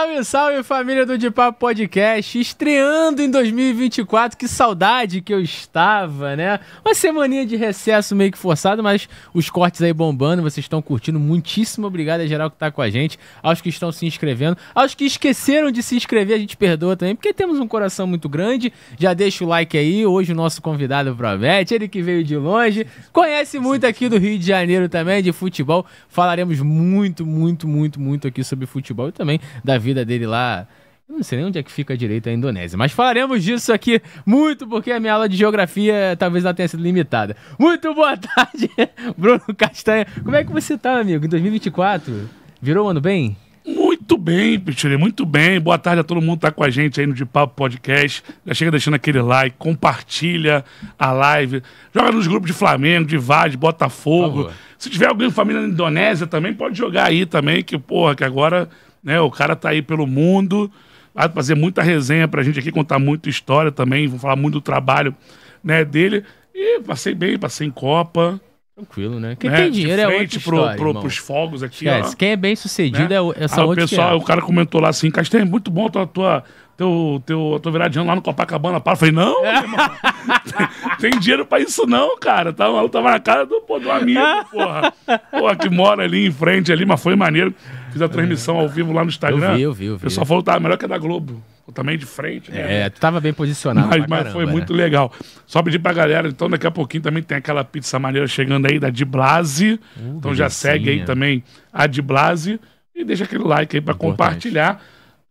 Salve, salve família do De Papo Podcast, estreando em 2024, que saudade que eu estava, né? Uma semaninha de recesso meio que forçado, mas os cortes aí bombando, vocês estão curtindo, muitíssimo obrigado a geral que está com a gente, aos que estão se inscrevendo, aos que esqueceram de se inscrever, a gente perdoa também, porque temos um coração muito grande, já deixa o like aí, hoje o nosso convidado promete, ele que veio de longe, conhece muito aqui do Rio de Janeiro também, de futebol, falaremos muito, muito, muito, muito aqui sobre futebol e também da vida vida dele lá. Eu não sei nem onde é que fica direito a Indonésia, mas falaremos disso aqui muito, porque a minha aula de geografia talvez ela tenha sido limitada. Muito boa tarde, Bruno Castanha. Como é que você tá, amigo, em 2024? Virou ano bem? Muito bem, Pichuri, muito bem. Boa tarde a todo mundo que tá com a gente aí no De Papo Podcast. Já chega deixando aquele like, compartilha a live, joga nos grupos de Flamengo, de Vade, Botafogo. Se tiver alguém família na Indonésia também, pode jogar aí também, que porra, que agora né? O cara tá aí pelo mundo, vai fazer muita resenha pra gente aqui, contar muita história também, vou falar muito do trabalho né, dele. E passei bem, passei em Copa, Tranquilo, né? Quem né? tem dinheiro é outra história, pro, pros fogos aqui, Esquece. ó. Quem é bem sucedido né? é essa é outra pessoal, O cara comentou lá assim, Castanho, é muito bom a tua, tua, teu, teu, tô tua lá no Copacabana. Para. Eu falei, não, é. tem, tem dinheiro pra isso não, cara. Tava, tá, tava na casa do, pô, do amigo, porra. Porra, que mora ali em frente ali, mas foi maneiro. Fiz a transmissão ao vivo lá no Instagram. Eu vi, eu vi, eu vi. O pessoal falou, tá, melhor que a da Globo também de frente, né? É, tu tava bem posicionado. Mas, mas caramba, foi né? muito legal. Só pedir pra galera, então daqui a pouquinho também tem aquela pizza maneira chegando aí da Diblase. Uh, então já segue aí também a Diblase e deixa aquele like aí para compartilhar.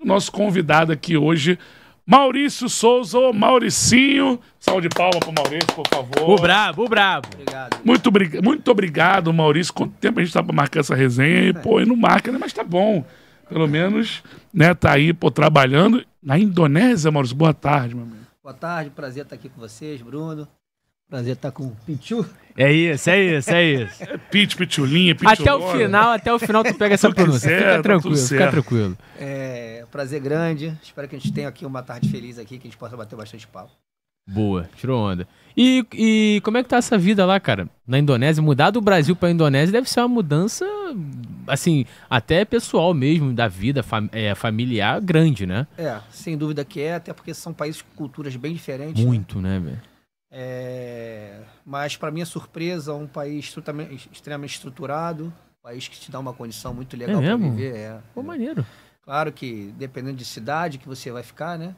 Nosso convidado aqui hoje, Maurício Souza, Mauricinho. Salve de palma pro Maurício, por favor. O brabo, o brabo. Obrigado. Muito, muito obrigado, Maurício. Quanto tempo a gente tá pra marcar essa resenha? E, é. pô, e não marca, né? Mas tá bom pelo menos, né, tá aí, pô, trabalhando na Indonésia, Maurício. Boa tarde, meu amigo. Boa tarde, prazer estar aqui com vocês, Bruno. Prazer estar com o Pichu. É isso, é isso, é isso. É Pichu, Pichulinha, Pichulona. Até o final, até o final tu pega essa pronúncia. fica tá tranquilo, fica tranquilo. É, prazer grande. Espero que a gente tenha aqui uma tarde feliz aqui, que a gente possa bater bastante papo. Boa, tirou onda. E, e como é que tá essa vida lá, cara? Na Indonésia, mudar do Brasil pra Indonésia deve ser uma mudança assim, até pessoal mesmo da vida fam é, familiar grande, né? É, sem dúvida que é, até porque são países com culturas bem diferentes. Né? Muito, né, velho? é, mas, para minha surpresa, um país extremamente estruturado, um país que te dá uma condição muito é legal é para viver. É, Pô, é. maneiro. Claro que, dependendo de cidade que você vai ficar, né?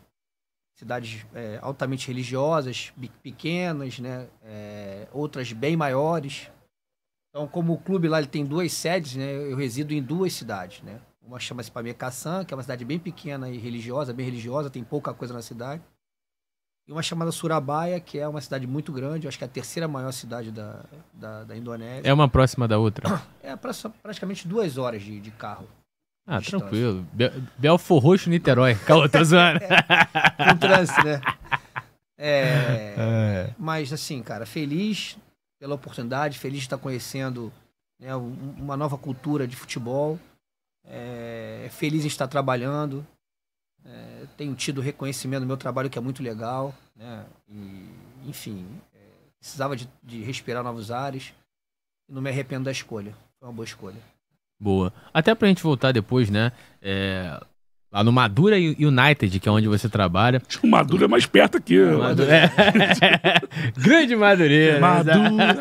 Cidades é, altamente religiosas, pequenas, né? É, outras bem maiores, então, como o clube lá ele tem duas sedes, né? Eu resido em duas cidades, né? Uma chama-se Pamecaçã, que é uma cidade bem pequena e religiosa, bem religiosa, tem pouca coisa na cidade. E uma chamada Surabaya, que é uma cidade muito grande, acho que é a terceira maior cidade da, da, da Indonésia. É uma próxima da outra? É praticamente duas horas de, de carro. Ah, tranquilo. Be Belfor Roxo, Niterói. Calma, tô zoando. É, com trânsito, né? É, é. Mas assim, cara, feliz pela oportunidade, feliz de estar conhecendo né, uma nova cultura de futebol, é, é, feliz em estar trabalhando, é, tenho tido reconhecimento do meu trabalho, que é muito legal, né, e, enfim, é, precisava de, de, respirar novos ares e não me arrependo da escolha, foi uma boa escolha. Boa. Até para a gente voltar depois, né? É, Lá no Madura United, que é onde você trabalha. O Madura é mais perto aqui. Madura. É. grande Madureira. Né? Madura,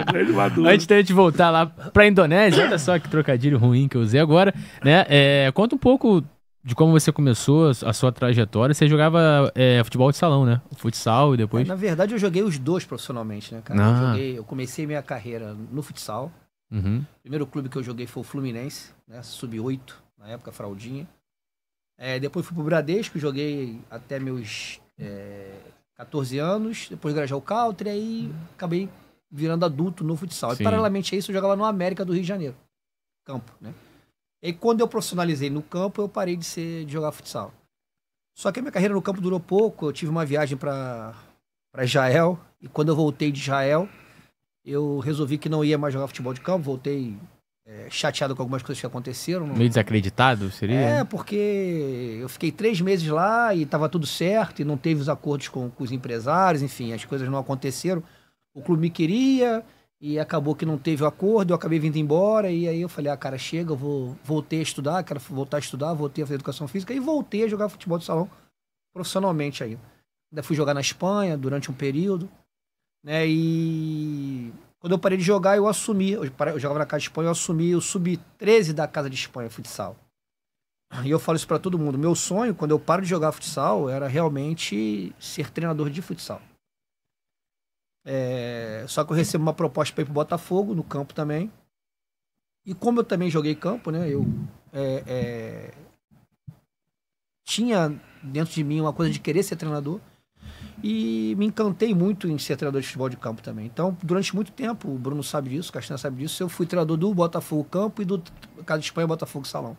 é, grande Madura. Antes da gente voltar lá para a Indonésia, olha só que trocadilho ruim que eu usei agora. Né? É, conta um pouco de como você começou a sua trajetória. Você jogava é, futebol de salão, né? Futsal e depois... É, na verdade, eu joguei os dois profissionalmente, né, cara? Ah. Eu, joguei, eu comecei minha carreira no futsal. Uhum. O primeiro clube que eu joguei foi o Fluminense, né? Sub-8, na época, fraldinha. É, depois fui pro Bradesco, joguei até meus é, 14 anos, depois Grajaú Country, aí acabei virando adulto no futsal. Sim. E paralelamente a isso, eu jogava no América do Rio de Janeiro, campo, né? E quando eu profissionalizei no campo, eu parei de, ser, de jogar futsal. Só que a minha carreira no campo durou pouco, eu tive uma viagem para Israel, e quando eu voltei de Israel, eu resolvi que não ia mais jogar futebol de campo, voltei é, chateado com algumas coisas que aconteceram. Meio desacreditado, seria? É, porque eu fiquei três meses lá e estava tudo certo e não teve os acordos com, com, os empresários, enfim, as coisas não aconteceram. O clube me queria e acabou que não teve o acordo, eu acabei vindo embora e aí eu falei, ah, cara, chega, eu vou, voltei a estudar, quero voltar a estudar, voltei a fazer educação física e voltei a jogar futebol de salão profissionalmente aí Ainda fui jogar na Espanha durante um período, né, e quando eu parei de jogar, eu assumi. Eu, jogava na Casa de Espanha, eu assumi, eu subi 13 da Casa de Espanha futsal. E eu falo isso para todo mundo. Meu sonho, quando eu paro de jogar futsal, era realmente ser treinador de futsal. É, só que eu recebo uma proposta para ir pro Botafogo, no campo também. E como eu também joguei campo, né? Eu é, é, tinha dentro de mim uma coisa de querer ser treinador. E me encantei muito em ser treinador de futebol de campo também. Então, durante muito tempo, o Bruno sabe disso, o Castanha sabe disso, eu fui treinador do Botafogo Campo e do Casa de Espanha Botafogo Salão.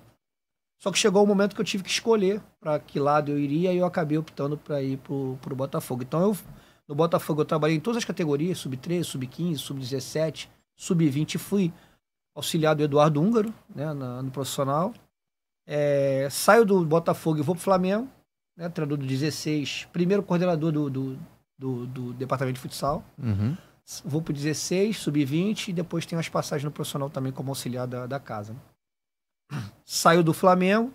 Só que chegou o um momento que eu tive que escolher para que lado eu iria e eu acabei optando para ir pro, pro Botafogo. Então, eu, no Botafogo eu trabalhei em todas as categorias, sub-13, sub-15, sub-17, sub-20 fui auxiliado do Eduardo Húngaro, né, no, no profissional. É, saio do Botafogo e vou pro Flamengo né, treinador do 16, primeiro coordenador do, do, do, do departamento de futsal. Uhum. Vou pro 16, sub-20 e depois tenho as passagens no profissional também como auxiliar da, da casa. Saiu do Flamengo,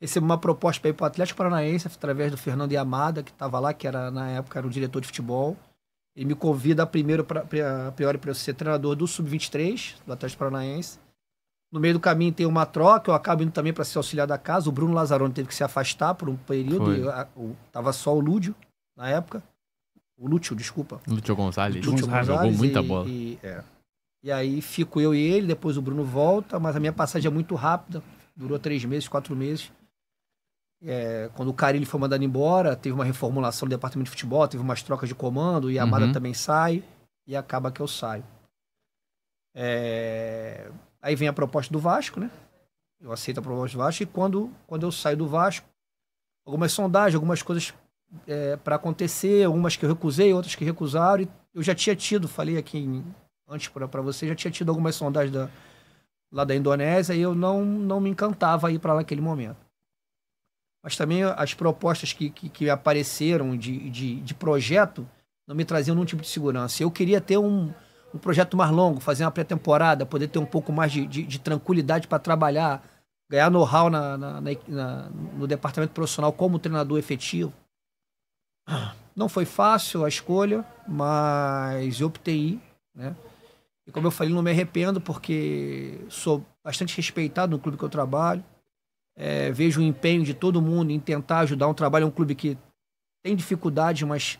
recebo uma proposta para ir para o Atlético Paranaense através do Fernando Yamada, que estava lá, que era na época era o diretor de futebol. Ele me convida primeiro pra, pra, a priori para eu ser treinador do Sub-23 do Atlético Paranaense. No meio do caminho tem uma troca, eu acabo indo também para ser auxiliar da casa. O Bruno Lazzaroni teve que se afastar por um período, e, a, o, tava só o Lúdio na época. O Lúcio, desculpa. Lúcio Gonzalez. Lúcio Gonzalez jogou muita bola. E, é. e aí fico eu e ele, depois o Bruno volta, mas a minha passagem é muito rápida. Durou três meses, quatro meses. É, quando o Carilli foi mandado embora, teve uma reformulação do departamento de futebol, teve umas trocas de comando, e a Amada uhum. também sai, e acaba que eu saio. É, Aí vem a proposta do Vasco, né? Eu aceito a proposta do Vasco e quando, quando eu saio do Vasco, algumas sondagens, algumas coisas é, para acontecer, algumas que eu recusei, outras que recusaram. E eu já tinha tido, falei aqui em, antes para você, já tinha tido algumas sondagens da, lá da Indonésia e eu não, não me encantava ir para lá naquele momento. Mas também as propostas que, que, que apareceram de, de, de projeto não me traziam nenhum tipo de segurança. Eu queria ter um, um projeto mais longo, fazer uma pré-temporada, poder ter um pouco mais de, de, de tranquilidade para trabalhar, ganhar know-how na, na, na, no departamento profissional como treinador efetivo. Não foi fácil a escolha, mas eu optei, né? E como eu falei, não me arrependo porque sou bastante respeitado no clube que eu trabalho. É, vejo o empenho de todo mundo em tentar ajudar um trabalho, um clube que tem dificuldade mas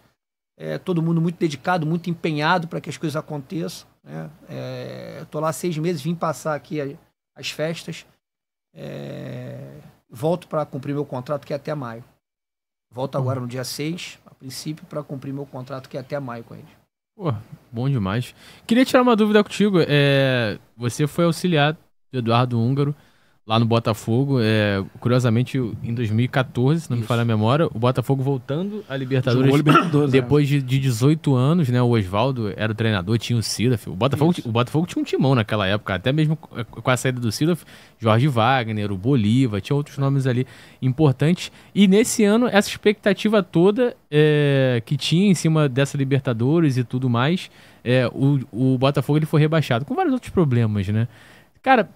é, todo mundo muito dedicado, muito empenhado para que as coisas aconteçam. Né? É, lá seis meses, vim passar aqui a, as festas. É, volto para cumprir meu contrato, que é até maio. Volto uhum. agora no dia 6, a princípio, para cumprir meu contrato, que é até maio com ele. Pô, bom demais. Queria tirar uma dúvida contigo. É, você foi auxiliar do Eduardo Húngaro lá no Botafogo. É, curiosamente, em 2014, se não Isso. me falha a memória, o Botafogo voltando à Libertadores. Libertadores depois é. de, de 18 anos, né? O Oswaldo era o treinador, tinha o Sidaf. O Botafogo, o Botafogo tinha um timão naquela época, até mesmo com a saída do Sidaf, Jorge Wagner, o Bolívar, tinha outros nomes ali importantes. E nesse ano, essa expectativa toda é, que tinha em cima dessa Libertadores e tudo mais, é, o, o Botafogo ele foi rebaixado, com vários outros problemas, né? Cara,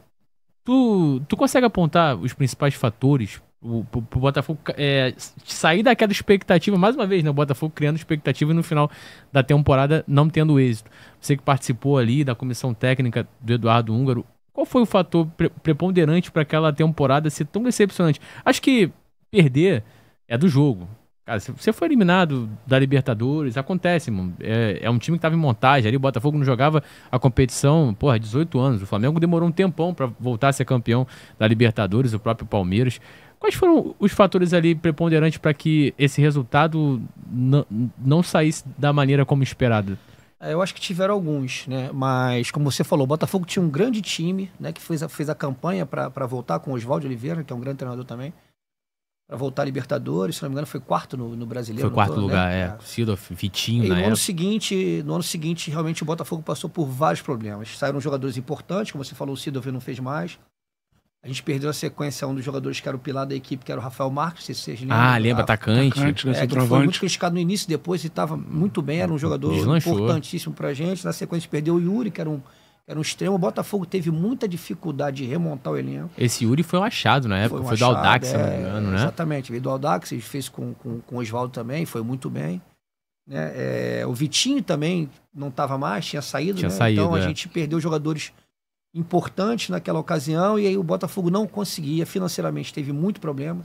Tu, tu consegue apontar os principais fatores o, pro, pro Botafogo é, sair daquela expectativa, mais uma vez, né? O Botafogo criando expectativa e no final da temporada não tendo êxito. Você que participou ali da comissão técnica do Eduardo Húngaro, qual foi o fator pre preponderante para aquela temporada ser tão decepcionante? Acho que perder é do jogo. Cara, se você foi eliminado da Libertadores, acontece, mano. É, é um time que tava em montagem ali, o Botafogo não jogava a competição, porra, 18 anos. O Flamengo demorou um tempão para voltar a ser campeão da Libertadores, o próprio Palmeiras. Quais foram os fatores ali preponderantes para que esse resultado não saísse da maneira como esperado? É, eu acho que tiveram alguns, né? Mas, como você falou, o Botafogo tinha um grande time, né? Que fez a, fez a campanha para voltar com o Oswaldo Oliveira, que é um grande treinador também para voltar à Libertadores, se não me engano, foi quarto no, no brasileiro. Foi quarto lugar, né? é. Cido, é. Vitinho, e no ano seguinte, no ano seguinte, realmente o Botafogo passou por vários problemas. Saíram jogadores importantes, como você falou, o Sidov não fez mais. A gente perdeu a sequência um dos jogadores que era o pilar da equipe, que era o Rafael Marques, se vocês lembram. Ah, lembra, atacante. atacante né, é, que foi muito criticado no início, depois e estava muito bem, era um é, jogador importantíssimo importantíssimo a gente. Na sequência perdeu o Yuri, que era um era um extremo. O Botafogo teve muita dificuldade de remontar o elenco. Esse Yuri foi um achado na época, foi, um foi achado, do Aldax, é, se não me é, engano, né? Exatamente, veio do Aldax, fez com, com, com o Oswaldo também, foi muito bem. Né? É, o Vitinho também não estava mais, tinha saído, tinha né? saído então é. a gente perdeu jogadores importantes naquela ocasião e aí o Botafogo não conseguia, financeiramente teve muito problema.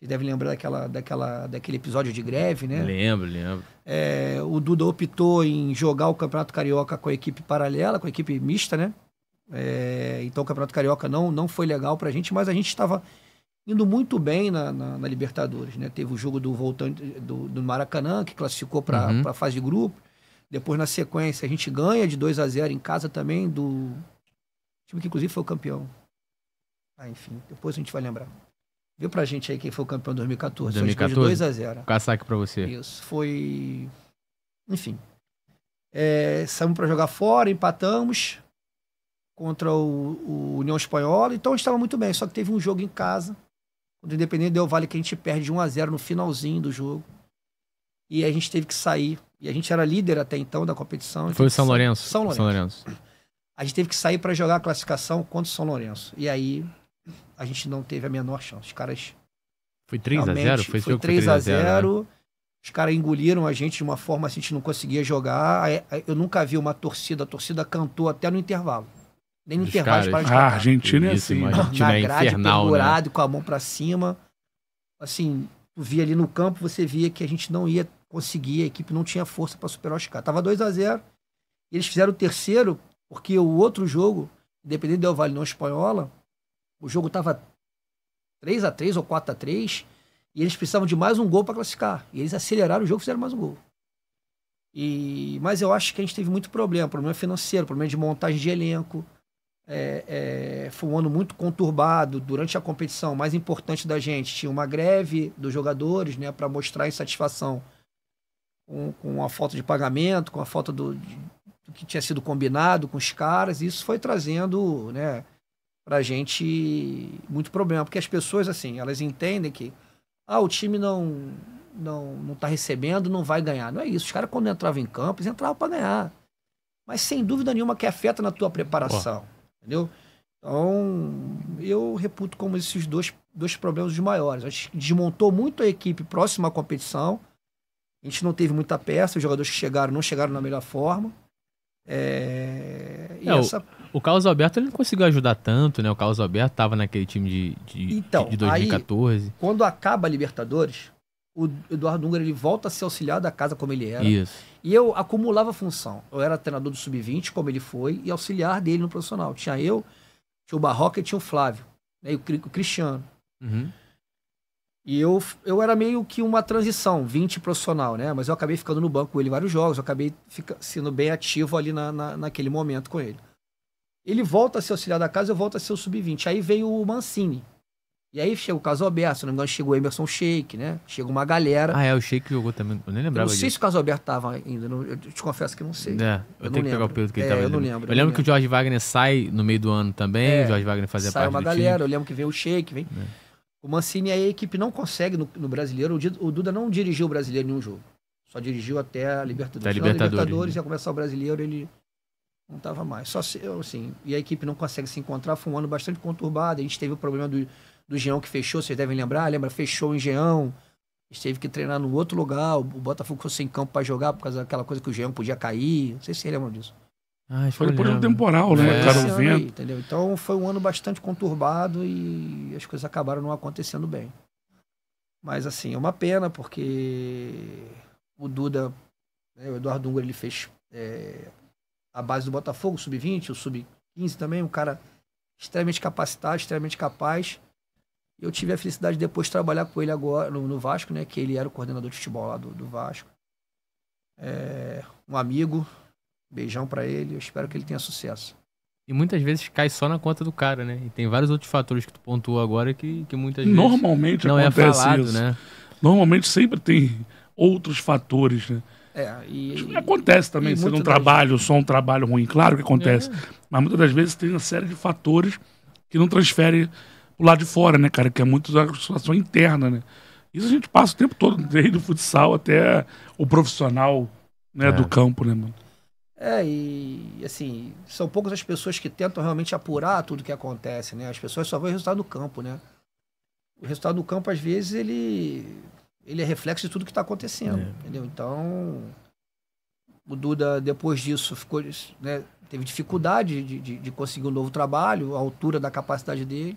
Vocês devem lembrar daquela, daquela, daquele episódio de greve, né? Lembro, lembro. É, o Duda optou em jogar o Campeonato Carioca com a equipe paralela, com a equipe mista, né? É, então o Campeonato Carioca não, não foi legal pra gente, mas a gente estava indo muito bem na, na, na, Libertadores, né? Teve o jogo do voltante do, do Maracanã, que classificou para uhum. a fase de grupo. Depois, na sequência, a gente ganha de 2 a 0 em casa também do time que inclusive foi o campeão. Ah, enfim, depois a gente vai lembrar. Viu pra gente aí quem foi o campeão 2014. 2014? Foi de 2x0. Caçaque pra você. Isso, foi... Enfim. É, saímos pra jogar fora, empatamos contra o, o União Espanhola. Então a gente estava muito bem, só que teve um jogo em casa. quando o Independente deu vale que a gente perde de 1 a 0 no finalzinho do jogo. E a gente teve que sair. E a gente era líder até então da competição. Foi o São Lourenço. São Lourenço. São Lourenço. A gente teve que sair para jogar a classificação contra o São Lourenço. E aí a gente não teve a menor chance. Os caras. Foi 3 a 0 Foi, foi 3 a 0, né? Os caras engoliram a gente de uma forma assim, a gente não conseguia jogar. Eu nunca vi uma torcida, a torcida cantou até no intervalo. Nem no Dos intervalo para de cantar. Ah, a Argentina é assim. Argentina Na é grade, infernal, né? pendurado, né? com a mão para cima. Assim, tu via ali no campo, você via que a gente não ia conseguir, a equipe não tinha força para superar os caras. Tava 2 a 0 eles fizeram o terceiro, porque o outro jogo, independente do Vale não Espanhola, o jogo estava 3 a 3 ou 4 a 3 e eles precisavam de mais um gol para classificar. E eles aceleraram o jogo e fizeram mais um gol. E, mas eu acho que a gente teve muito problema, problema financeiro, problema de montagem de elenco. É, é, foi um ano muito conturbado durante a competição. mais importante da gente tinha uma greve dos jogadores, né, para mostrar a insatisfação com, com a falta de pagamento, com a falta do, de, do que tinha sido combinado com os caras. E isso foi trazendo, né, pra gente muito problema, porque as pessoas assim, elas entendem que ah, o time não não não tá recebendo, não vai ganhar. Não é isso. Os caras quando entravam em campo, eles entravam para ganhar. Mas sem dúvida nenhuma que afeta na tua preparação, entendeu? Então, eu reputo como esses dois, dois problemas os maiores. A gente desmontou muito a equipe próxima à competição. A gente não teve muita peça, os jogadores que chegaram não chegaram na melhor forma. É... e é, essa... O Carlos Alberto ele não conseguiu ajudar tanto, né? O Carlos Alberto estava naquele time de, de, então, de 2014. Aí, quando acaba a Libertadores, o Eduardo Unger ele volta a ser auxiliar da casa como ele era. Isso. E eu acumulava função. Eu era treinador do sub-20, como ele foi, e auxiliar dele no profissional. Tinha eu, tinha o Barroca e tinha o Flávio, né? e o, o Cristiano. Uhum. E eu, eu era meio que uma transição, 20 profissional, né? Mas eu acabei ficando no banco com ele vários jogos, eu acabei fica, sendo bem ativo ali na, na, naquele momento com ele. Ele volta a ser auxiliar da casa, eu volto a ser o sub-20. Aí veio o Mancini. E aí chega o Casalberto, se não me engano, chegou o Emerson Sheik, né? Chega uma galera. Ah, é, o Sheik jogou também, eu nem lembrava eu Não sei disso. se o Casalberto tava ainda, eu te confesso que não sei. É, eu, eu tenho que lembro. pegar o período que é, ele tava. Eu não lembro. Eu, lembro, que o Jorge Wagner sai no meio do ano também, é, o Jorge Wagner fazia sai parte uma do galera, time. eu lembro que veio o Sheik, vem. É. O Mancini, aí a equipe não consegue no, no Brasileiro, o, o, Duda não dirigiu o Brasileiro em nenhum jogo. Só dirigiu até a Libertadores. Até a Libertadores, Libertadores né? ia começar o Brasileiro, ele não estava mais. Só se, assim, e a equipe não consegue se encontrar. Foi um ano bastante conturbado. A gente teve o problema do, do Geão que fechou, vocês devem lembrar. Lembra? Fechou em Geão. A gente teve que treinar no outro lugar. O Botafogo ficou sem campo para jogar por causa daquela coisa que o Geão podia cair. Não sei se vocês lembram disso. Ai, foi por um temporal, né? É. Cara, o vento. Aí, entendeu? Então foi um ano bastante conturbado e as coisas acabaram não acontecendo bem. Mas assim, é uma pena porque o Duda, né, o Eduardo Dunga, ele fez é, a base do Botafogo, o sub-20, o sub-15 também, um cara extremamente capacitado, extremamente capaz. Eu tive a felicidade de depois trabalhar com ele agora no, no Vasco, né? Que ele era o coordenador de futebol lá do, do Vasco. É, um amigo, beijão para ele. Eu espero que ele tenha sucesso. E muitas vezes cai só na conta do cara, né? E tem vários outros fatores que tu pontuou agora que, que muitas vezes Normalmente não é falado, isso. né? Normalmente sempre tem outros fatores, né? É, e, acontece também, sendo um trabalho, vezes... só um trabalho ruim, claro que acontece. É. Mas muitas das vezes tem uma série de fatores que não transfere pro lado de fora, né, cara? Que é muito da situação interna, né? Isso a gente passa o tempo todo, desde o futsal até o profissional né, é. do campo, né, mano? É, e assim, são poucas as pessoas que tentam realmente apurar tudo que acontece, né? As pessoas só vão o resultado do campo, né? O resultado do campo, às vezes, ele ele é reflexo de tudo que está acontecendo, é. entendeu? Então, o Duda, depois disso, ficou, né, teve dificuldade de, de, de, conseguir um novo trabalho, a altura da capacidade dele,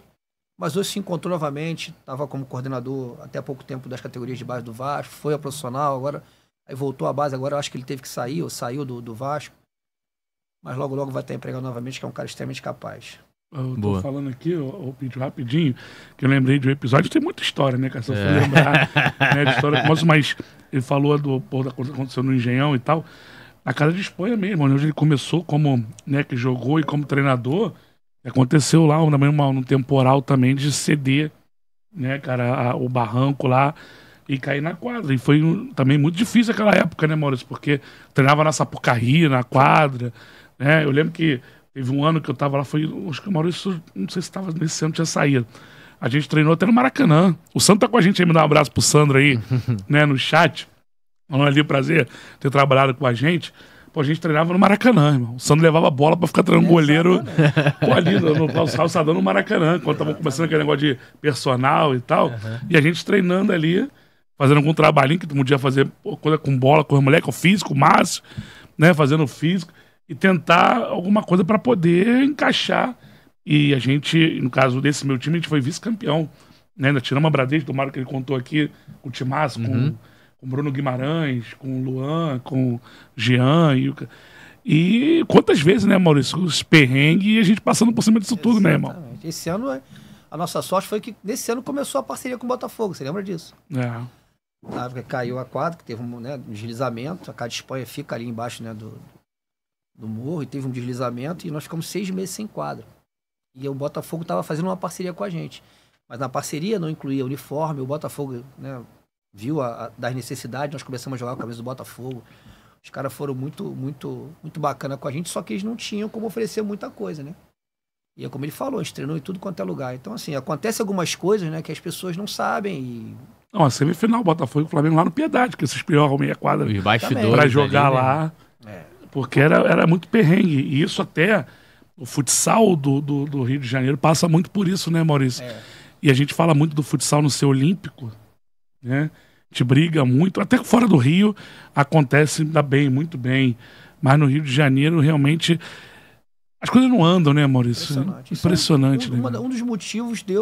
mas hoje se encontrou novamente, estava como coordenador até há pouco tempo das categorias de base do Vasco, foi a profissional, agora aí voltou à base, agora eu acho que ele teve que sair, ou saiu do, do Vasco, mas logo logo vai estar empregado novamente, que é um cara extremamente capaz. Eu tô Boa. falando aqui, o Pedro, rapidinho, que eu lembrei de um episódio, tem muita história, né, cara? Só fui é. lembrar né, de história. Mas, mas ele falou do porra da coisa que aconteceu no Engenhão e tal. A casa de Espanha mesmo, onde ele começou como, né, que jogou e como treinador. Aconteceu lá também um temporal também de ceder, né, cara, a, o barranco lá e cair na quadra. E foi um, também muito difícil aquela época, né, Maurício? Porque treinava na Sapucaí, na quadra, né? Eu lembro que Teve um ano que eu tava lá, foi, acho que o Maurício, não sei se estava nesse ano, tinha saído. A gente treinou até no Maracanã. O Sandro tá com a gente aí, me dá um abraço pro Sandro aí, né, no chat. Falando ali, prazer ter trabalhado com a gente. Pô, a gente treinava no Maracanã, irmão. O Sandro levava a bola pra ficar treinando é, goleiro pô, né? ali no, no, no calçadão no Maracanã, quando tava começando aquele negócio de personal e tal. Uhum. E a gente treinando ali, fazendo algum trabalhinho que tu podia fazer pô, coisa com bola, com o moleque, o físico, o Márcio, né, fazendo físico e tentar alguma coisa para poder encaixar. E a gente, no caso desse meu time, a gente foi vice-campeão. Né? Ainda tiramos a Bradesco do Mário que ele contou aqui, com o Timaço, uhum. com, com Bruno Guimarães, com o Luan, com o Jean e o... E quantas vezes, né, Maurício? Os perrengues e a gente passando por cima disso Exatamente. tudo, né, irmão? Esse ano, é, a nossa sorte foi que nesse ano começou a parceria com o Botafogo, você lembra disso? É. Na época caiu a quadra, que teve um né, deslizamento, a Cade Espanha fica ali embaixo né, do, do morro e teve um deslizamento e nós ficamos seis meses sem quadra. E o Botafogo estava fazendo uma parceria com a gente. Mas na parceria não incluía uniforme, o Botafogo né, viu a, a, das necessidades, nós começamos a jogar com a camisa do Botafogo. Os caras foram muito, muito, muito bacana com a gente, só que eles não tinham como oferecer muita coisa, né? E é como ele falou, a gente treinou em tudo quanto é lugar. Então, assim, acontece algumas coisas, né, que as pessoas não sabem e... Não, a semifinal, Botafogo e Flamengo lá no Piedade, que se espirraram meia quadra. Os bastidores. Pra jogar ali, né? lá. É. Porque era, era muito perrengue. E isso até. O futsal do, do, do Rio de Janeiro passa muito por isso, né, Maurício? É. E a gente fala muito do futsal no seu olímpico, né? A gente briga muito. Até fora do Rio acontece, ainda bem, muito bem. Mas no Rio de Janeiro, realmente. As coisas não andam, né, Maurício? Impressionante. É Impressionante, é um, né? Um dos motivos de ter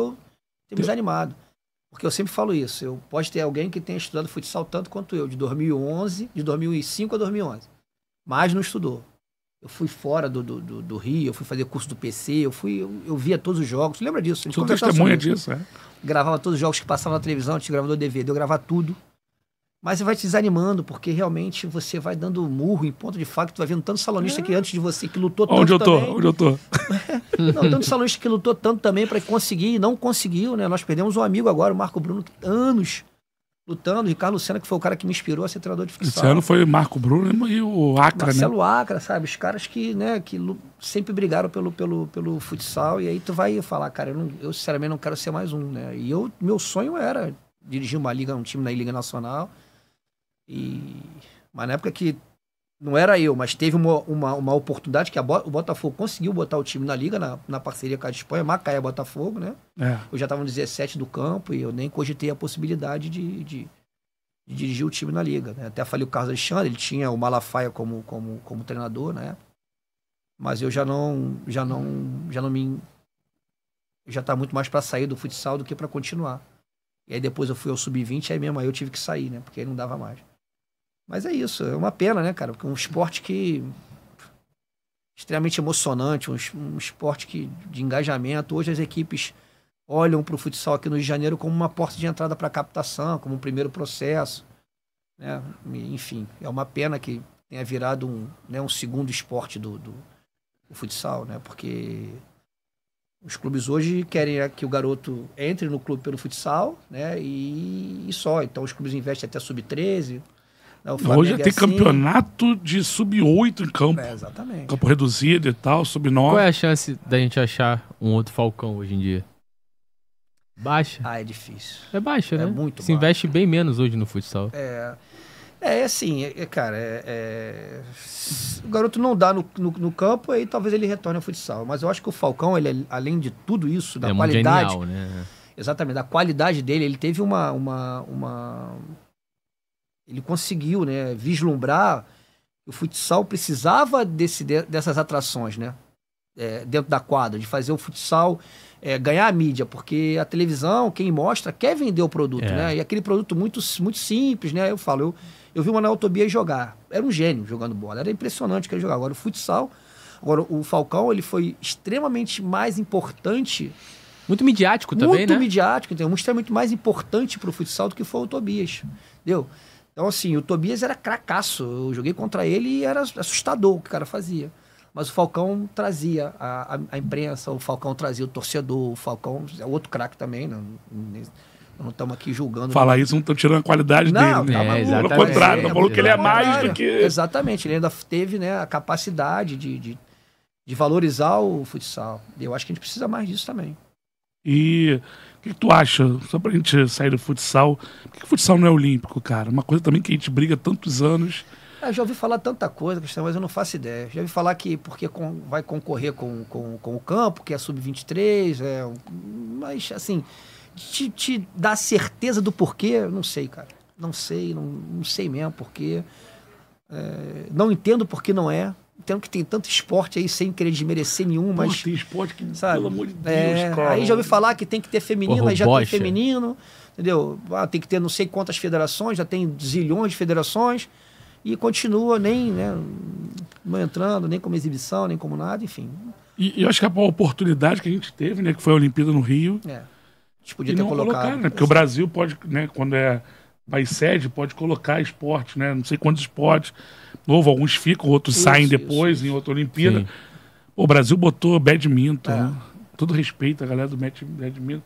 me desanimado. Porque eu sempre falo isso. Eu pode ter alguém que tenha estudado futsal tanto quanto eu, de 2011, de 2005 a 2011 mas não estudou. Eu fui fora do, do, do, do Rio, eu fui fazer curso do PC, eu fui, eu, eu via todos os jogos. Você lembra disso? Sou testemunha disso, né? é? Gravava todos os jogos que passavam na televisão, tinha gravador DVD, eu gravava tudo. Mas você vai te desanimando, porque realmente você vai dando murro em ponto de fato, tu vai vendo tanto salonista é. que antes de você, que lutou tanto. onde eu tô? Onde eu tô? tanto salonista que lutou tanto também para conseguir e não conseguiu, né? Nós perdemos um amigo agora, o Marco Bruno, anos lutando. Ricardo Lucena, que foi o cara que me inspirou a ser treinador de futsal. ano foi Marco Bruno e o Acra, né? Marcelo né? Acra, sabe? Os caras que, né, que sempre brigaram pelo, pelo, pelo futsal. E aí tu vai falar, cara, eu, não, eu sinceramente não quero ser mais um, né? E eu, meu sonho era dirigir uma liga, um time na Liga Nacional. E... Mas na época que não era eu, mas teve uma, uma, uma oportunidade que Bo, o Botafogo conseguiu botar o time na liga, na, na parceria com a Espanha, Macaé Botafogo, né? É. Eu já estava no 17 do campo e eu nem cogitei a possibilidade de, de, de dirigir o time na liga. Né? Até falei o Carlos Alexandre, ele tinha o Malafaia como, como, como treinador na né? época. Mas eu já não, já não, já não me. Já está muito mais para sair do futsal do que para continuar. E aí depois eu fui ao sub-20, aí mesmo aí eu tive que sair, né? Porque aí não dava mais. Mas é isso, é uma pena, né, cara? Porque um esporte que. extremamente emocionante, um, esporte que, de engajamento. Hoje as equipes olham para o futsal aqui no Rio de Janeiro como uma porta de entrada para captação, como um primeiro processo. Né? Enfim, é uma pena que tenha virado um, né, um segundo esporte do, do, do futsal, né? Porque os clubes hoje querem é que o garoto entre no clube pelo futsal, né? E, e só. Então os clubes investem até sub-13, é, hoje é tem é assim. campeonato de sub-8 em campo. É, exatamente. Campo reduzido e tal, sub-9. Qual é a chance da gente achar um outro Falcão hoje em dia? Baixa. Ah, é difícil. É baixa, é né? É muito Se investe bem menos hoje no futsal. É. É assim, é, cara, é, o garoto não dá no, no, no, campo, aí talvez ele retorne ao futsal. Mas eu acho que o Falcão, ele, além de tudo isso, da qualidade. Genial, né? Exatamente, da qualidade dele, ele teve uma, uma, uma ele conseguiu, né, vislumbrar o futsal precisava desse, dessas atrações, né? É, dentro da quadra, de fazer o futsal é, ganhar a mídia, porque a televisão, quem mostra, quer vender o produto, é. né? E aquele produto muito, muito simples, né? Eu falo, eu, eu vi o Manuel Tobias jogar, era um gênio jogando bola, era impressionante que ele jogava. Agora, o futsal, agora, o Falcão, ele foi extremamente mais importante. Muito midiático também, muito né? Muito midiático, então Muito extremamente mais importante para o futsal do que foi o Tobias, entendeu? Então, assim, o Tobias era cracaço. Eu joguei contra ele e era assustador o que o cara fazia. Mas o Falcão trazia a, a, a imprensa, o Falcão trazia o torcedor, o Falcão é outro craque também, né? Não estamos aqui julgando. Falar isso não está tirando a qualidade não, dele. Não, né? tá é, pelo contrário, tá é, falou que ele é mais do que. Exatamente, ele ainda teve né, a capacidade de, de, de valorizar o futsal. Eu acho que a gente precisa mais disso também. E o que, que, tu acha, só pra gente sair do futsal, por que, futsal não é olímpico, cara? Uma coisa também que a gente briga tantos anos. Ah, eu já ouvi falar tanta coisa, Cristiano, mas eu não faço ideia. Já ouvi falar que porque com, vai concorrer com, com, com, o campo, que é sub-23, é, mas assim, te, te dá certeza do porquê, não sei, cara. Não sei, não, não sei mesmo porquê. É, não entendo por que não é. Tendo que tem tanto esporte aí sem querer desmerecer nenhum, mas. Porra, tem esporte que, sabe? pelo amor de é, Deus, é, cara. Aí já ouvi falar que tem que ter feminino, Porra, aí já bocha. tem é. feminino, entendeu? Ah, tem que ter não sei quantas federações, já tem zilhões de federações, e continua nem, né, não entrando, nem como exibição, nem como nada, enfim. E, e eu acho que a oportunidade que a gente teve, né, que foi a Olimpíada no Rio. É. A gente podia ter colocado. Colocar, né? Porque o Brasil pode, né, quando é país sede pode colocar esporte, né? Não sei quantos esportes. Novo, alguns ficam, outros isso, saem depois isso, em outra Olimpíada. O Brasil botou badminton, é. né? Todo respeito a galera do badminton.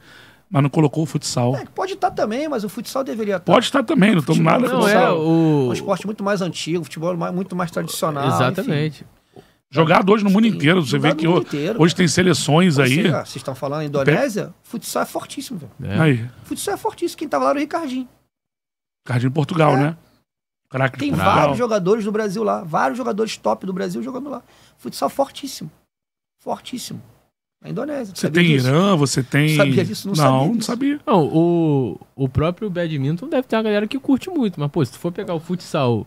Mas não colocou o futsal. É, pode estar tá também, mas o futsal deveria estar. Tá. Pode estar tá também, não estamos nada não, É, o... um esporte muito mais antigo, futebol muito mais tradicional. Exatamente. Enfim. Jogado hoje no mundo inteiro. Você vê que hoje, inteiro, hoje tem seleções aí. vocês estão ah, falando Indonésia? Futsal é fortíssimo, velho. É. Aí. Futsal é fortíssimo. Quem estava lá era o Ricardinho. Jardim Portugal, é. né? Caraca, Tem Portugal. vários jogadores do Brasil lá. Vários jogadores top do Brasil jogando lá. Futsal fortíssimo. Fortíssimo. Na Indonésia. Você tem disso? Irã, você tem. Sabia disso? Não, não sabia. Não, sabia. não, o, o próprio badminton deve ter uma galera que curte muito, mas, pô, se tu for pegar o futsal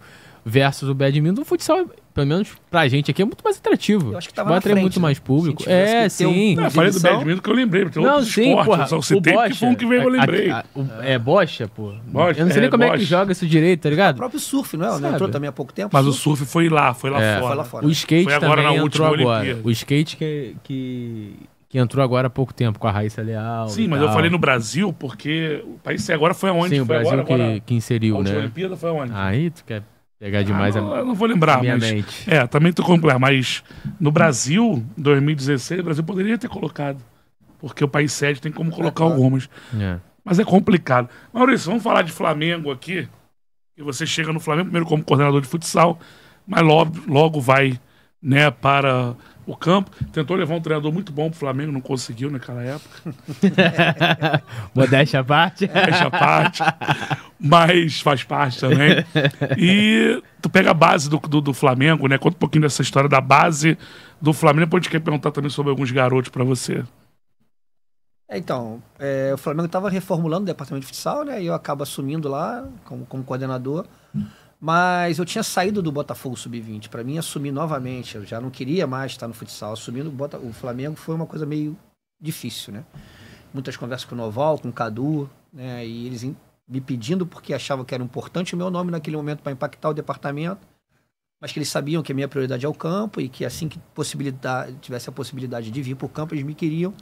versus o badminton, o futsal, pelo menos pra gente aqui, é muito mais atrativo. Eu acho que tava na atrair muito né? mais público. É, sim. Um... Não, falei do badminton que eu lembrei, porque tem não, outros sim, esportes, porra, só citei que foi um que veio, eu lembrei. A, a, o, é bocha, pô. Bocha, eu não sei é, nem como bocha. é que joga isso direito, tá ligado? O próprio surf, não é? Não entrou também há pouco tempo. Mas surf. o surf foi lá, foi lá, é. fora. foi lá fora. O skate foi agora também na entrou agora. O skate que... que que entrou agora há pouco tempo, com a Raíssa Leal. Sim, mas tal. eu falei no Brasil, porque o país agora foi aonde? Sim, o Brasil agora, que, agora, que inseriu, a né? A Olimpíada foi aonde? Aí tu quer Pegar demais ah, não, a... não vou lembrar, minha mas. Mente. É, também tô problema, Mas no Brasil, 2016, o Brasil poderia ter colocado. Porque o país sede tem como colocar é. algumas. É. Mas é complicado. Maurício, vamos falar de Flamengo aqui. E você chega no Flamengo primeiro como coordenador de futsal, mas logo, logo vai né, para o campo. Tentou levar um treinador muito bom pro Flamengo, não conseguiu naquela época. Modéstia à parte. Modéstia à parte. Mas faz parte também. E tu pega a base do, do, do, Flamengo, né? Conta um pouquinho dessa história da base do Flamengo. Depois a gente quer perguntar também sobre alguns garotos para você. É, então, é, o Flamengo estava reformulando o departamento de futsal, né? E eu acabo assumindo lá como, como coordenador. Hum. Mas eu tinha saído do Botafogo Sub-20. Para mim, assumir novamente. Eu já não queria mais estar no futsal. Assumindo o Flamengo foi uma coisa meio difícil, né? Muitas conversas com o Noval, com o Cadu, né? E eles me pedindo porque achavam que era importante o meu nome naquele momento para impactar o departamento. Mas que eles sabiam que a minha prioridade é o campo e que assim que possibilidade, tivesse a possibilidade de vir para o campo, eles me queriam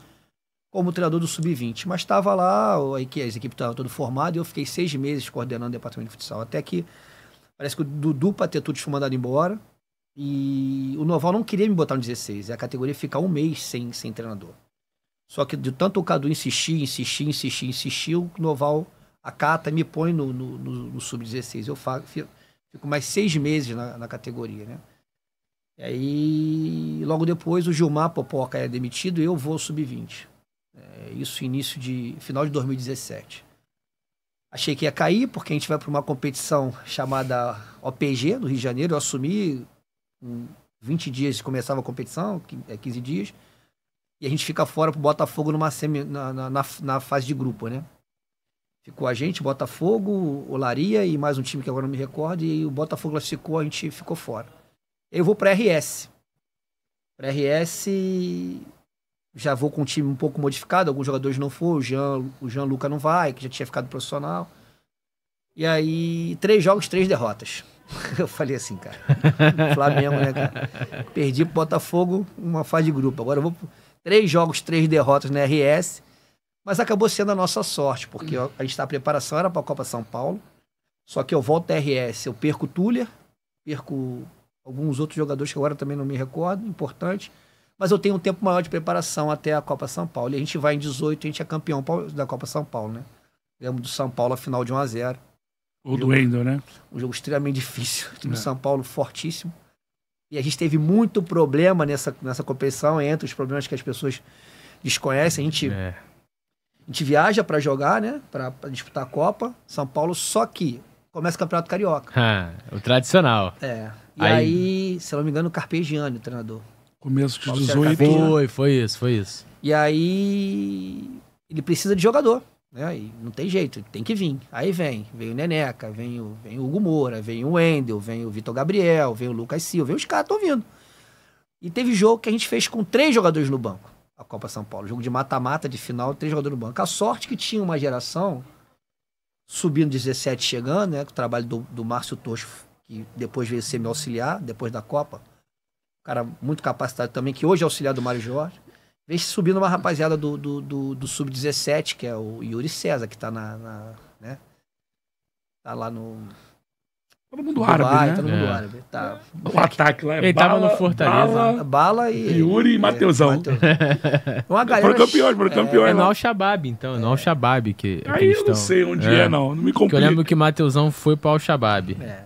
como treinador do Sub-20. Mas estava lá, a equipe estava todas formada e eu fiquei seis meses coordenando o departamento de futsal. Até que Parece que o Dudu Patetucci foi mandado embora. E o Noval não queria me botar no 16. A categoria é fica um mês sem, sem treinador. Só que de tanto o Cadu insistir, insistir, insistir, insistir, o Noval acata e me põe no, no, no, no sub-16. Eu faço, fico, fico mais seis meses na, na categoria, né? E aí, logo depois, o Gilmar Popoca é demitido e eu vou sub-20. É, isso início de... final de 2017. Achei que ia cair, porque a gente vai para uma competição chamada OPG, no Rio de Janeiro. Eu assumi 20 dias começava a competição, 15 é, dias. E a gente fica fora para o Botafogo numa semi, na, na, na fase de grupo, né? Ficou a gente, Botafogo, Olaria e mais um time que agora não me recordo. E o Botafogo classificou, a gente ficou fora. Eu vou para RS. para RS já vou com um time um pouco modificado, alguns jogadores não foram, o Jean, o Jean Luca não vai, que já tinha ficado profissional. E aí, três jogos, três derrotas. Eu falei assim, cara. Flamengo, né, cara? Perdi pro Botafogo uma fase de grupo. Agora eu vou. Três jogos, três derrotas na RS. Mas acabou sendo a nossa sorte, porque a gente tá, a preparação era pra Copa São Paulo. Só que eu volto da RS, eu perco o Tuller, perco alguns outros jogadores que agora também não me recordo, importante mas eu tenho um tempo maior de preparação até a Copa São Paulo. E a gente vai em 18, a gente é campeão da Copa São Paulo, né? Ganhamos do São Paulo a final de 1 a 0 O doendo, né? Um jogo extremamente difícil. O time é. São Paulo fortíssimo. E a gente teve muito problema nessa, nessa competição, entre os problemas que as pessoas desconhecem. A gente, é. a gente viaja para jogar, né? Para disputar a Copa. São Paulo, só que começa o Campeonato Carioca. É, o tradicional. É. E aí, aí se eu não me engano, o Carpegiani, o treinador. Começo de 18. Foi, foi isso, foi isso. E aí ele precisa de jogador, né? E não tem jeito, tem que vir. Aí vem, vem o Neneca, vem o, vem o Hugo Moura, vem o Wendel, vem o Vitor Gabriel, vem o Lucas Silva, vem os caras, estão vindo. E teve jogo que a gente fez com três jogadores no banco, a Copa São Paulo. Jogo de mata-mata, de final, três jogadores no banco. A sorte que tinha uma geração subindo 17 chegando, né? Com o trabalho do, do Márcio tocho que depois veio ser meu auxiliar, depois da Copa cara muito capacitado também, que hoje é auxiliar do Mário Jorge. Veio subindo uma rapaziada do, do, do, do Sub-17, que é o Yuri César, que tá na. na né? Tá lá no. Todo mundo Dubai, árabe, né? Todo mundo é. árabe. Tá. O ataque lá é Ele bala, tava no Fortaleza. Bala, bala e... Yuri e é, Mateusão. É, Mateus. Uma galera... Foram campeões, foram é, campeões. É, não. é no al shabaab então. É. No al shabaab que Aí eu não sei onde é. é, não. Não me compreendo eu lembro que Mateusão foi pro al shabaab É.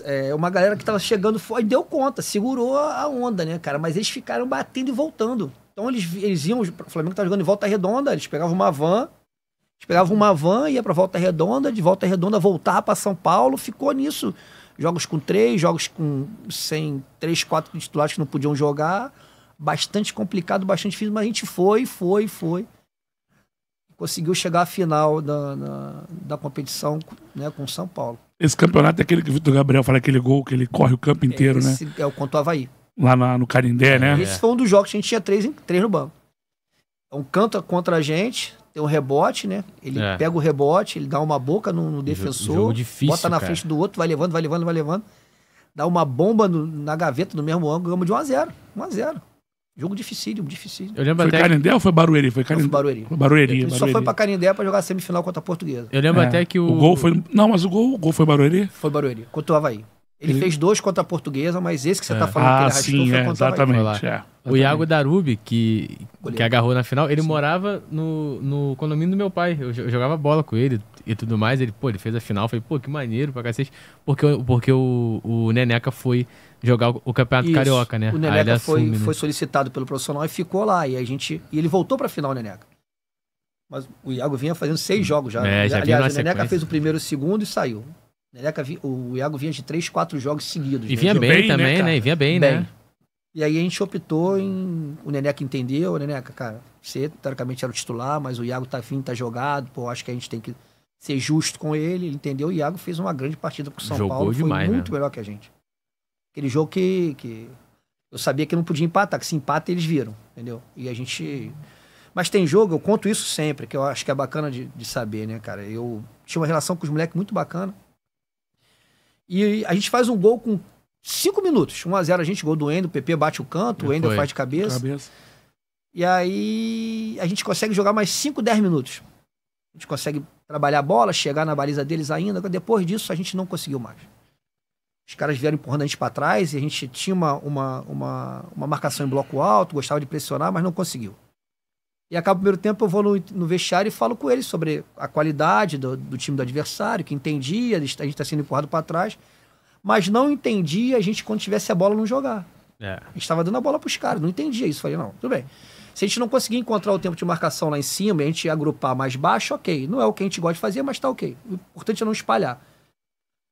É, uma galera que tava chegando foi deu conta, segurou a onda, né, cara? Mas eles ficaram batendo e voltando. Então eles, eles iam, o Flamengo tava jogando em volta redonda, eles pegavam uma van, eles pegavam uma van, ia pra volta redonda, de volta redonda voltava para São Paulo, ficou nisso. Jogos com três, jogos com sem três, quatro titulares que não podiam jogar. Bastante complicado, bastante difícil, mas a gente foi, foi, foi conseguiu chegar à final da, da, da, competição né, com São Paulo. Esse campeonato é aquele que o Vitor Gabriel fala aquele gol que ele corre o campo inteiro, né? Esse né? É o contra o Havaí. Lá na, no Carindé, né? Esse foi um dos jogos que a gente tinha três, três no banco. Então canta contra a gente, tem um rebote, né? Ele é. pega o rebote, ele dá uma boca no, no defensor, difícil, bota na cara. frente do outro, vai levando, vai levando, vai levando. Dá uma bomba no, na gaveta no mesmo ângulo, ganhamos de 1x0. 1x0. Jogo dificílimo, dificílimo. Eu lembro foi até Carindé que... ou foi Barueri? Foi, Carin... foi Barueri. Foi Barueri. Ele Barueri. só foi pra Carindé pra jogar semifinal contra a Portuguesa. Eu lembro é. até que o... o... gol foi... Não, mas o gol, o gol foi Barueri? Foi Barueri, contra o Havaí. Ele, ele fez dois contra a Portuguesa, mas esse que você tá é. falando ah, que ele sim, foi é, contra exatamente, o Havaí. É, O Iago Darubi, que, que agarrou na final, ele sim. morava no, no condomínio do meu pai. Eu jogava bola com ele, e tudo mais. Ele, pô, ele fez a final. Falei, pô, que maneiro pra cacete. Porque, porque o, o Neneca foi jogar o, Campeonato Isso. Carioca, né? O Neneca foi, assume, né? foi solicitado pelo profissional e ficou lá. E a gente. E ele voltou pra final, Neneca. Mas o Iago vinha fazendo seis jogos já. É, já Aliás, o Neneca fez o primeiro o segundo e saiu. O, Neneca, o Iago vinha de três, quatro jogos seguidos. E né? vinha bem, bem, né, também, né? né? E vinha bem, bem, né? E aí a gente optou em. O Neneca entendeu, o Neneca, cara, você teoricamente era o titular, mas o Iago tá afim, tá jogado, pô, acho que a gente tem que ser justo com ele, entendeu? O Iago fez uma grande partida com o São Jogou Paulo, demais, foi muito né? melhor que a gente. Aquele jogo que, que eu sabia que não podia empatar, que se empata eles viram, entendeu? E a gente... Mas tem jogo, eu conto isso sempre, que eu acho que é bacana de, de saber, né, cara? Eu tinha uma relação com os moleques muito bacana. E a gente faz um gol com cinco minutos. 1 a 0 a gente, gol do Endo, o PP bate o canto, Já o é, Endo faz de cabeça. cabeça. E aí a gente consegue jogar mais 5, 10 minutos. A gente consegue trabalhar a bola, chegar na baliza deles ainda. Depois disso, a gente não conseguiu mais. Os caras vieram empurrando a gente para trás e a gente tinha uma, uma, uma, uma, marcação em bloco alto, gostava de pressionar, mas não conseguiu. E acaba o primeiro tempo, eu vou no, no vestiário e falo com eles sobre a qualidade do, do time do adversário, que entendia, a gente está sendo empurrado para trás, mas não entendia a gente quando tivesse a bola não jogar. É. A gente estava dando a bola para os caras, não entendia isso. Falei, não, tudo bem. Se a gente não conseguir encontrar o tempo de marcação lá em cima e a gente agrupar mais baixo, ok. Não é o que a gente gosta de fazer, mas tá ok. O importante é não espalhar.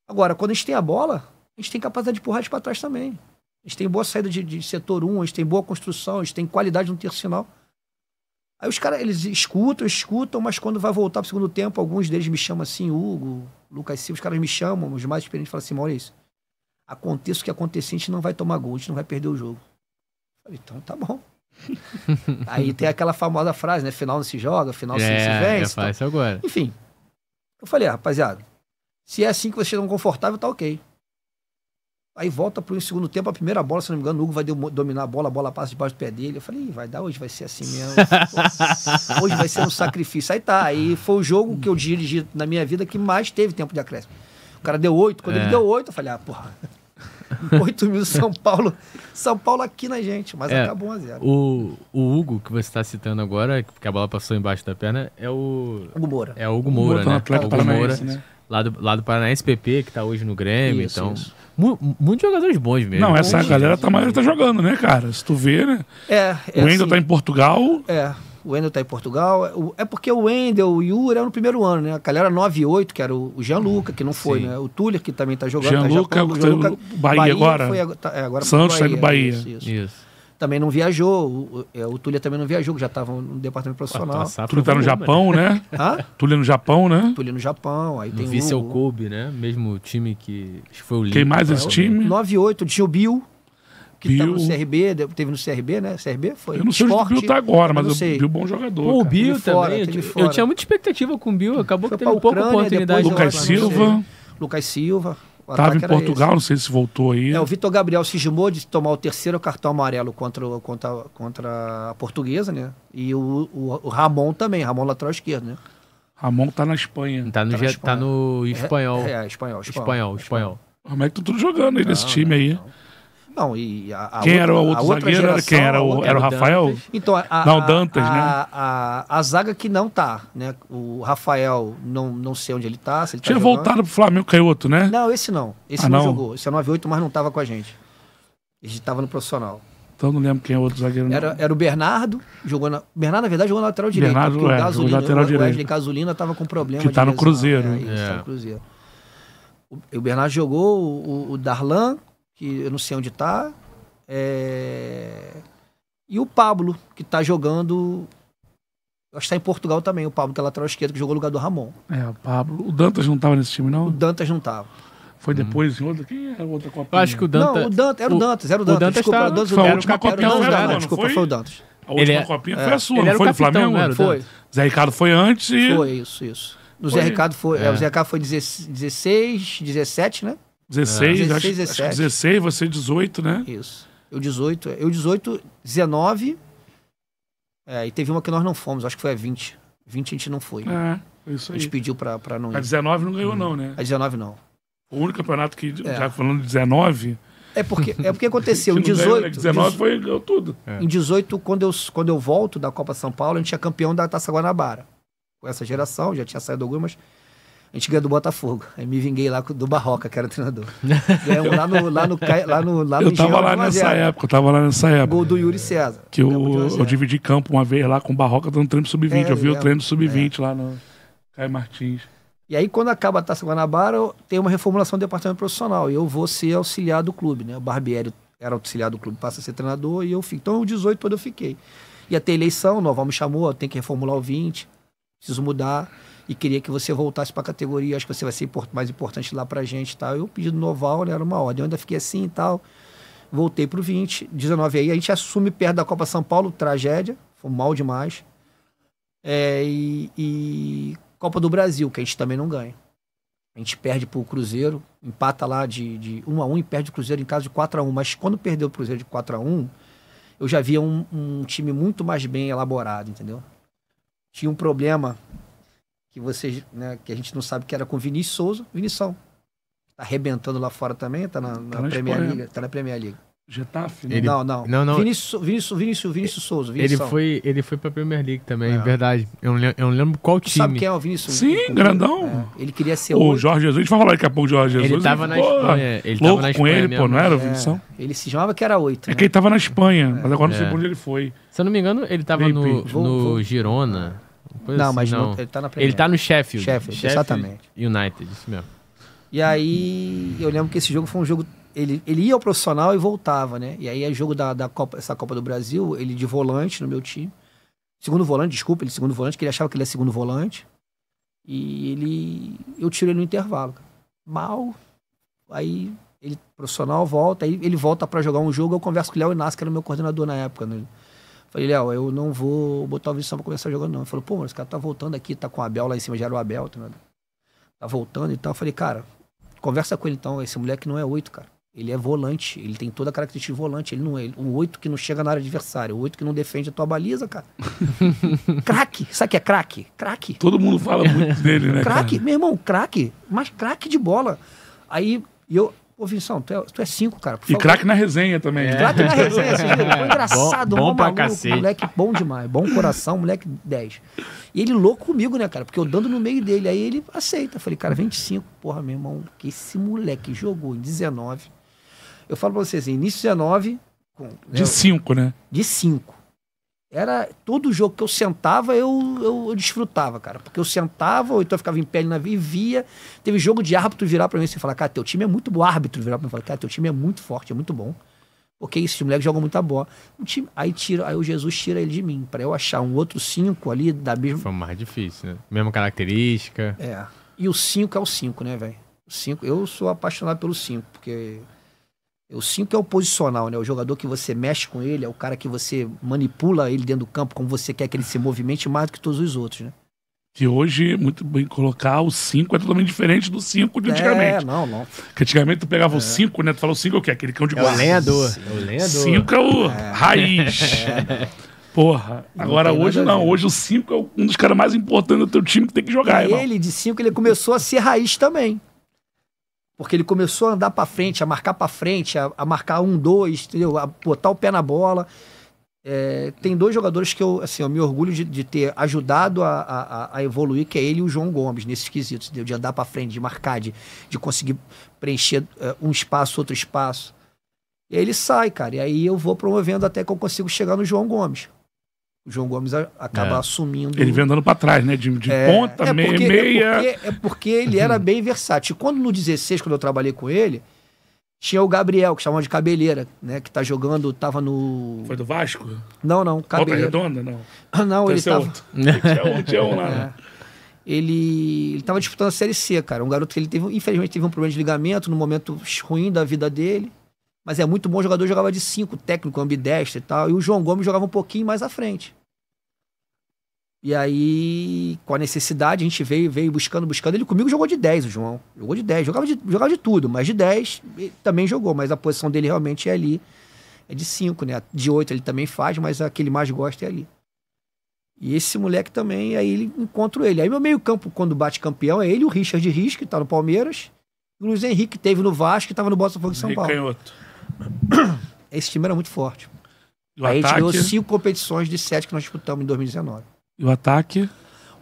Agora, quando a gente tem a bola, a gente tem capacidade de empurrar para trás também. A gente tem boa saída de, de setor 1, um, a gente tem boa construção, a gente tem qualidade no terceiro sinal. Aí os caras, eles escutam, escutam, mas quando vai voltar pro segundo tempo, alguns deles me chamam assim, Hugo, Lucas Silva, os caras me chamam, os mais experientes falam assim, isso. aconteça o que acontecer, a gente não vai tomar gol, a gente não vai perder o jogo. falei, então tá bom. Aí tem aquela famosa frase, né? Final não se joga, final é, se, se é, vence. Então. Faz agora. Enfim. Eu falei, ah, rapaziada, se é assim que vocês estão confortável, tá ok. Aí volta pro segundo tempo, a primeira bola, se não me engano, o Hugo vai dominar a bola, a bola passa debaixo do pé dele. Eu falei, vai dar hoje, vai ser assim mesmo. hoje vai ser um sacrifício. Aí tá, aí foi o jogo que eu dirigi na minha vida que mais teve tempo de acréscimo. O cara deu oito, quando é. ele deu oito, eu falei, ah, porra. 8 mil São Paulo. São Paulo aqui na gente, mas é, acabou 1 a 0 o, o Hugo, que você está citando agora, que a bola passou embaixo da perna, é o. Hugo Moura. É o Hugo Moura, Moura né? Claro, Hugo Moura. Né? Lá do, lá do Paranaense PP, que está hoje no Grêmio. Isso, então, isso. muitos jogadores bons mesmo. Não, essa Muito galera tá, tá jogando, né, cara? Se tu vê, né? É, é o Wendel é tá assim, tá em Portugal. É o Wendel está em Portugal. É o, é porque o Wendel e o Yuri eram no primeiro ano, né? A galera 98, que era o, jean Luca, que não foi, Sim. né? O Tuller, que também está jogando. Tá Gianluca, é tá Japão, Gianluca Bahia, Bahia agora. Foi, tá, é, agora Santos tá Bahia, Bahia. Isso, isso. isso, Também não viajou, o, é, o Tuller também não viajou, que já estava no departamento profissional. Tuller está no né? Japão, né? Hã? Tuller no Japão, né? Tuller no Japão, aí tem o... Vissel é Kobe, né? Mesmo time que foi o Quem mais esse time? 98, tinha o Bill, que tá Bill... tá no CRB, teve no CRB, né? CRB foi. Eu não sei Esporte, onde o Bill tá agora, mas o Bill é bom jogador. Pô, o Bill também. Fora, eu, eu, tinha muita expectativa com o Bill, acabou foi que teve pouca oportunidade. Lucas Silva. Lucas Silva. Estava em Portugal, esse. não sei se voltou aí. É, o Vitor Gabriel se cismou de tomar o terceiro cartão amarelo contra, contra, contra a portuguesa, né? E o, o, o Ramon também, Ramon lateral esquerdo, né? Ramon tá na Espanha. Tá no, tá, tá Espanha. Tá no é, espanhol. É, é, espanhol, espanhol. Espanhol, espanhol. Como é que tu tá tudo jogando aí não, nesse time não, aí? Não. Não, e a, a quem outra, era o outro zagueiro? Geração, quem era o, era o Rafael? Dantas. Então, a, não, Dantas, né? A, a, zaga que não tá, né? O Rafael, não, não sei onde ele tá. Se ele tá Tinha tá voltado pro Flamengo outro, né? Não, esse não. Esse ah, não, não, jogou. Esse é 98, mas não tava com a gente. Ele tava no profissional. Então não lembro quem é o outro zagueiro. Era, era o Bernardo, jogou na. Bernardo, na verdade, jogou na lateral direita. Bernardo, é, o Gasolina, lateral direito. O Gasolina tava com problema. Que tá no lesão, Cruzeiro. É, né? É, é. Tá no é. Cruzeiro. O, o Bernardo jogou, o, o Darlan que eu não sei onde está. É... E o Pablo, que está jogando. Acho que está em Portugal também, o Pablo, que é lateral esquerdo, que jogou no lugar do Ramon. É, o Pablo. O Dantas não estava nesse time, não? O Dantas não estava. Foi depois hum. em outra. Quem era acho que o Dantas. Não, o Dantas, era o Dantas, era o Dantas. O Dantas desculpa, tá... era o Dantas. Foi a última era o Dantas, desculpa, foi? o Dantas. A última ele é- copinha é, foi a sua, não foi do Flamengo? Não né? foi. Zé Ricardo foi antes e... Foi, isso, isso. É, o é. Zé Ricardo foi. É. É, o Zé Ricardo foi 16, 17, né? 16, é. 16 acho, 17. Acho 16, você 18, né? Isso. Eu 18, eu 18, 19. É, e teve uma que nós não fomos, acho que foi a 20. 20 a gente não foi. É, isso aí. A gente pediu pra, pra não ir. A 19 não ganhou, hum. não, né? A 19 não. O único campeonato que, é. já falando de 19. É porque, é porque aconteceu. em 18. Ganhou, 19 né? foi ganhou tudo. É. Em 18, quando eu, quando eu volto da Copa São Paulo, a gente é campeão da Taça Guanabara. Com essa geração, já tinha saído algumas. mas a gente ganhou do Botafogo. Aí me vinguei lá do Barroca, que era o treinador. Ganhamos lá no, lá no, lá no, lá no Eu tava lá nessa zero. época, eu tava lá nessa época. Gol do Yuri César. Que eu, eu dividi campo uma vez lá com o Barroca dando treino sub-20. É, eu vi é, o treino sub-20 é. lá no Caio Martins. E aí, quando acaba a Taça Guanabara, tem uma reformulação do departamento profissional. E eu vou ser auxiliar do clube, né? O Barbieri era auxiliar do clube, passa a ser treinador e eu fico. Então, o 18 todo eu fiquei. E até eleição, o Noval me chamou, tem que reformular o 20 preciso mudar e queria que você voltasse para a categoria, acho que você vai ser mais importante lá para a gente tal. Eu pedi no Noval, né, era uma ordem, eu ainda fiquei assim e tal. Voltei para o 20, 19 aí, a gente assume perto da Copa São Paulo, tragédia, foi mal demais. É, e, e, Copa do Brasil, que a gente também não ganha. A gente perde para o Cruzeiro, empata lá de, de 1 a 1 e perde o Cruzeiro em casa de 4 a 1 Mas quando perdeu o Cruzeiro de 4 a 1 eu já via um, um time muito mais bem elaborado, entendeu? tinha um problema que vocês, né, que a gente não sabe que era com o Vinícius Souza, Vinição. Tá arrebentando lá fora também, tá na, na tá Premier Liga, tá na Premier Liga. Getafe? Né? Ele... Não, não. não, não. Vinícius, Vinícius, Vinícius, Vinícius Souza. ele, foi, ele foi pra Premier League também, é. verdade. Eu não, eu não lembro qual tu time. Sabe quem é o Vinícius? Sim, o, grandão. É. Ele queria ser o... O Jorge Jesus, a gente vai falar daqui a pouco Jorge Jesus. Ele tava ele, na Espanha. Ele louco tava na Espanha com ele, mesmo. pô, não era, é, o Vinícius? Ele se chamava que era oito. É né? que ele tava na Espanha, é. mas agora não sei é. onde ele foi. Se eu não me engano, ele tava Felipe. no, vou, no vou. Girona. Não, assim, mas não. ele tá na Premier. Ele tá no Sheffield. Sheffield, Sheffield exatamente. United, isso mesmo. E aí, eu lembro que esse jogo foi um jogo ele, ele ia ao profissional e voltava, né? E aí é jogo da, da Copa, essa Copa do Brasil, ele de volante no meu time. Segundo volante, desculpa, ele segundo volante, que ele achava que ele é segundo volante. E ele. Eu tiro ele no intervalo. Mal. Aí ele profissional volta, aí ele volta para jogar um jogo, eu converso com o Léo Inácio, que era o meu coordenador na época. Né? Falei, Léo, eu não vou botar o Vinícius pra começar jogando, não. Ele falou, pô, mas esse cara tá voltando aqui, tá com o Abel lá em cima, já era o Abel, tá, né? tá voltando e tal. Eu falei, cara, conversa com ele então, esse moleque não é oito, cara. Ele é volante, ele tem toda a característica de volante. Ele não é o oito que não chega na área adversária, o oito que não defende a tua baliza, cara. craque, sabe o que é craque? Craque. Todo mundo fala muito dele, né? Craque, meu irmão, craque, mas craque de bola. Aí eu, Ô, Vinção, tu é, tu é cinco, cara. E craque na resenha também. É. Craque na resenha, assim, foi engraçado. Bom, bom pra maluco, cacete. Moleque bom demais, bom coração, moleque 10. E ele louco comigo, né, cara? Porque eu dando no meio dele, aí ele aceita. falei, cara, 25, porra, meu irmão, que esse moleque jogou em 19 eu falo pra vocês, assim, início 19. Com, de 5, né? De 5. Né? Era todo jogo que eu sentava, eu, eu, eu, desfrutava, cara. Porque eu sentava, ou então eu ficava em pé na via e via. Teve jogo de árbitro virar pra mim assim e falar, cara, teu time é muito bom. Árbitro virar pra mim e falar, cara, teu time é muito forte, é muito bom. Porque esse moleque joga muita bola. Um time, aí, tira, aí o Jesus tira ele de mim, para eu achar um outro 5 ali da mesma. Foi mais difícil, né? Mesma característica. É. E o 5 é o 5, né, velho? O 5, eu sou apaixonado pelo 5, porque o 5 é o posicional, né? O jogador que você mexe com ele, é o cara que você manipula ele dentro do campo como você quer que ele se movimente mais do que todos os outros, né? Que hoje, muito bem colocar, o 5 é totalmente diferente do 5 de antigamente. É, não, não. Porque antigamente tu pegava é. o 5, né? Tu falava o 5 é o quê? Aquele cão de guarda. É o lendo. 5 é, é o é. raiz. É. Porra, agora não hoje não. Hoje o 5 é um dos caras mais importantes do teu time que tem que jogar, e irmão. ele, de 5, ele começou a ser raiz também. Porque ele começou a andar para frente, a marcar para frente, a, a, marcar um, dois, entendeu? A botar o pé na bola. É, tem dois jogadores que eu, assim, eu me orgulho de, de ter ajudado a, a, a, evoluir, que é ele e o João Gomes, nesses quesitos, entendeu? de andar para frente, de marcar, de, de conseguir preencher é, um espaço, outro espaço. E aí ele sai, cara. E aí eu vou promovendo até que eu consigo chegar no João Gomes. O João Gomes acaba é. assumindo. Ele vem andando para trás, né? De, de é, ponta, é porque, é meia. É porque, é porque ele era uhum. bem versátil. Quando no 16, quando eu trabalhei com ele, tinha o Gabriel, que chamava de Cabeleira, né? Que tá jogando, tava no. Foi do Vasco? Não, não. Cabeleira. Volta Redonda, não. não, então ele é tava. Outro. Ele é um, lá, né? É. Ele, ele tava disputando a Série C, cara. Um garoto que ele teve, infelizmente, teve um problema de ligamento no momento ruim da vida dele mas é muito bom jogador, jogava de 5, técnico, ambidestro e tal. E o João Gomes jogava um pouquinho mais à frente. E aí, com a necessidade, a gente veio, veio buscando, buscando. Ele comigo jogou de 10, o João. Jogou de 10, jogava de, jogava de tudo, mas de 10 também jogou, mas a posição dele realmente é ali. É de 5, né? De 8 ele também faz, mas a que ele mais gosta é ali. E esse moleque também, aí ele encontra ele. Aí meu meio-campo, quando bate campeão, é ele, o Richard Risco, que tá no Palmeiras. E o Luiz Henrique teve no Vasco, que tava no Botafogo de São Paulo. Canhoto. Esse time era muito forte. O Aí ataque... a gente ganhou cinco competições de sete que nós disputamos em 2019. E o ataque?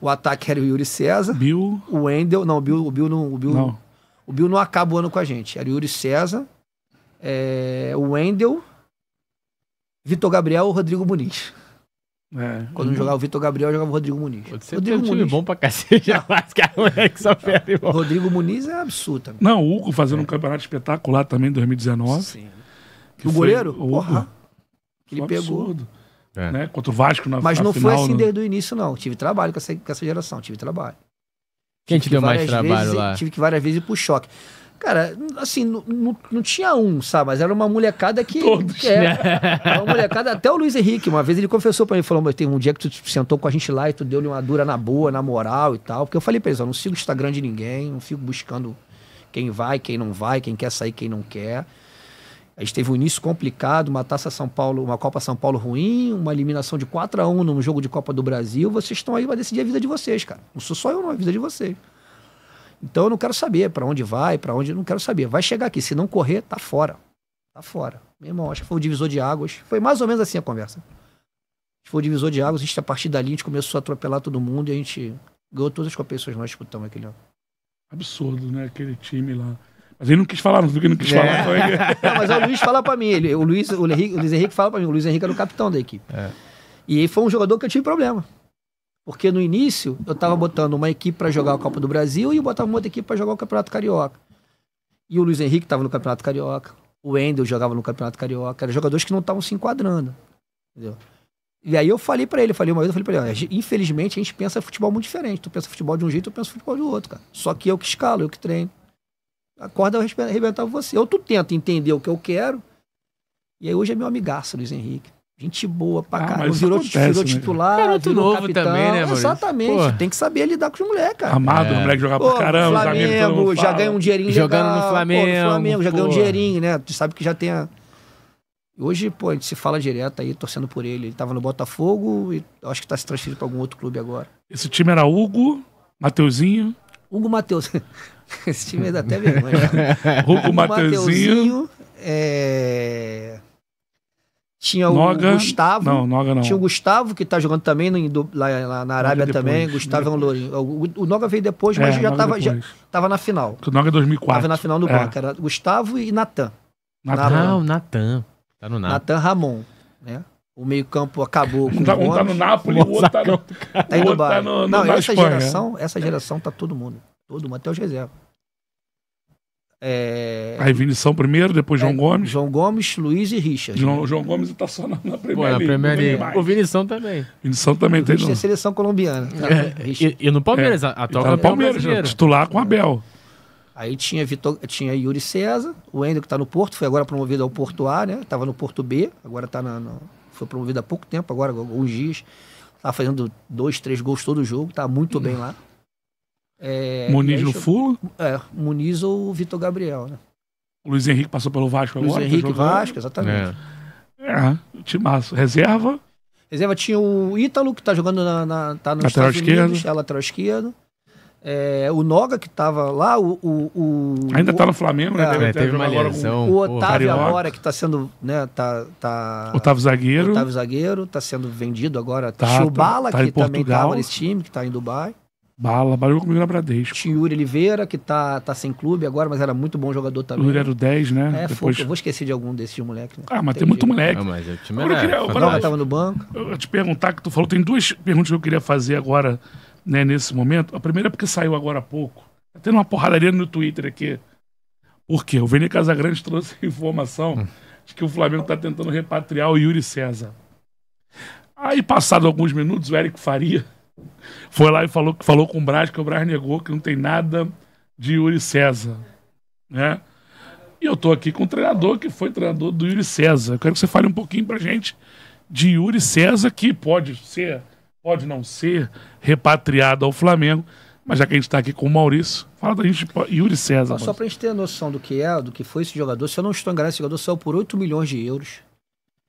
O ataque era o Yuri César. Bill. O Wendel. Não, o Bill, o Bill não. O Bill não, o Bill não acaba o ano com a gente. Era o Yuri César, é, o Wendel, Vitor Gabriel e Rodrigo Muniz. É, Quando jogava o Vitor Gabriel, jogava o Rodrigo Muniz. Você Rodrigo tem um Muniz. bom pra cacete, mas que é que só perde Rodrigo Muniz é absurdo. Não, o Hugo fazendo é. um campeonato espetacular também em 2019. Sim o goleiro? Porra. Que ele pegou. É. Né? Contra o Vasco na Mas não final, foi assim desde o início, não. Tive trabalho com essa, com essa geração, tive trabalho. Quem tive te deu mais trabalho vezes, lá? Tive que várias vezes ir pro choque. Cara, assim, não, não, tinha um, sabe? Mas era uma molecada que. Todos. Que é, era, né? era uma molecada, até o Luiz Henrique, uma vez ele confessou para mim, falou: mas tem um dia que tu sentou com a gente lá e tu deu-lhe uma dura na boa, na moral e tal. Porque eu falei pra eles: eu não sigo o Instagram de ninguém, não fico buscando quem vai, quem não vai, quem quer sair, quem não quer. A gente teve um início complicado, uma taça São Paulo, uma Copa São Paulo ruim, uma eliminação de 4 a 1 num jogo de Copa do Brasil. Vocês estão aí para decidir a vida de vocês, cara. Não sou só eu, não, a vida de vocês. Então eu não quero saber para onde vai, para onde. Não quero saber. Vai chegar aqui. Se não correr, tá fora. Tá fora. Meu irmão, acho que foi o divisor de águas. Foi mais ou menos assim a conversa. Foi o divisor de águas. A gente, a partir dali, a gente começou a atropelar todo mundo e a gente ganhou todas as competições que nós disputamos aquele ano. Absurdo, né? Aquele time lá. Mas ele não quis falar, não sei que não quis falar. É. Não, mas o Luiz fala pra mim. Ele, o, Luiz, o, Henrique, o Luiz Henrique fala pra mim. O Luiz Henrique era o capitão da equipe. É. E ele foi um jogador que eu tive problema. Porque no início eu tava botando uma equipe para jogar a Copa do Brasil e eu botava uma outra equipe para jogar o Campeonato Carioca. E o Luiz Henrique tava no Campeonato Carioca. O Wendel jogava no Campeonato Carioca. Eram jogadores que não estavam se enquadrando. Entendeu? E aí eu falei para ele, falei uma vez, eu falei pra ele, infelizmente a gente pensa futebol muito diferente. Tu pensa futebol de um jeito, eu penso futebol de outro, cara. Só que eu que escalo, eu que treino a corda vai arrebentar você. Ou tu tenta entender o que eu quero. E aí hoje é meu amigaço, Luiz Henrique. Gente boa pra ah, caramba. Virou, acontece, virou né, titular. Garoto virou novo capitão. também, né, Exatamente. Pô. Tem que saber lidar com os moleques, cara. Amado, é. o moleque jogar pra caramba. Flamengo, já ganhou um dinheirinho Jogando legal. no Flamengo. Pô, no Flamengo, já ganhou um dinheirinho, né? Tu sabe que já tem a... Hoje, pô, a gente se fala direto aí, torcendo por ele. Ele tava no Botafogo e acho que tá se transferindo pra algum outro clube agora. Esse time era Hugo, Mateuzinho... Hugo Matheus. Esse time é dá até vergonha. Né? Rugo Mateuzinho. É... Tinha o Gustavo. Não, Noga não. Tinha o Gustavo, que tá jogando também no, lá, lá, na Arábia depois, também. Gustavo é um lourinho. O, o, Noga veio depois, mas é, já, tava, depois. já tava na final. O Noga é 2004. Tava na final do é. banco. Era Gustavo e Natan. Natan. Natan. Tá no Natan Ramon. Né? O meio-campo acabou. Com tá, um tá no Napoli, o outro tá no. Tá tá no, no, não, essa Espanha. geração, essa geração tá todo mundo. Todo mundo, até os reservas. É... Aí Vinição primeiro, depois João é, Gomes. João Gomes, Luiz e Richard. João, João Gomes está só na, na Premier Pô, na O Vinição também. Vinição também tem. Richard é seleção colombiana. É, e, e, no Palmeiras, é, atual tá no Palmeiras, titular com é. Abel. Aí tinha, Vitor, tinha Yuri César, o Ender que está no Porto, foi agora promovido ao Porto A, né? Estava no Porto B, agora tá na, foi promovido há pouco tempo, agora alguns dias. Estava fazendo dois, três gols todo jogo, tá muito hum. bem lá. É, Muniz no Fula? É, Muniz ou Vitor Gabriel, né? O Luiz Henrique passou pelo Vasco Luiz agora. Luiz Henrique, tá Vasco, exatamente. É, é timaço. Reserva? Reserva tinha o Ítalo, que tá jogando na, na tá nos lateral Estados esquerdo. Unidos, é lateral esquerdo. É, o Noga, que tava lá, o... o, o Ainda tá o, tá no Flamengo, né? É, Deve, teve uma lesão. O, o Otávio agora, que tá sendo, né, tá... tá Otávio Zagueiro. Otávio Zagueiro, tá sendo vendido agora. Tá, tá. Chubala, tá, tá que também tava nesse time, que tá em Dubai. Bala, barulho comigo na Bradesco. Tinha Yuri Oliveira, que tá, tá sem clube agora, mas era muito bom jogador também. Yuri né? era o 10, né? É, Depois... Foi, eu vou esquecer de algum desses moleques. Né? Ah, mas tem, tem muito moleque. Não, mas eu o agora, eu agora, tava no banco. Eu te perguntar, que tu falou, tem duas perguntas que eu queria fazer agora, né, nesse momento. A primeira é porque saiu agora há pouco. Tá tendo uma porradaria no Twitter aqui. Por quê? O Vene Casagrande trouxe informação de que o Flamengo tá tentando repatriar o Yuri César. Aí, passado alguns minutos, o Eric Faria foi lá e falou, falou com o Braz, que o Braz negou que não tem nada de Yuri César. Né? E eu estou aqui com o treinador que foi treinador do Yuri César. Eu quero que você fale um pouquinho pra gente de Yuri César, que pode ser, pode não ser, repatriado ao Flamengo. Mas já que a gente está aqui com o Maurício, fala da gente, Yuri César. Só para a gente ter a noção do que é, do que foi esse jogador, se eu não estou enganado, esse jogador saiu por 8 milhões de euros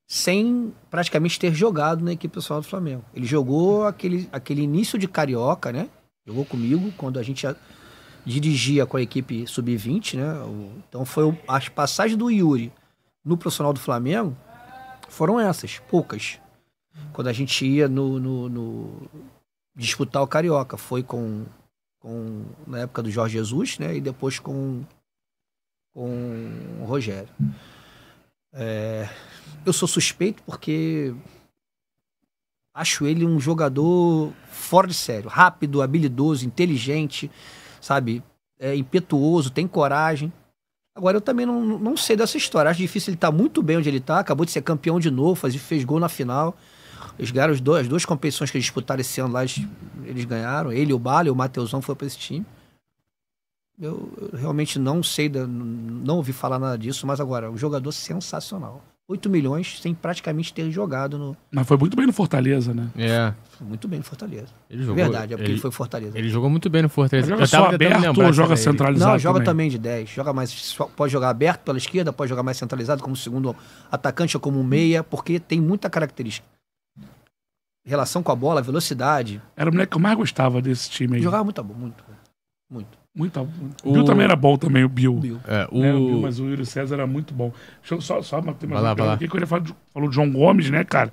sem praticamente ter jogado na equipe pessoal do Flamengo. Ele jogou aquele, aquele início de carioca, né? Jogou comigo quando a gente dirigia com a equipe sub-20, né? Então foi as passagens do Yuri no profissional do Flamengo foram essas, poucas. Quando a gente ia no, no, no disputar o carioca, foi com, com na época do Jorge Jesus, né? E depois com com o Rogério. É, eu sou suspeito porque acho ele um jogador fora de sério, rápido, habilidoso, inteligente, sabe? É, impetuoso, tem coragem. Agora eu também não, não sei dessa história. Acho difícil ele estar tá muito bem onde ele está. Acabou de ser campeão de novo, faz, fez gol na final. Eles ganharam as duas, as duas competições que eles disputaram esse ano lá, eles, eles ganharam. Ele, o Bale, o Mateusão foi para esse time. Eu, eu realmente não sei, não ouvi falar nada disso, mas agora, um jogador sensacional. 8 milhões sem praticamente ter jogado no. Mas foi muito bem no Fortaleza, né? É. Foi muito bem no Fortaleza. Ele jogou, Verdade, é porque ele, ele foi Fortaleza. Ele jogou muito bem no Fortaleza. Ele joga só aberto ou joga centralizado? Não, joga também. de 10. Joga mais, pode jogar aberto pela esquerda, pode jogar mais centralizado como segundo atacante ou como meia, porque tem muita característica relação com a bola, velocidade. Era o moleque que eu mais gostava desse time aí. Jogava muito, muito, muito. Muito o... Bill também era bom também, o Bill. Bill. É, o... Né, o Bill, mas o Yuri César era muito bom. Deixa eu só, só bater mais uma aqui, que eu falar de, falou de João Gomes, né, cara?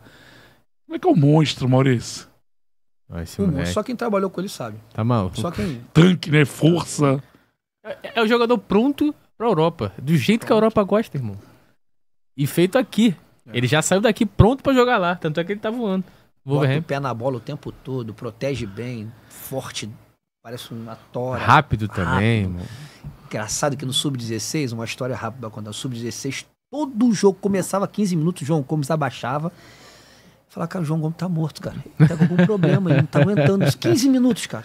Como é que é o um monstro, Maurício? Vai, hum, só quem trabalhou com ele sabe. Tá mal. Só quem... Tanque, né? Força. É, é o jogador pronto pra Europa. Do jeito que a Europa gosta, irmão. E feito aqui. É. Ele já saiu daqui pronto para jogar lá. Tanto é que ele tá voando. Bota o pé na bola o tempo todo, protege bem, forte, Parece uma tora. Rápido também, rápido. mano. Engraçado que no Sub-16, uma história rápida quando o Sub-16, todo jogo começava 15 minutos, o João Gomes abaixava. Falar, cara, o João Gomes tá morto, cara. Ele tá com algum problema, ele não tá aguentando. 15 minutos, cara.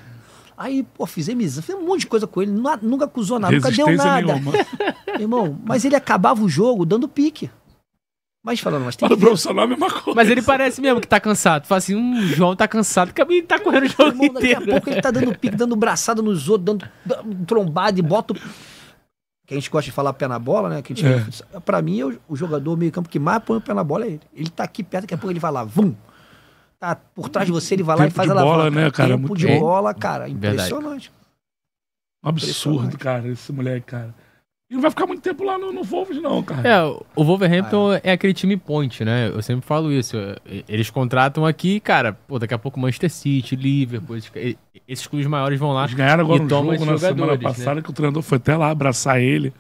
Aí, pô, fizemos fiz um monte de coisa com ele, nunca acusou nada, nunca deu nada. Irmão, mas ele acabava o jogo dando pique. Mas falando, mas tem. Para o profissional é a mesma coisa. Mas ele parece mesmo que tá cansado. Fala assim, hum, João tá cansado, que ele tá correndo o jogo inteiro. Daqui a pouco ele tá dando pique, dando braçada nos outros, dando trombada e bota. Que a gente gosta de falar pé na bola, né? Que a gente... é. Pra mim, o jogador meio-campo que mais põe o pé na bola é ele. Ele tá aqui perto, daqui a pouco ele vai lá, vum! Tá por trás de você, ele vai lá Tempo e faz a bola, né, cara? Tempo muito de bola, cara. Impressionante. Verdade. Um absurdo, Impressionante. cara, esse moleque, cara. E não vai ficar muito tempo lá no, no Wolves, não, cara. É, o Wolverhampton ah, é. é aquele time point, né? Eu sempre falo isso. Eles contratam aqui, cara, pô, daqui a pouco Manchester City, Liverpool, esses, clubes maiores vão lá. Eles ganharam agora e um jogo na semana né? passada né? que o treinador foi até lá abraçar ele.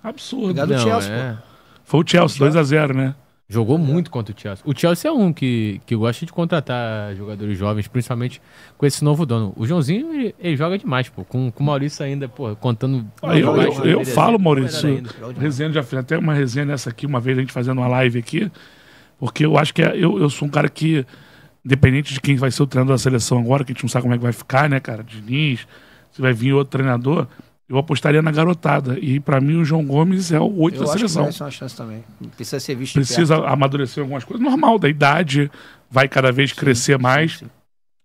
Absurdo. Não, Chelsea, é. Foi o Chelsea, 2x0, né? Jogou muito contra o Chelsea. O Chelsea é um que, que gosta de contratar jogadores jovens, principalmente com esse novo dono. O Joãozinho, ele, ele joga demais, pô. Com, com o Maurício ainda, pô, contando. Ah, eu, eu, eu, falo, Maurício. Resenha, já fiz até uma resenha nessa aqui, uma vez a gente fazendo uma live aqui. Porque eu acho que é, eu, eu sou um cara que, independente de quem vai ser o treinador da seleção agora, que a gente não sabe como é que vai ficar, né, cara? Diniz, se vai vir outro treinador eu apostaria na garotada. E para mim o João Gomes é o 8 da seleção. que uma chance também. Precisa ser visto. Precisa perto. amadurecer algumas coisas. Normal, da idade vai cada vez sim, crescer mais. Sim, sim.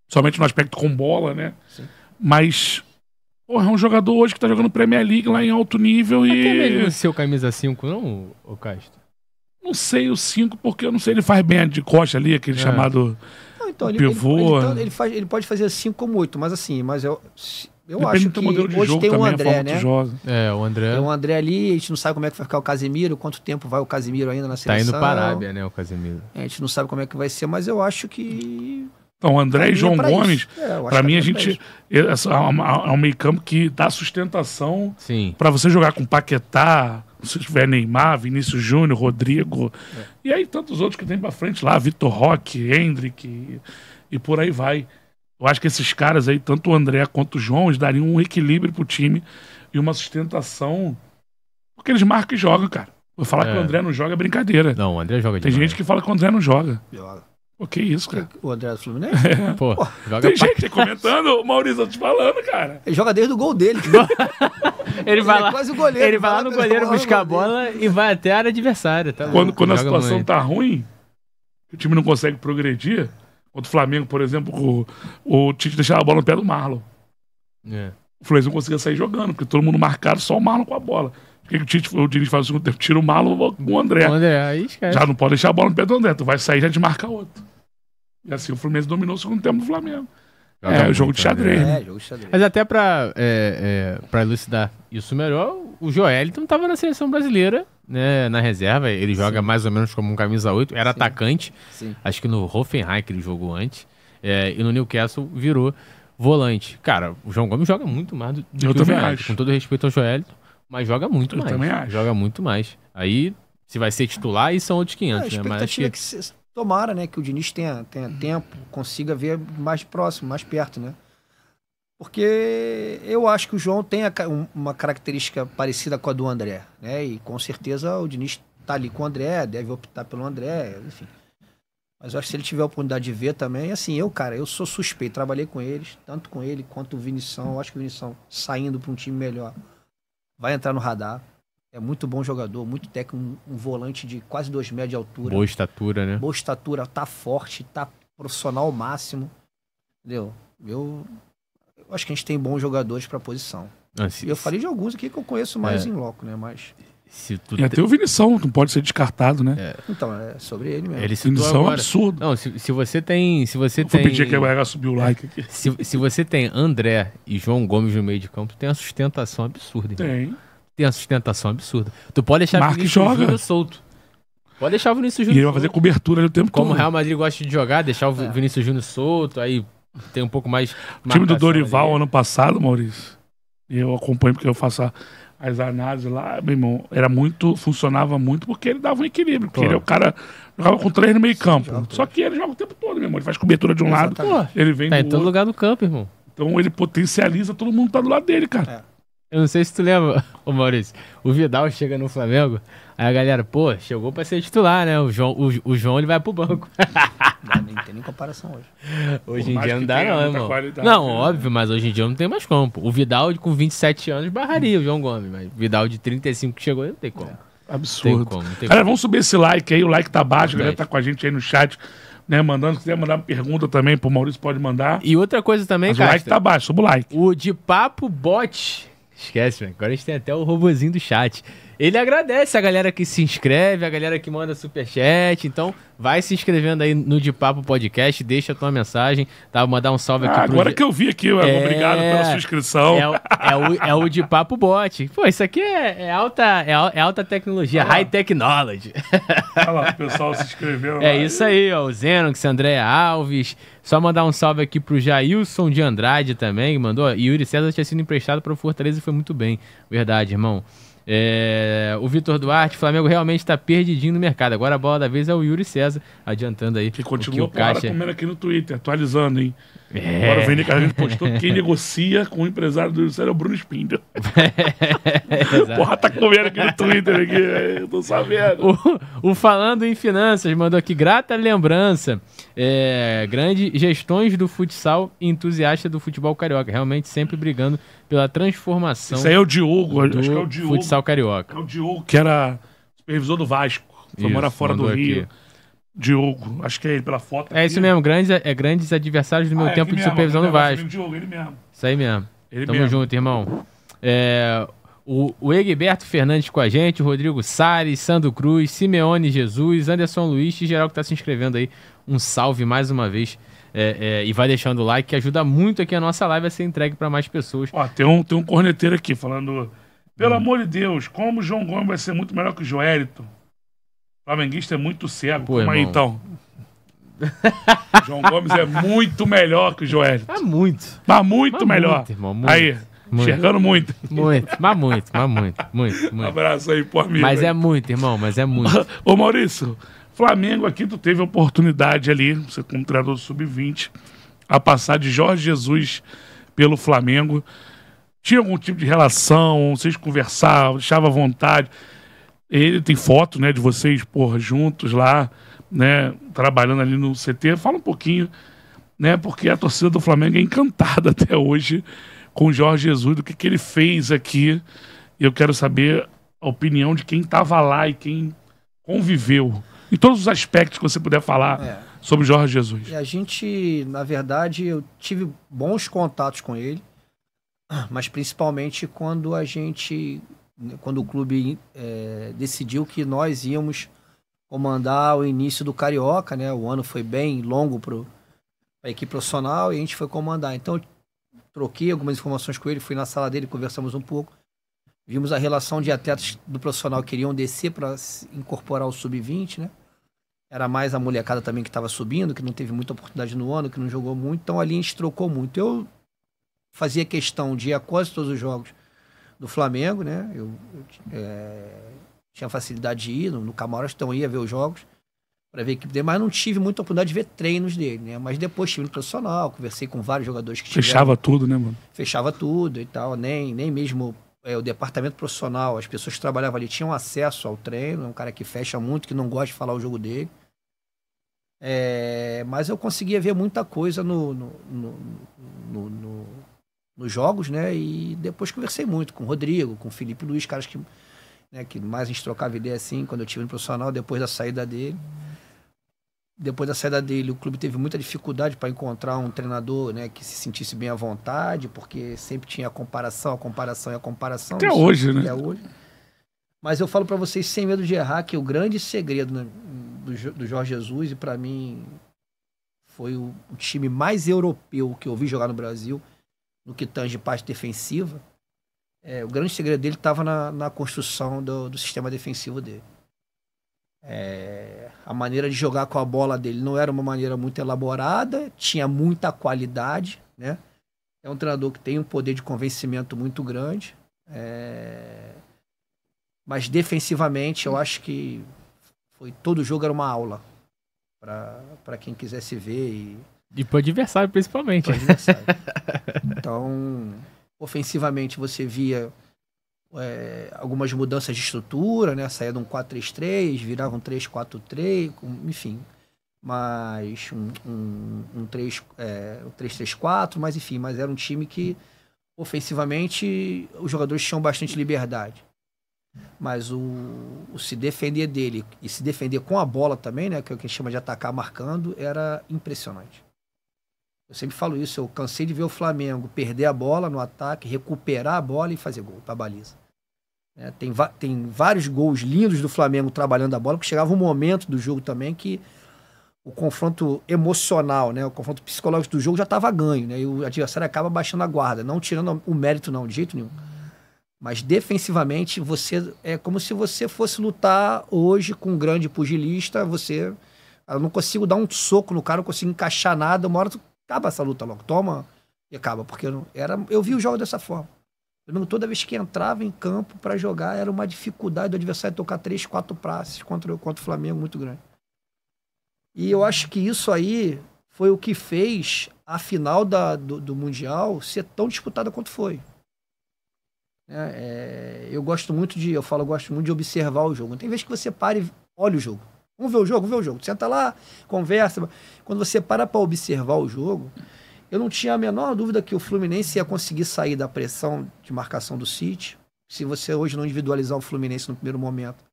Somente no aspecto com bola, né? Mas. Porra, é um jogador hoje que tá jogando Premier League lá em alto nível Até e. Até mesmo seu camisa 5, não, o Castro? Não sei o 5, porque eu não sei, ele faz bem de costa ali, aquele é. chamado. Não, então, ele, pivô. Ele, ele, então, ele, faz, ele pode fazer 5 como 8, mas assim, mas é. se, eu Depende acho que hoje tem o André, né? É, o André. Tem é, o André ali, a gente não sabe como é que vai ficar o Casemiro, quanto tempo vai o Casemiro ainda na seleção. Tá indo para a Arábia, né, o Casemiro. É, a gente não sabe como é que vai ser, mas eu acho que então, o André e é João Gomes, é, para mim, a gente. É, é, um meio-campo que dá sustentação para você jogar com Paquetá, se tiver Neymar, Vinícius Júnior, Rodrigo. E aí tantos outros que tem para frente lá, Vitor Roque, Hendrick e, e por aí vai. Eu acho que esses caras aí, tanto o André quanto o João, eles dariam um equilíbrio pro time e uma sustentação. Porque eles marcam e jogam, cara. Vou falar é. que o é. André não joga é brincadeira. Não, o André joga Tem demais. gente que fala que o André não joga. Pô, que isso, cara? O André é do Fluminense? É. Pô, Pô, joga Tem gente comentando, o Maurício, te falando, cara. Ele joga desde o gol dele. Tipo. ele vai é lá, é goleiro, ele vai lá no goleiro buscar a bola e vai até a área adversária. Tá quando quando a situação muito. tá ruim, o time não consegue progredir, Contra o Flamengo, por exemplo, o, o Tite deixava a bola no pé do Marlon. É. O Fluminense não conseguia sair jogando, porque todo mundo marcado, só o Marlon com a bola. O que o Tite, o Diniz faz no segundo tempo? Tira o Marlon com o André. O André aí esquece. Já não pode deixar a bola no pé do André. Tu vai sair já de marcar outro. E assim o Fluminense dominou o segundo tempo do Flamengo. É, o jogo de tá xadrez. Né? É, jogo de xadrez. Mas até pra, é, é, pra elucidar isso melhor, o Joeliton tava na seleção brasileira, né? Na reserva. Ele Sim. joga mais ou menos como um camisa 8, era Sim. atacante. Sim. Acho que no Hoffenheim que ele jogou antes. É, e no Newcastle virou volante. Cara, o João Gomes joga muito mais do, do eu que o Joelito. Com todo respeito ao Joelito, mas joga muito eu mais. Também acho. Joga muito mais. Aí, se vai ser titular, aí são outros 500, ah, né? Mas acho que... É que Tomara, né, que o Diniz tenha, tenha uhum. tempo, consiga ver mais próximo, mais perto, né? Porque eu acho que o João tem uma característica parecida com a do André, né? E com certeza o Diniz tá ali com o André, deve optar pelo André, enfim. Mas eu acho que se ele tiver a oportunidade de ver também, assim, eu, cara, eu sou suspeito, trabalhei com eles, tanto com ele quanto o Vinição. Eu acho que o Vinição saindo para um time melhor vai entrar no radar. É muito bom jogador, muito técnico, um, um volante de quase 2 metros de altura. Boa estatura, né? Boa estatura, tá forte, tá profissional máximo. Entendeu? Eu, eu acho que a gente tem bons jogadores pra posição. Ah, se, eu falei de alguns aqui que eu conheço mais é. em loco, né? Mas. e até te... o Vinição, não pode ser descartado, né? É. Então, é sobre ele mesmo. Ele Vinição é um absurdo. Não, se, se você tem. Se você eu tem... vou pedir que a BH subiu o like aqui. Se, se você tem André e João Gomes no meio de campo, tem uma sustentação absurda. Hein? Tem tem uma sustentação absurda. Tu pode deixar o Vinícius joga. Júnior solto. Pode deixar o Vinícius Júnior. E ele vai fazer cobertura ali o tempo Como todo. Como o Real Madrid gosta de jogar, deixar o é. Vinícius Júnior solto, aí tem um pouco mais. O time do Dorival ali. ano passado, Maurício, eu acompanho porque eu faço a, as análises lá, meu irmão, era muito, funcionava muito porque ele dava um equilíbrio. Porque claro. ele é o cara jogava com três no meio-campo. Só que ele joga o tempo todo, meu irmão. Ele faz cobertura de um Exatamente. lado, ele vem tá do em todo outro. lugar do campo, irmão. Então ele potencializa todo mundo que tá do lado dele, cara. É. Eu não sei se tu lembra, ô Maurício, o Vidal chega no Flamengo, aí a galera, pô, chegou pra ser titular, né? O João, o, o João ele vai pro banco. Não, nem tem nem comparação hoje. Hoje em dia não dá, não, irmão. Não, né? óbvio, mas hoje em dia não tem mais como. O Vidal com 27 anos barraria o João Gomes, mas o Vidal de 35 que chegou, não tem como. É, absurdo. Não tem como, tem Cara, como. vamos subir esse like aí, o like tá baixo, a galera tá com a gente aí no chat. Né, mandando, se quiser mandar uma pergunta também pro Maurício, pode mandar. E outra coisa também, cara. O like tá baixo, suba o like. O de papo bote. Esquece, mano. Agora a gente tem até o robozinho do chat. Ele agradece a galera que se inscreve, a galera que manda superchat. Então, vai se inscrevendo aí no De Papo Podcast, deixa a tua mensagem, tá? Vou mandar um salve ah, agora pro... que eu vi aqui, é... obrigado pela sua inscrição. É, o, é o, é o De Papo Bot. Pô, isso aqui é, é alta, é, é alta tecnologia, high technology. Olha lá, o pessoal se inscreveu. É lá. Né? isso aí, ó. O Zenox, André Alves, só mandar um salve aqui pro Jailson de Andrade também, que mandou. E Yuri César tinha sido emprestado para o Fortaleza e foi muito bem. Verdade, irmão. É, o Vitor Duarte, Flamengo realmente está perdidinho no mercado. Agora a bola da vez é o Yuri César, adiantando aí. Que continua o, o Caixa... comendo aqui no Twitter, atualizando, hein? É. Agora o a gente postou quem negocia com o empresário do Yuri César é o Bruno Spindel. É, Porra, tá comendo aqui no Twitter, aqui, eu tô sabendo. O, o Falando em Finanças mandou aqui, grata lembrança é, grande, gestões do futsal e entusiasta do futebol carioca. Realmente sempre brigando pela transformação. Isso aí é o Diogo, acho que é o Diogo. Futsal carioca. É o Diogo, que era supervisor do Vasco. Foi Isso, morar fora do Rio. Aqui. Diogo, acho que é ele pela foto. É aqui. isso mesmo, grandes, é, grandes adversários do meu ah, é tempo de mesmo, supervisão do Vasco. Mesmo, é Diogo, ele mesmo. Isso aí mesmo. Ele Tamo mesmo. junto, irmão. É, o, o Egberto Fernandes com a gente, o Rodrigo Salles, Sandro Cruz, Simeone Jesus, Anderson Luiz e geral que tá se inscrevendo aí um salve mais uma vez. É, é, e vai deixando o like, que ajuda muito aqui a nossa live a ser entregue para mais pessoas. Ó, tem um, tem um corneteiro aqui falando: pelo hum. amor de Deus, como o João Gomes vai ser muito melhor que o Joelito? O flamenguista é muito cego. Pô, Calma aí, então. João Gomes é muito melhor que o Joelito. É muito. Mas muito mas melhor. Muito, irmão, muito. Aí. Muito. Enxergando muito. Muito, mas muito, mas muito, muito, muito. Um abraço aí por mim Mas é muito, irmão, mas é muito. Ô Maurício, Flamengo aqui, tu teve a oportunidade ali, você como treinador do Sub-20, a passar de Jorge Jesus pelo Flamengo. Tinha algum tipo de relação? Vocês conversavam, deixavam à vontade? Ele tem foto, né, de vocês, por juntos lá, né, trabalhando ali no CT. Fala um pouquinho, né, porque a torcida do Flamengo é encantada até hoje com o Jorge Jesus, do que, que ele fez aqui. Eu quero saber a opinião de quem estava lá e quem conviveu e todos os aspectos que você puder falar é. sobre Jorge Jesus. E a gente, na verdade, eu tive bons contatos com ele, mas principalmente quando a gente, quando o clube é, decidiu que nós íamos comandar o início do Carioca, né? O ano foi bem longo para a equipe profissional e a gente foi comandar. Então, troquei algumas informações com ele, fui na sala dele, conversamos um pouco. Vimos a relação de atletas do profissional que queriam descer para incorporar o sub-20, né? Era mais a molecada também que estava subindo, que não teve muita oportunidade no ano, que não jogou muito. Então ali a gente trocou muito. Eu fazia questão de ir a quase todos os jogos do Flamengo, né? Eu, eu é, tinha facilidade de ir, no, no Camarote, então ia ver os jogos para ver a equipe dele, mas não tive muita oportunidade de ver treinos dele, né? Mas depois tive no profissional, conversei com vários jogadores que Fechava tudo, né, mano? Fechava tudo e tal, nem, nem mesmo é, o departamento profissional, as pessoas que trabalhavam ali tinham acesso ao treino, é um cara que fecha muito, que não gosta de falar o jogo dele. É, mas eu conseguia ver muita coisa no, no, no, no, nos jogos, né? E depois conversei muito com o Rodrigo, com o Felipe Luiz, caras que, né, que mais a gente trocava ideia assim, quando eu tive no profissional, depois da saída dele depois da saída dele, o clube teve muita dificuldade para encontrar um treinador né, que se sentisse bem à vontade, porque sempre tinha a comparação, a comparação e a comparação. Até hoje, né? Até hoje. Mas eu falo para vocês, sem medo de errar, que o grande segredo né, do, do Jorge Jesus, e para mim foi o, o, time mais europeu que eu vi jogar no Brasil, no que tange parte defensiva, é, o grande segredo dele estava na, na construção do, do sistema defensivo dele. É, a maneira de jogar com a bola dele não era uma maneira muito elaborada, tinha muita qualidade, né? É um treinador que tem um poder de convencimento muito grande, é, mas defensivamente eu acho que foi todo jogo era uma aula para quem quisesse ver e e o adversário principalmente. Pro adversário. então, ofensivamente você via é, algumas mudanças de estrutura, né? Saía de um 4-3-3, virava um 3-4-3, enfim. Mas um, um, um 3, é, um 3 4 mas enfim, mas era um time que ofensivamente os jogadores tinham bastante liberdade. Mas o, o se defender dele e se defender com a bola também, né? Que é o que a gente chama de atacar marcando, era impressionante. Eu sempre falo isso, eu cansei de ver o Flamengo perder a bola no ataque, recuperar a bola e fazer gol para a baliza. É, tem, tem vários gols lindos do Flamengo trabalhando a bola, que chegava um momento do jogo também que o confronto emocional, né, o confronto psicológico do jogo já estava ganho, né, e o adversário acaba baixando a guarda, não tirando o mérito não, de jeito nenhum. Mas defensivamente, você é como se você fosse lutar hoje com um grande pugilista, você eu não consigo dar um soco no cara, não consigo encaixar nada, uma hora tu, acaba essa luta logo, toma e acaba, porque eu não, era eu vi o jogo dessa forma. Flamengo toda vez que entrava em campo para jogar era uma dificuldade do adversário tocar três, quatro praças contra, contra o Flamengo muito grande. E eu acho que isso aí foi o que fez a final da, do, do Mundial ser tão disputada quanto foi. É, é, eu gosto muito de, eu falo, eu gosto muito de observar o jogo. Tem vezes que você para e olha o jogo. Vamos ver o jogo, vamos ver o jogo. Senta lá, conversa. Quando você para para observar o jogo, eu não tinha a menor dúvida que o Fluminense ia conseguir sair da pressão de marcação do City. Se você hoje não individualizar o Fluminense no primeiro momento.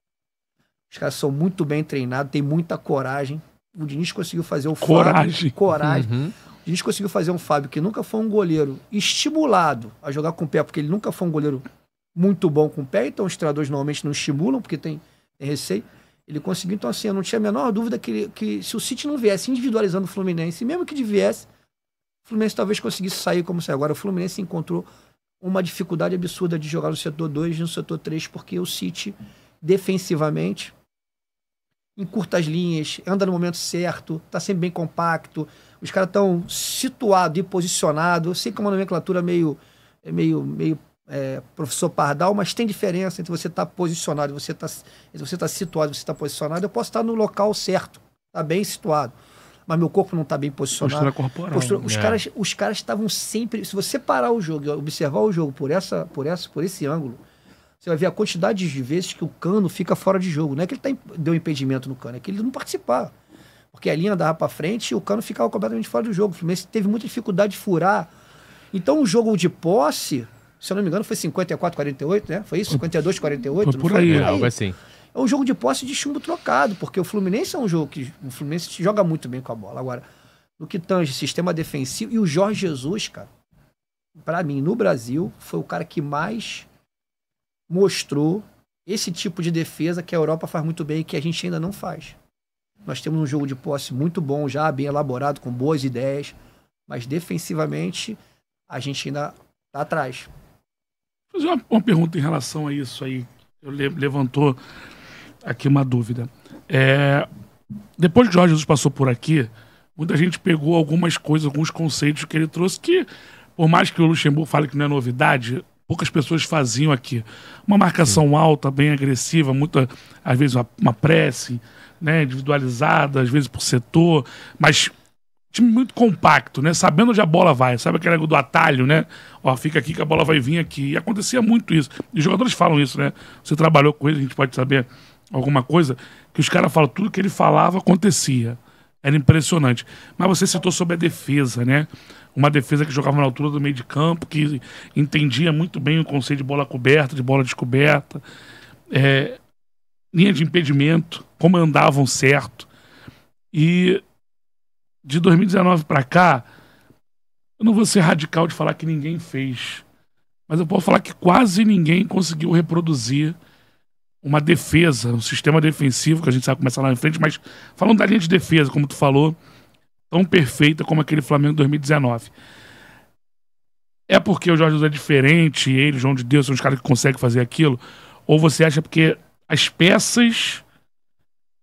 Os caras são muito bem treinados, têm muita coragem. O Diniz conseguiu fazer o coragem. Fábio. Coragem. Uhum. O Diniz conseguiu fazer um Fábio que nunca foi um goleiro estimulado a jogar com o pé, porque ele nunca foi um goleiro muito bom com o pé, então os treinadores normalmente não estimulam, porque tem, tem receio. Ele conseguiu, então assim, eu não tinha a menor dúvida que, que se o City não viesse individualizando o Fluminense, mesmo que viesse, o Fluminense talvez conseguisse sair como saiu. Agora, o Fluminense encontrou uma dificuldade absurda de jogar no setor 2 e no setor 3, porque o City, defensivamente, em curtas linhas, anda no momento certo, está sempre bem compacto, os caras estão situados e posicionados. Eu sei que é uma nomenclatura meio, é meio, meio é, professor Pardal, mas tem diferença entre você estar tá posicionado, você tá, você está situado, você está posicionado. Eu posso estar no local certo, está bem situado mas meu corpo não está bem posicionado. Postura corporal. Postura, os, é. caras, os caras estavam sempre. Se você parar o jogo e observar o jogo por, essa, por, essa, por esse ângulo, você vai ver a quantidade de vezes que o cano fica fora de jogo. Não é que ele tá, deu impedimento no cano, é que ele não participava. Porque a linha andava para frente e o cano ficava completamente fora do jogo. O Fluminense teve muita dificuldade de furar. Então o jogo de posse, se eu não me engano, foi 54, 48, né? Foi isso? 52, 48? por, por aí, algo assim é um jogo de posse de chumbo trocado, porque o Fluminense é um jogo que o Fluminense joga muito bem com a bola. Agora, no que tange sistema defensivo e o Jorge Jesus, cara, para mim no Brasil foi o cara que mais mostrou esse tipo de defesa que a Europa faz muito bem e que a gente ainda não faz. Nós temos um jogo de posse muito bom já, bem elaborado, com boas ideias, mas defensivamente a gente ainda está atrás. Vou fazer uma, uma pergunta em relação a isso aí. Eu levantou aqui uma dúvida. É, depois que Jorge Jesus passou por aqui, muita gente pegou algumas coisas, alguns conceitos que ele trouxe que, por mais que o Luxemburgo fale que não é novidade, poucas pessoas faziam aqui. Uma marcação Sim. alta, bem agressiva, muita, às vezes uma, uma prece, né, individualizada, às vezes por setor, mas time muito compacto, né? Sabendo onde a bola vai, sabe aquele do atalho, né? Ó, fica aqui que a bola vai vir aqui. E acontecia muito isso. E os jogadores falam isso, né? Você trabalhou com ele a gente pode saber alguma coisa, que os caras falam, tudo que ele falava acontecia. Era impressionante. Mas você citou sobre a defesa, né? Uma defesa que jogava na altura do meio de campo, que entendia muito bem o conceito de bola coberta, de bola descoberta, é, linha de impedimento, como andavam certo. E de 2019 para cá, eu não vou ser radical de falar que ninguém fez, mas eu posso falar que quase ninguém conseguiu reproduzir uma defesa, um sistema defensivo, que a gente sabe começar lá na frente, mas falando da linha de defesa, como tu falou, tão perfeita como aquele Flamengo 2019. É porque o Jorge Jesus é diferente, ele, João de Deus, são os caras que conseguem fazer aquilo? Ou você acha porque as peças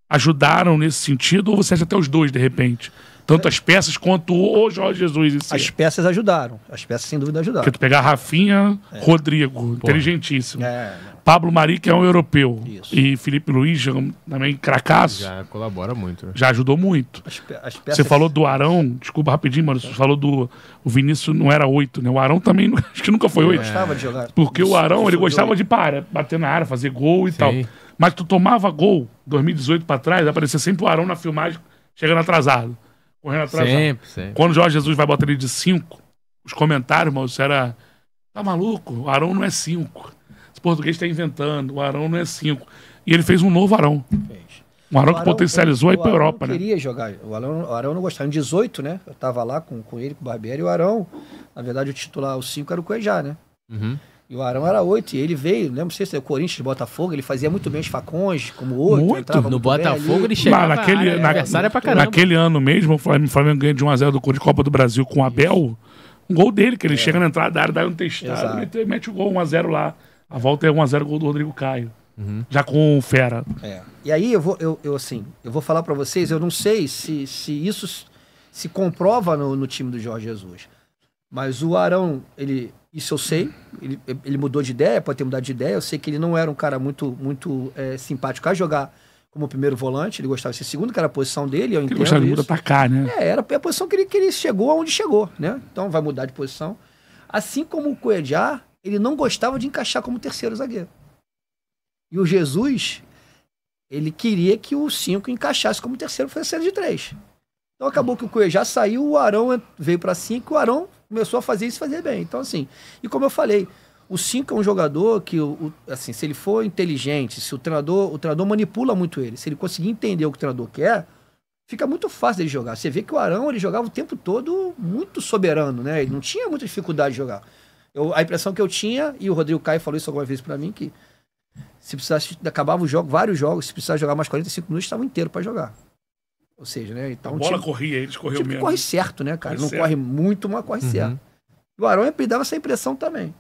ajudaram nesse sentido, ou você acha até os dois, de repente? Tanto as peças quanto o Jorge Jesus. Si. As peças ajudaram. As peças, sem dúvida, ajudaram. Porque tu pegar Rafinha, é. Rodrigo, inteligentíssimo. É. Pablo Mari, que é um europeu. Isso. E Felipe Luiz, já, também cracasso. Já colabora muito. Né? Já ajudou muito. As pe as peças... Você falou do Arão, desculpa rapidinho, mano. Você falou do. O Vinícius não era oito, né? O Arão também, acho que nunca foi oito. gostava de jogar. Porque o Arão, ele gostava de para, bater na área, fazer gol e Sim. tal. Mas tu tomava gol, 2018 para trás, aparecia sempre o Arão na filmagem, chegando atrasado correndo atrás. Sempre, sempre. Quando o Jorge Jesus vai botar ele de 5, os comentários, irmão, isso era. Tá maluco? O Arão não é 5. Esse português está inventando, o Arão não é 5. E ele fez um novo Arão. Fez. Um Arão, Arão que potencializou aí para a Europa, né? queria jogar. O Arão, o Arão não gostava. Em 18, né? Eu tava lá com, com ele, com o Barbieri. E o Arão, na verdade, o titular, o 5 era o Cuejá, né? Uhum. E o Arão era oito. E ele veio, lembro não sei se é o Corinthians, Botafogo, ele fazia muito bem os facões, como outro. Muito? No muito Botafogo ele chegava. Mas naquele, na, é pra naquele ano mesmo, o Flamengo ganha de 1x0 do de Copa do Brasil com o Abel. Um gol dele, que ele é. chega na entrada da área, dá um testado, mete, mete o gol 1x0 lá. A volta é 1x0 gol do Rodrigo Caio. Uhum. Já com o Fera. É. E aí eu vou, eu, eu, assim, eu vou falar para vocês, eu não sei se, se isso se comprova no, no time do Jorge Jesus. Mas o Arão, ele isso eu sei. Ele, ele, mudou de ideia, pode ter mudado de ideia. Eu sei que ele não era um cara muito, muito é, simpático a jogar como primeiro volante. Ele gostava de ser segundo, que era a posição dele. Eu ele gostava de mudar pra cá, né? É, era a posição que ele, que ele chegou aonde chegou, né? Então vai mudar de posição. Assim como o Cuejá, ele não gostava de encaixar como terceiro zagueiro. E o Jesus, ele queria que o 5 encaixasse como terceiro, foi a série de três. Então acabou que o Cuejá saiu, o Arão veio para 5, o Arão começou a fazer isso fazer bem. Então, assim, e como eu falei, o 5 é um jogador que, o, assim, se ele for inteligente, se o treinador, o treinador manipula muito ele, se ele conseguir entender o que o treinador quer, fica muito fácil ele jogar. Você vê que o Arão, ele jogava o tempo todo muito soberano, né? Ele não tinha muita dificuldade de jogar. Eu, a impressão que eu tinha, e o Rodrigo Caio falou isso alguma vez para mim, que se precisasse, acabava o jogo, vários jogos, se precisasse jogar mais 45 minutos, estava inteiro para jogar. Ou seja, né? Então, a bola time, corria, eles correu Tipo mesmo. corre certo, né, cara? Corre não certo. corre muito, mas corre uhum. certo. O Arão é, dava essa impressão também.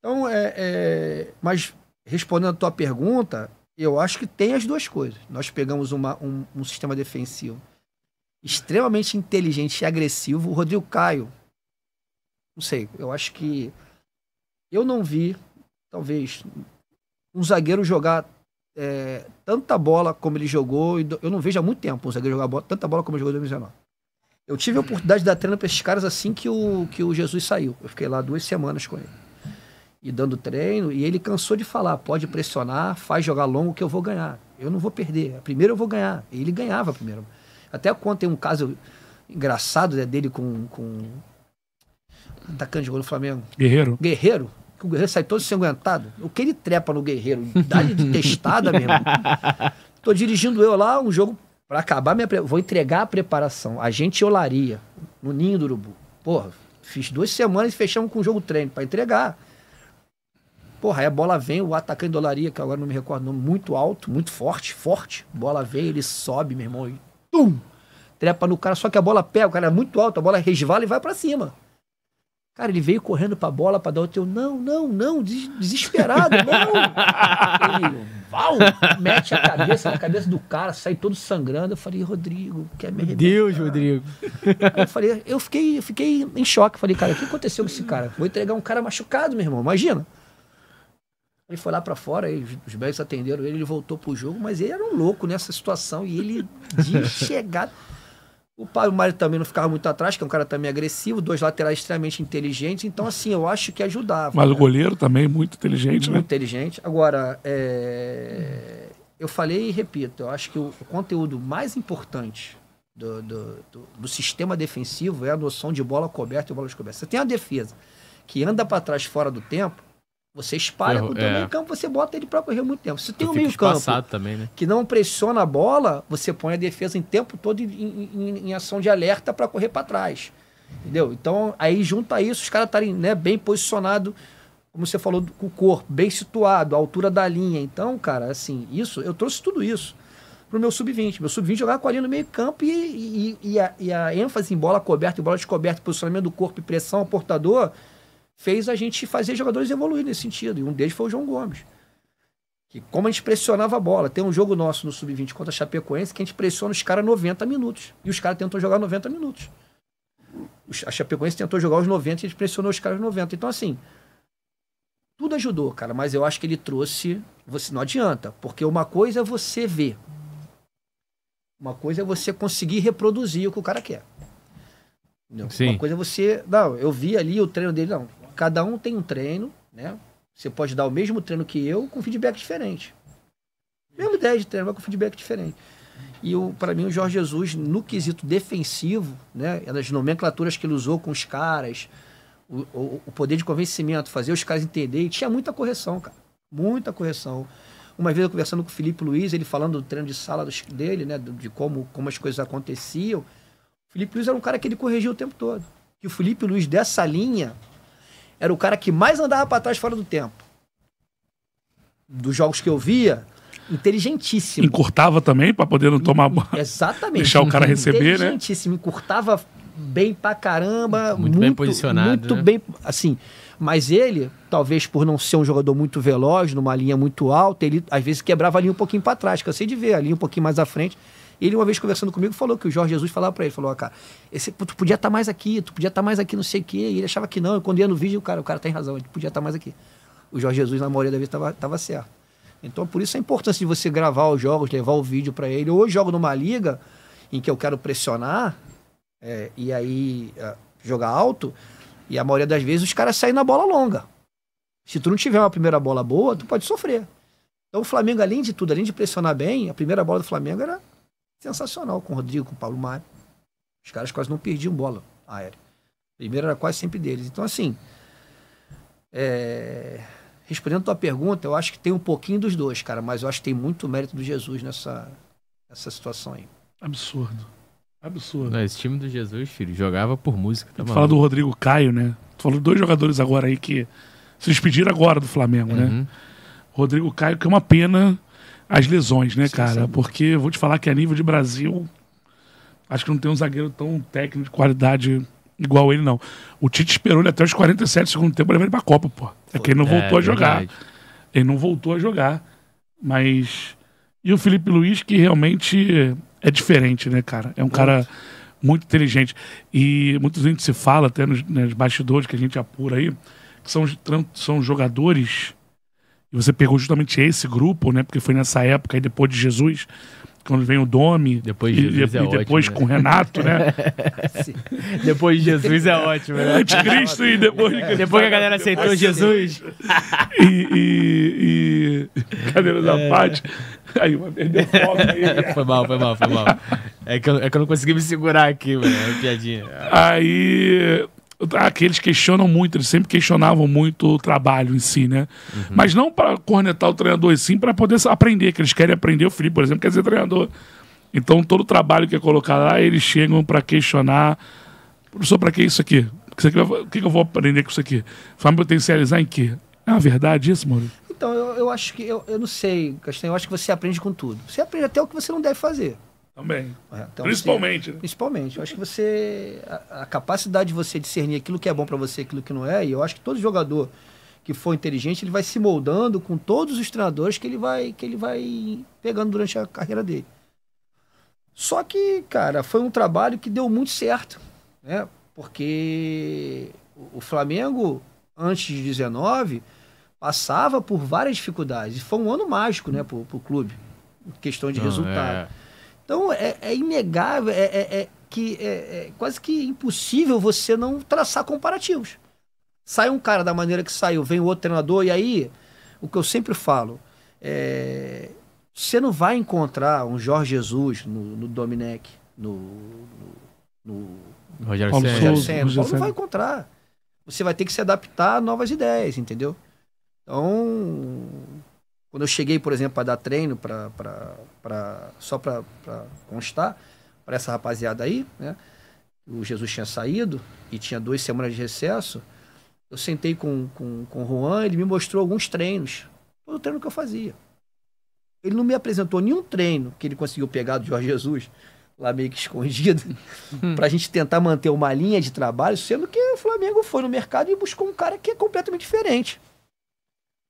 Então, é, é, mas respondendo a tua pergunta, eu acho que tem as duas coisas. Nós pegamos uma, um, um sistema defensivo extremamente inteligente e agressivo. O Rodrigo Caio, não sei, eu acho que eu não vi, talvez, um zagueiro jogar é, tanta bola como ele jogou. Eu não vejo há muito tempo um zagueiro jogar bola, tanta bola como ele jogou em 2019. Eu tive a oportunidade de dar treino para esses caras assim que o, que o Jesus saiu. Eu fiquei lá duas semanas com ele. E dando treino, e ele cansou de falar: pode pressionar, faz jogar longo que eu vou ganhar. Eu não vou perder. A primeira eu vou ganhar. E ele ganhava primeiro. Até tem um caso engraçado né, dele com, com atacante do Flamengo. Guerreiro. Guerreiro que o guerreiro sai todo ensanguentado. O que ele trepa no guerreiro? Dá-lhe de testada mesmo. Tô dirigindo eu lá, um jogo para acabar minha. Pre... Vou entregar a preparação. A gente olaria, no ninho do urubu. Porra, fiz duas semanas e fechamos com o jogo treino para entregar. Porra, aí a bola vem, o atacante olaria, que agora não me recordo, muito alto, muito forte, forte. Bola vem, ele sobe, meu irmão, e tum! Trepa no cara, só que a bola pega, o cara é muito alto, a bola resvala e vai para cima. Cara, ele veio correndo pra bola pra dar o teu. Não, não, não, des desesperado, não. ele, Val, mete a cabeça na cabeça do cara, sai todo sangrando. Eu falei, Rodrigo, quer me Meu Deus, Rodrigo. eu falei, eu fiquei, eu fiquei em choque. Falei, cara, o que aconteceu com esse cara? Vou entregar um cara machucado, meu irmão, imagina. Ele foi lá para fora, aí os médicos atenderam ele, ele voltou pro jogo, mas ele era um louco nessa situação e ele de chegar. O Paulo Mário também não ficava muito atrás, que é um cara também agressivo, dois laterais extremamente inteligentes, então assim, eu acho que ajudava. Mas né? o goleiro também muito inteligente, né? muito né? inteligente. Agora, é... eu falei e repito, eu acho que o, conteúdo mais importante do, do, do, do sistema defensivo é a noção de bola coberta e bola descoberta. Você tem a defesa que anda para trás fora do tempo, você espalha com o teu é. meio campo, você bota ele para correr muito tempo. Se tem um meio campo né? que não pressiona a bola, você põe a defesa em tempo todo em, em, em ação de alerta para correr para trás. Entendeu? Então, aí junta isso, os caras estarem né, bem posicionados, como você falou, com o corpo, bem situado, a altura da linha. Então, cara, assim, isso, eu trouxe tudo isso pro meu sub-20. Meu sub-20 jogava com a linha no meio campo e, e, e, a, e, a, ênfase em bola coberta, em bola descoberta, posicionamento do corpo e pressão ao portador fez a gente fazer jogadores evoluir nesse sentido. E um deles foi o João Gomes. Que como a gente pressionava a bola. Tem um jogo nosso no Sub-20 contra a Chapecoense que a gente pressiona os caras 90 minutos. E os caras tentam jogar 90 minutos. A Chapecoense tentou jogar os 90 e a gente pressionou os caras 90. Então, assim, tudo ajudou, cara. Mas eu acho que ele trouxe. Você não adianta, porque uma coisa é você ver. Uma coisa é você conseguir reproduzir o que o cara quer. Sim. Uma coisa é você. Não, eu vi ali o treino dele, não. Cada um tem um treino, né? Você pode dar o mesmo treino que eu com feedback diferente. Mesma ideia de treino, mas com feedback diferente. E para mim, o Jorge Jesus, no quesito defensivo, né, é as nomenclaturas que ele usou com os caras, o, o, o, poder de convencimento, fazer os caras entenderem, tinha muita correção, cara. Muita correção. Uma vez eu conversando com o Felipe Luiz, ele falando do treino de sala dos, dele, né, de como, como as coisas aconteciam. O Felipe Luiz era um cara que ele corrigiu o tempo todo. E o Felipe Luiz, dessa linha, era o cara que mais andava para trás fora do tempo. Dos jogos que eu via, inteligentíssimo. Encurtava também para poder não tomar Exatamente. deixar o cara receber, né? Inteligentíssimo, encurtava bem pra caramba, muito, muito bem posicionado, muito né? bem, assim, mas ele, talvez por não ser um jogador muito veloz, numa linha muito alta, ele às vezes quebrava ali linha um pouquinho para trás, que eu sei de ver ali um pouquinho mais à frente. Ele, uma vez conversando comigo, falou que o Jorge Jesus falava para ele: falou, ah, cara, esse, tu podia estar tá mais aqui, tu podia estar tá mais aqui, não sei o quê. E ele achava que não. E quando ia no vídeo, o cara, o cara tem razão, ele podia estar tá mais aqui. O Jorge Jesus, na maioria da vez, estava certo. Então, por isso a importância de você gravar os jogos, levar o vídeo para ele. Ou eu jogo numa liga em que eu quero pressionar é, e aí é, jogar alto, e a maioria das vezes os caras saem na bola longa. Se tu não tiver uma primeira bola boa, tu pode sofrer. Então o Flamengo, além de tudo, além de pressionar bem, a primeira bola do Flamengo era sensacional com o Rodrigo, com o Paulo Mário. Os caras quase não perdiam bola aérea. Primeiro era quase sempre deles. Então, assim, é... respondendo a tua pergunta, eu acho que tem um pouquinho dos dois, cara, mas eu acho que tem muito mérito do Jesus nessa, nessa situação aí. Absurdo. Absurdo. Não, esse time do Jesus, filho, jogava por música. Tá fala do Rodrigo Caio, né? Tu falou dois jogadores agora aí que se despediram agora do Flamengo, né? uhum. né? Rodrigo Caio, que é uma pena as lesões, né, cara? Porque vou te falar que a nível de Brasil, acho que não tem um zagueiro tão técnico de qualidade igual ele, não. O Tite esperou ele até os 47 segundos do tempo para levar ele pra Copa, pô. É que ele não é, voltou é, a jogar. Verdade. Ele não voltou a jogar. Mas. E o Felipe Luiz, que realmente é diferente, né, cara? É um cara muito inteligente. E muitos gente se fala, até nos, nos bastidores que a gente apura aí, que são, são jogadores e você pegou justamente esse grupo, né? Porque foi nessa época aí depois de Jesus, quando vem o Domi. Depois de Jesus e, é e depois ótimo, né? com né? Renato, né? Sim. depois de Jesus é ótimo. Né? Anticristo e depois de Cristo. É. Depois que a galera aceitou Jesus. e, e, e... Cadeira da é. parte. Aí, uma perdeu foco aí. Foi mal, foi mal, foi mal. É que, eu, é que eu não consegui me segurar aqui, mano. É uma piadinha. Aí aqueles questionam muito, eles sempre questionavam muito o trabalho em si, né? Uhum. Mas não para cornetar o treinador, e sim para poder aprender, que eles querem aprender. O Felipe, por exemplo, quer ser treinador. Então, todo o trabalho que é colocado lá, eles chegam para questionar. Professor, para que isso aqui? O que, eu vou aprender com isso aqui? Vai me potencializar em quê? É uma verdade isso, mano Então, eu, eu acho que, eu, eu não sei, Castanho, eu acho que você aprende com tudo. Você aprende até o que você não deve fazer. Também. Ah, então, principalmente. Você, né? Principalmente. Eu acho que você. A, a, capacidade de você discernir aquilo que é bom para você e aquilo que não é, e eu acho que todo jogador que for inteligente, ele vai se moldando com todos os treinadores que ele vai, que ele vai pegando durante a carreira dele. Só que, cara, foi um trabalho que deu muito certo, né? Porque o Flamengo, antes de 19, passava por várias dificuldades. E foi um ano mágico, né, pro, pro clube. Questão de resultado. É. Então, é, é inegável, é, é, é que é, é quase que impossível você não traçar comparativos. Sai um cara da maneira que saiu, vem outro treinador, e aí, o que eu sempre falo, é, você não vai encontrar um Jorge Jesus no, no no, no, no Rogério Paulo Senna. Senna. Paulo não vai encontrar. Você vai ter que se adaptar a novas ideias, entendeu? Então, quando eu cheguei, por exemplo, para dar treino, pra, pra, pra, só para constar, para essa rapaziada aí, né? O Jesus tinha saído e tinha duas semanas de recesso. Eu sentei com, com, com o Juan, ele me mostrou alguns treinos. Todo treino que eu fazia. Ele não me apresentou nenhum treino que ele conseguiu pegar do Jorge Jesus, lá meio que escondido, para a gente tentar manter uma linha de trabalho, sendo que o Flamengo foi no mercado e buscou um cara que é completamente diferente.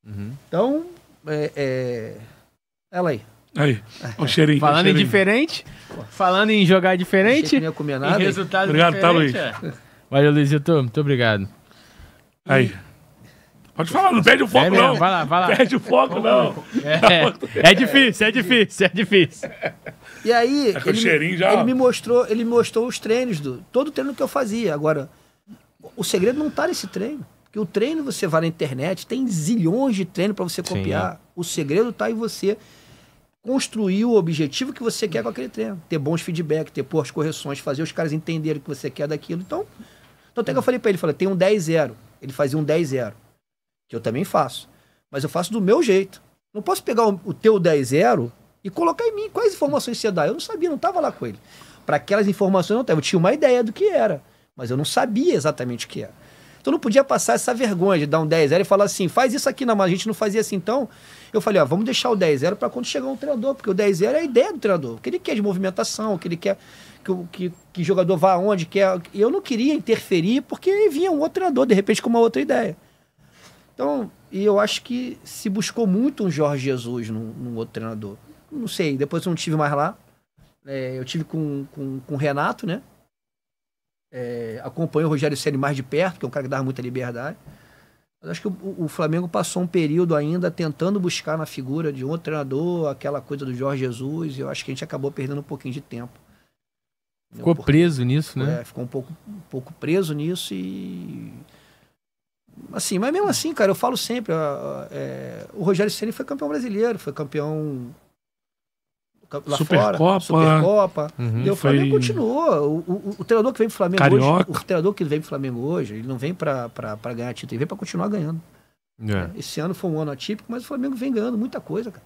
Uhum. Então, é, é... Ela aí. Aí, o cheirinho. Falando o cheirinho. em diferente, falando em jogar diferente. Não ia comer nada. resultado obrigado, tá, Luiz? É. Valeu, Luiz, eu tô, muito obrigado. Aí. Pode falar, não perde o foco, é não. Vai lá, vai lá. Perde o foco, não. É, tá é difícil, é difícil, é difícil. E aí, é ele, já... ele, me mostrou, ele mostrou os treinos, do, todo o treino que eu fazia. Agora, o segredo não tá nesse treino. Porque o treino você vai na internet, tem zilhões de treino para você copiar. Sim. O segredo tá em você construir o objetivo que você quer com aquele treino. Ter bons feedbacks ter boas correções, fazer os caras entenderem o que você quer daquilo. Então, então até que eu falei para ele, falei, tem um 10-0. Ele fazia um 10-0, que eu também faço. Mas eu faço do meu jeito. Não posso pegar o, o teu 10-0 e colocar em mim quais informações você dá. Eu não sabia, não tava lá com ele. Para aquelas informações eu não tava. Eu tinha uma ideia do que era, mas eu não sabia exatamente o que era. Então não podia passar essa vergonha de dar um 10-0 e falar assim, faz isso aqui na mas A gente não fazia assim. Então, eu falei, ó, vamos deixar o 10-0 para quando chegar um treinador, porque o 10-0 é a ideia do treinador. O que ele quer de movimentação, o que ele quer que, que, que jogador vá aonde quer. É, eu não queria interferir, porque vinha um outro treinador, de repente, com uma outra ideia. Então, e eu acho que se buscou muito um Jorge Jesus num, num outro treinador. Não sei, depois eu não tive mais lá. É, eu tive com, com, com o Renato, né? é, acompanhou o Rogério Ceni mais de perto, que é um cara que dava muita liberdade. Mas acho que o, o, Flamengo passou um período ainda tentando buscar na figura de um outro treinador aquela coisa do Jorge Jesus, e eu acho que a gente acabou perdendo um pouquinho de tempo. Ficou Porque, preso nisso, né? É, ficou um pouco, um pouco preso nisso e. Assim, mas mesmo assim, cara, eu falo sempre: é, o Rogério Ceni foi campeão brasileiro, foi campeão lá Supercopa, fora. Supercopa. Uhum, e o foi... Flamengo continua. O, o, o, treinador que vem pro Flamengo Carioca. hoje. O treinador que vem pro Flamengo hoje, ele não vem para ganhar título, ele vem para continuar ganhando. É. Né? Esse ano foi um ano atípico, mas o Flamengo vem ganhando muita coisa, cara.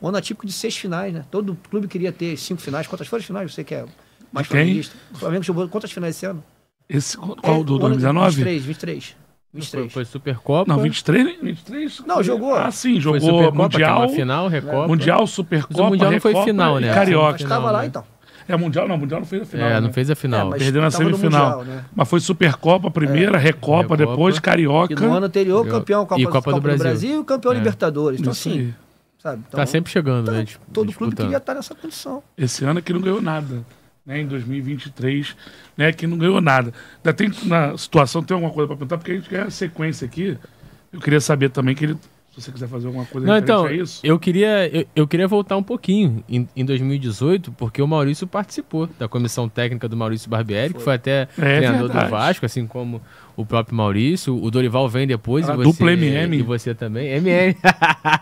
Um ano atípico de seis finais, né? Todo clube queria ter cinco finais. Quantas foram as finais? Você que é mais flamenguista. O Flamengo jogou quantas finais esse ano? Esse, qual, é, do 2019? 23, 23. 23. Foi, foi Supercopa. Não, 23, 23. Não, jogou. Ah, sim, jogou foi Mundial. final, Recopa. Mundial, Supercopa, o Mundial não foi final, né? Carioca. Mas estava lá, né? então. É, Mundial não, Mundial não fez a final. É, né? não fez a final. É, Perdeu na semifinal. Mundial, né? Mas foi Supercopa primeira, é. Recopa, Recopa, depois Carioca. E no ano anterior, campeão Copa, e Copa, Copa do, do, Brasil. do Brasil campeão é. Libertadores. Então, sim. assim, sabe? Então, tá sempre chegando, tá, né? Tipo, todo disputando. clube queria estar nessa condição. Esse ano aqui é não ganhou nada né, em 2023, né, que não ganhou nada. Ainda tem na situação, tem alguma coisa para perguntar, porque a gente quer a sequência aqui. Eu queria saber também que ele, se você quiser fazer alguma coisa não, então, a isso. Eu queria, eu, eu queria voltar um pouquinho em, em, 2018, porque o Maurício participou da comissão técnica do Maurício Barbieri, foi. que foi até é, treinador verdade. do Vasco, assim como o próprio Maurício. O Dorival vem depois. Ah, e você, dupla MM. E você também. MM.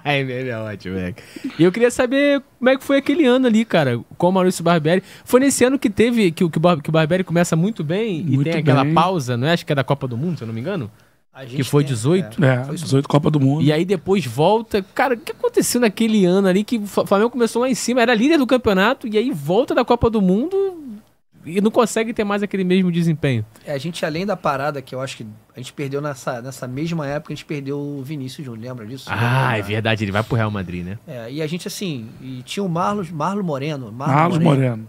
MM é ótimo, velho. E eu queria saber como é que foi aquele ano ali, cara, com o Maurício Barbieri. Foi nesse ano que teve, que, que, que o Barbieri começa muito bem muito e tem bem. aquela pausa, não é? Acho que é da Copa do Mundo, se eu não me engano. Que foi tem, 18? É, é, foi 18 Copa do Mundo. E aí depois volta. Cara, o que aconteceu naquele ano ali que o Flamengo começou lá em cima? Era líder do campeonato e aí volta da Copa do Mundo e não consegue ter mais aquele mesmo desempenho. É, a gente, além da parada que eu acho que a gente perdeu nessa, nessa mesma época, a gente perdeu o Vinícius Júnior, lembra disso? Ah, é lembra? é verdade, ele vai pro Real Madrid, né? É, e a gente, assim, e tinha o Marlos, Marlos Moreno. Marlos Moreno. Moreno.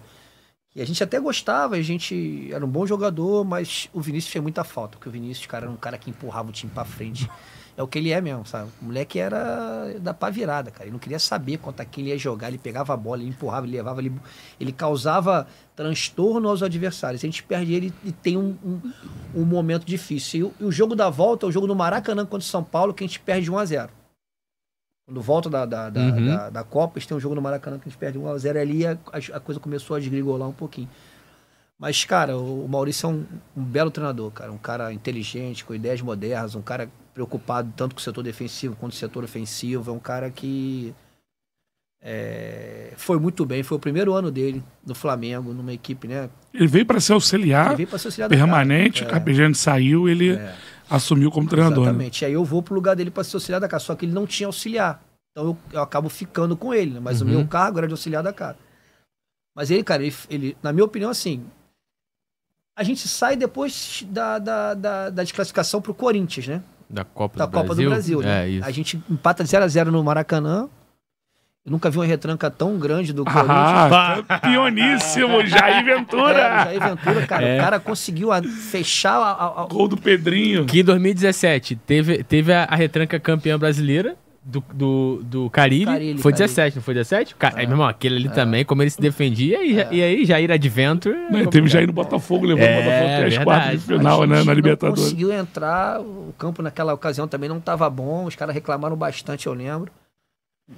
E a gente até gostava, a gente era um bom jogador, mas o Vinícius fez muita falta, porque o Vinícius, cara, era um cara que empurrava o time pra frente. é o que ele é mesmo, sabe? O moleque era da pá virada, cara. Ele não queria saber quanto a é quem ele ia jogar. Ele pegava a bola, ele empurrava, ele levava, ele, ele causava transtorno aos adversários. a gente perde ele e tem um, um, um, momento difícil. E o, e o, jogo da volta é o jogo do Maracanã contra o São Paulo, que a gente perde 1 a 0 Quando volta da, da, da, uhum. da, da Copa, a gente tem um jogo no Maracanã que a gente perde 1 a 0 ali a, a coisa começou a desgrigolar um pouquinho. Mas, cara, o Maurício é um, um, belo treinador, cara. Um cara inteligente, com ideias modernas, um cara preocupado tanto com o setor defensivo quanto com o setor ofensivo. É um cara que é, foi muito bem, foi o primeiro ano dele no Flamengo, numa equipe, né? Ele veio para ser auxiliar, ser auxiliar permanente, o Carpegiani saiu, ele é. assumiu como treinador. Né? Exatamente, né? aí eu vou pro lugar dele para ser auxiliar da casa, só que ele não tinha auxiliar. Então eu, eu acabo ficando com ele, né? mas uhum. o meu cargo era de auxiliar da casa. Mas ele, cara, ele, ele, na minha opinião, assim, a gente sai depois da, da, da, da desclassificação pro Corinthians, né? Da Copa da do Copa Brasil. Do Brasil né? é, a gente empata 0 a 0 no Maracanã eu nunca vi uma retranca tão grande do ah, Corinthians. Ah, campeoníssimo, Jair Ventura. É, Jair Ventura, cara, é. o cara conseguiu a, fechar a, a, a... Gol do Pedrinho. Que em 2017 teve, teve a, a retranca campeã brasileira, do, do, do Caribe. foi 17, não foi 17? Car... É. meu irmão, aquele ali é. também, como ele se defendia, e, é. e aí Jair Adventure. Não, teve Jair no Botafogo, levando é, o Botafogo até as quartas de final, né? Na Libertadores. Conseguiu entrar, o campo naquela ocasião também não estava bom, os caras reclamaram bastante, eu lembro.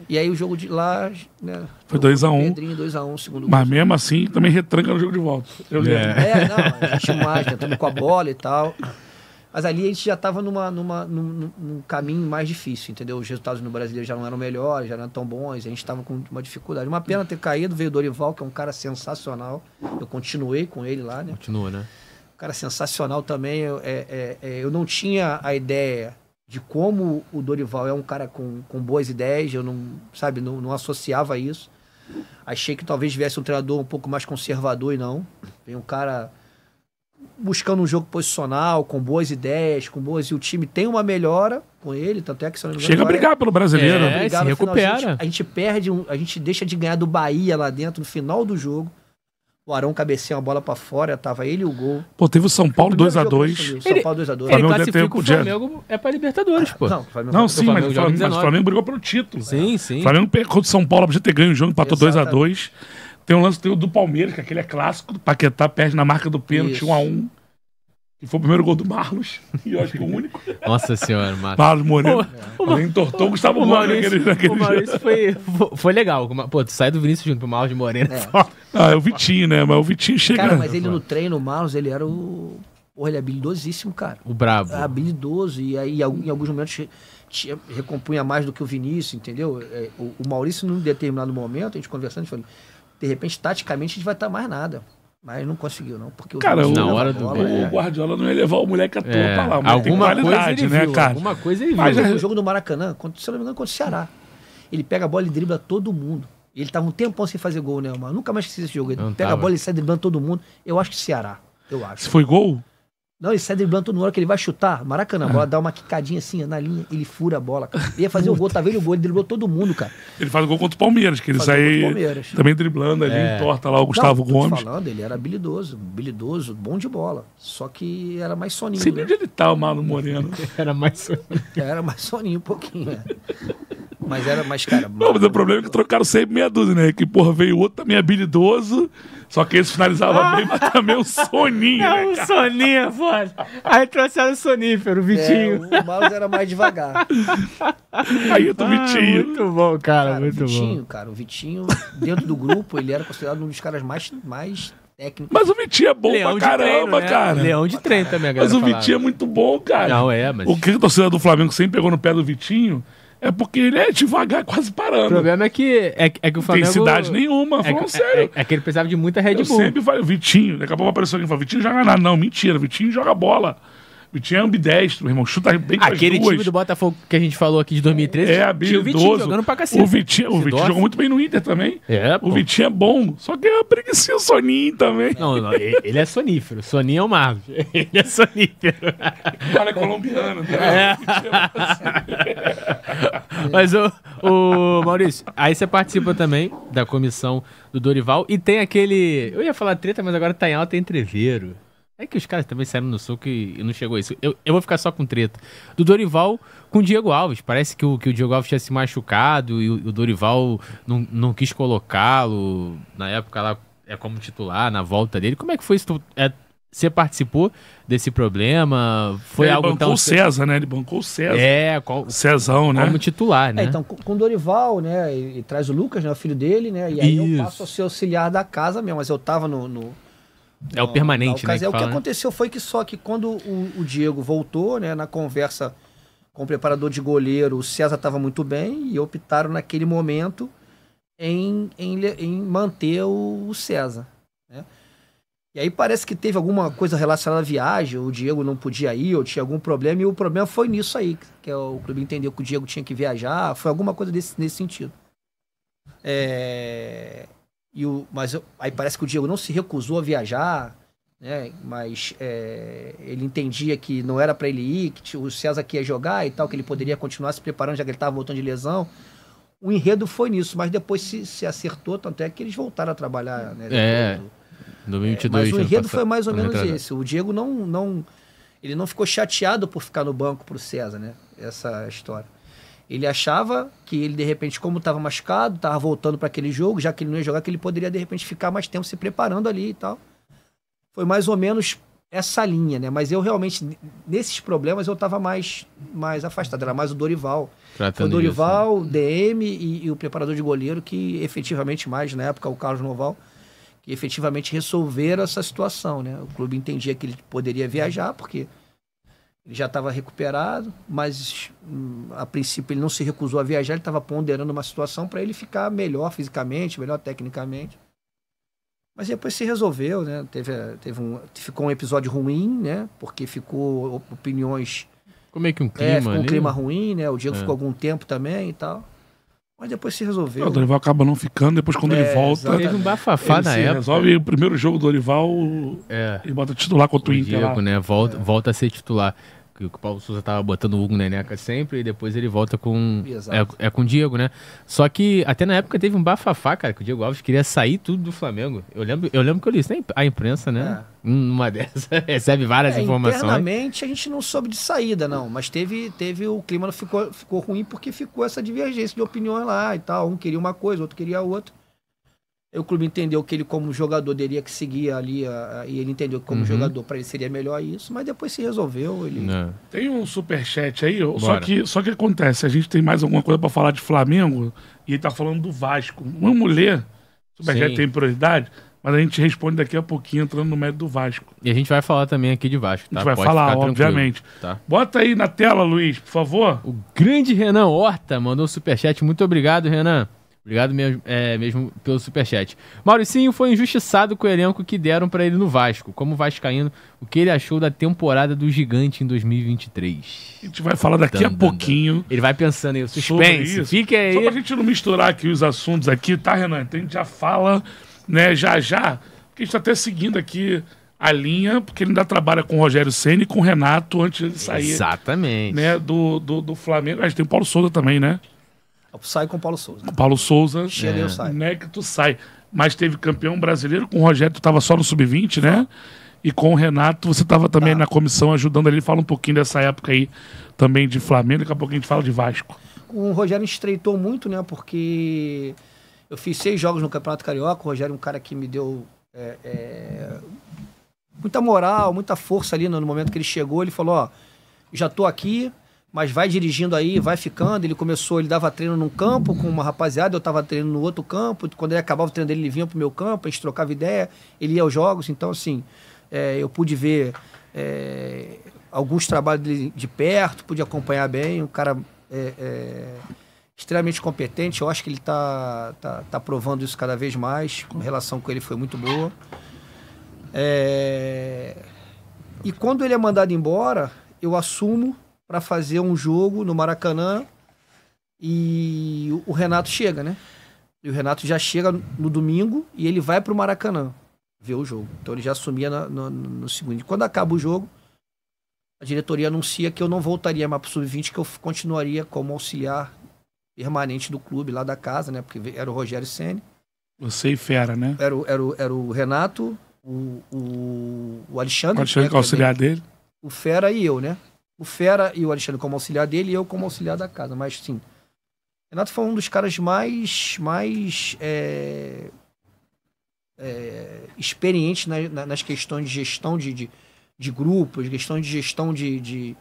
E aí o jogo de lá. Né, Foi 2x1. Um. Pedrinho 2x1, um, segundo Mas gol. mesmo assim, também retranca no jogo de volta. Eu yeah. É. é. não, a gente mais, né, tentando com a bola e tal. Mas ali a gente já estava numa, numa, num, num, caminho mais difícil, entendeu? Os resultados no brasileiro já não eram melhores, já não eram tão bons, a gente estava com uma dificuldade. Uma pena ter caído, veio o Dorival, que é um cara sensacional. Eu continuei com ele lá, né? Continua, né? Um cara sensacional também. Eu, é, é, é, eu não tinha a ideia de como o Dorival é um cara com, com boas ideias, eu não, sabe, não, não associava isso. Achei que talvez viesse um treinador um pouco mais conservador e não. Vem um cara buscando um jogo posicional, com boas ideias, com boas. E o time tem uma melhora com ele, tanto é que se não me Chega a é brigar pelo brasileiro. É, se recupera. Final, a, gente, a gente perde, um, a gente deixa de ganhar do Bahia lá dentro no final do jogo. O Arão cabeceia a bola para fora, tava ele e o gol. Pô, teve o São Paulo 2x2. São Paulo 2x2. Ele, ele o Flamengo é pra Libertadores, pô. Não, Flamengo, não sim, Flamengo mas, Flamengo, mas, o Flamengo brigou pelo título. Sim, sim. O Flamengo pegou do São Paulo, podia ter ganho o jogo, empatou 2x2. Tem um lance tem o do Palmeiras, que é aquele é clássico, do Paquetá perde na marca do pênalti 1x1. Foi o primeiro gol do Marlos, e eu acho que o único. Nossa senhora, Marlos. Marlos Moreno. O, o, entortou o Gustavo o Maurício, naquele, naquele o Maurício foi, foi legal. Pô, tu sai do Vinícius junto pro Marlos Moreno. É. é ah, é o Vitinho, né? Mas o Vitinho chega... Cara, mas ele no treino, o Marlos, ele era o... Porra, ele é habilidosíssimo, cara. O brabo. É habilidoso, e aí em alguns momentos tinha, recompunha mais do que o Vinícius, entendeu? É, o, o Maurício, num determinado momento, a gente conversando, a gente falou, de repente, taticamente, a gente vai estar mais nada. Mas não conseguiu, não. Porque Cara, na hora do bola, é. o Guardiola não ia levar o moleque à toa é, pra lá. Mas alguma coisa ele né, viu, cara? Alguma coisa ele mas, viu. Mas é o jogo do Maracanã, contra, se não me engano, contra o Ceará. Ele pega a bola e dribla todo mundo. Ele tava um tempão sem fazer gol, né, mano? Nunca mais esqueci esse jogo. Ele não pega tava. a bola e sai driblando todo mundo. Eu acho que Ceará. Eu acho. Se foi gol? Não, ele sai driblando no hora que ele vai chutar. Maracanã, a bola ah. dá uma quicadinha assim na linha, ele fura a bola. Cara. Ele ia fazer o gol, tá vendo o gol, ele driblou todo mundo, cara. Ele faz o gol contra o Palmeiras, que ele sai também driblando ali, é. entorta lá o Gustavo Não, Gomes. falando, ele era habilidoso, habilidoso, bom de bola. Só que era mais soninho. Você né? onde ele tá, o Marlon Moreno. era mais soninho. Era mais soninho um pouquinho, né? Mas era mais, cara. Não, mas o problema é que trocaram sempre meia dúzia, né? Que, porra, veio outro também habilidoso. Só que eles finalizavam bem, mas também o soninho. É, né, o soninho, foda. Aí trouxeram o sonífero, o Vitinho. É, o Maus era mais devagar. Aí o ah, Vitinho. Muito bom, cara, cara muito Vitinho, bom. Vitinho, cara, o Vitinho, dentro do grupo, ele era considerado um dos caras mais, mais técnico. Mas o Vitinho é bom Leão pra caramba, treino, né? cara. Leão de trem também, a Mas o Vitinho falava. é muito bom, cara. Não, é, mas. O que a torcida do Flamengo sempre pegou no pé do Vitinho é porque ele é devagar, quase parando. O problema é que, é, é que o Flamengo... Tem cidade nenhuma, é falando é, sério. É, é, que ele precisava de muita Red Bull. Eu sempre falei, Vitinho, daqui a pouco apareceu alguém e falou, Vitinho joga nada. Não, mentira, Vitinho joga bola. Vitinho é ambidestro, irmão. Chuta bem com Aquele as duas. time do Botafogo que a gente falou aqui de 2013, é tinha o Vitinho jogando pra cacete. O Vitinho, o Vitinho jogou muito bem no Inter também. É, pô. O Vitinho é bom, só que é o soninho também. Não, não, ele é sonífero. Soninho é o Marvel. Ele é sonífero. O cara é colombiano. Né? É. é mas o, o Maurício, aí você participa também da comissão do Dorival e tem aquele... Eu ia falar treta, mas agora tá em alta entreveiro. É que os caras também saíram no soco e não chegou isso. Eu, eu vou ficar só com treta. Do Dorival com o Diego Alves. Parece que o, que o Diego Alves tinha se machucado e o, o Dorival não, não quis colocá-lo na época lá é como titular na volta dele. Como é que foi isso? é, você participou desse problema? Foi ele algo bancou então... o César, né? Ele bancou o César. É, qual... Cezão, né? Como titular, né? É, então, com o Dorival, né? E, e, traz o Lucas, né? O filho dele, né? E aí isso. eu passo a ser auxiliar da casa mesmo. Mas eu tava no, no é o permanente, né? é o que né? aconteceu foi que só que quando o, o, Diego voltou, né, na conversa com o preparador de goleiro, o César estava muito bem e optaram naquele momento em, em, em manter o, o César. Né? E aí parece que teve alguma coisa relacionada à viagem, o Diego não podia ir, ou tinha algum problema, e o problema foi nisso aí, que é o clube entendeu que o Diego tinha que viajar, foi alguma coisa desse, nesse sentido. É... E o, mas aí parece que o Diego não se recusou a viajar, né? Mas é, ele entendia que não era para ele ir, que o César que ia jogar e tal, que ele poderia continuar se preparando, já que ele estava voltando de lesão. O enredo foi nisso, mas depois se, se acertou, tanto é que eles voltaram a trabalhar, né? É. Do, 2022, é, mas o enredo foi mais ou menos retrasado. esse. O Diego não, não. Ele não ficou chateado por ficar no banco para o César, né? Essa história. Ele achava que ele, de repente, como estava machucado, estava voltando para aquele jogo, já que ele não ia jogar, que ele poderia, de repente, ficar mais tempo se preparando ali e tal. Foi mais ou menos essa linha, né? Mas eu realmente, nesses problemas, eu estava mais, mais afastado. Era mais o Dorival. Tratando Foi o Dorival, disso. Né? DM e, e, o preparador de goleiro que efetivamente mais, na época, o Carlos Noval, que efetivamente resolveram essa situação, né? O clube entendia que ele poderia viajar, porque já estava recuperado, mas hum, a princípio ele não se recusou a viajar, ele estava ponderando uma situação para ele ficar melhor fisicamente, melhor tecnicamente. Mas depois se resolveu, né? Teve, teve um, ficou um episódio ruim, né? Porque ficou opiniões. Como é que um é, clima? É, um clima ruim, né? O Diego é. ficou algum tempo também e tal. Mas depois se resolveu. O né? Dorival acaba não ficando, depois quando é, ele volta. Exatamente. Teve um bafafá ele na época. Resolve o primeiro jogo do Dorival é. e bota titular contra o, o Inter. Diego, né? Volta, é. volta a ser titular que o Paulo Souza tava botando o Hugo Neneca sempre, e depois ele volta com. É, é, com o Diego, né? Só que até na época teve um bafafá, cara, que o Diego Alves queria sair tudo do Flamengo. Eu lembro, eu lembro que eu li isso, a imprensa, né? É. Hum, numa dessas, recebe várias é, informações. Internamente a gente não soube de saída, não, mas teve, teve o clima ficou, ficou ruim porque ficou essa divergência de opiniões lá e tal. Um queria uma coisa, outro queria outra o clube entendeu que ele, como jogador, teria que seguir ali, a, a, e ele entendeu que, como uhum. jogador, para ele seria melhor isso, mas depois se resolveu. Ele... É. Tem um superchat aí, Bora. só que, só que acontece, a gente tem mais alguma coisa para falar de Flamengo e ele tá falando do Vasco. Vamos ler, o superchat tem prioridade, mas a gente responde daqui a pouquinho entrando no mérito do Vasco. E a gente vai falar também aqui de Vasco, tá? A gente tá? vai Pode falar, obviamente. Tá? Bota aí na tela, Luiz, por favor. O grande Renan Horta mandou um superchat, muito obrigado, Renan. Obrigado mesmo, é, mesmo pelo superchat. Mauricinho foi injustiçado com o elenco que deram para ele no Vasco. Como Vascaíno, o que ele achou da temporada do Gigante em 2023? A gente vai falar daqui dan, a pouquinho. Dan. Ele vai pensando aí, o suspense. Fique aí. Só pra gente não misturar aqui os assuntos aqui, tá, Renan? Então a gente já fala, né, já já. Porque a gente tá até seguindo aqui a linha, porque ele ainda trabalha com o Rogério Senna e com o Renato antes de sair. Exatamente. Né, do, do, do Flamengo. A gente tem o Paulo Souza também, né? sai com o Paulo Souza. O Paulo Souza. Chega é. sai. Né, que tu sai. Mas teve campeão brasileiro com o Rogério, tu tava só no Sub-20, né? E com o Renato, você tava também tá. na comissão ajudando ele. Fala um pouquinho dessa época aí também de Flamengo, daqui a pouco a gente fala de Vasco. O Rogério estreitou muito, né? Porque eu fiz seis jogos no Campeonato Carioca. O Rogério é um cara que me deu é, é, muita moral, muita força ali no, no momento que ele chegou. Ele falou: Ó, já tô aqui, mas vai dirigindo aí, vai ficando. Ele começou, ele dava treino num campo com uma rapaziada, eu estava treinando no outro campo. Quando ele acabava o treino dele, ele vinha pro meu campo, a gente trocava ideia, ele ia aos jogos. Então, assim, é, eu pude ver é, alguns trabalhos dele de perto, pude acompanhar bem. Um cara é, extremamente competente. Eu acho que ele está tá, tá, provando isso cada vez mais. A relação com ele foi muito boa. E quando ele é mandado embora, eu assumo para fazer um jogo no Maracanã e o Renato chega, né? E o Renato já chega no domingo e ele vai para o Maracanã ver o jogo. Então ele já assumia no, no, no segundo. Quando acaba o jogo, a diretoria anuncia que eu não voltaria mais o Sub-20, que eu continuaria como auxiliar permanente do clube lá da casa, né? Porque era o Rogério Senni. Você e Fera, né? Era, o, era, o, era o Renato, o, o, o Alexandre. O Alexandre, né, é auxiliar dele. O Fera e eu, né? o Fera e o Alexandre como auxiliar dele e eu como auxiliar da casa. Mas, sim, Renato foi um dos caras mais, mais é, é, experientes na, na, nas questões de gestão de, de, de grupos, questões de gestão de, de,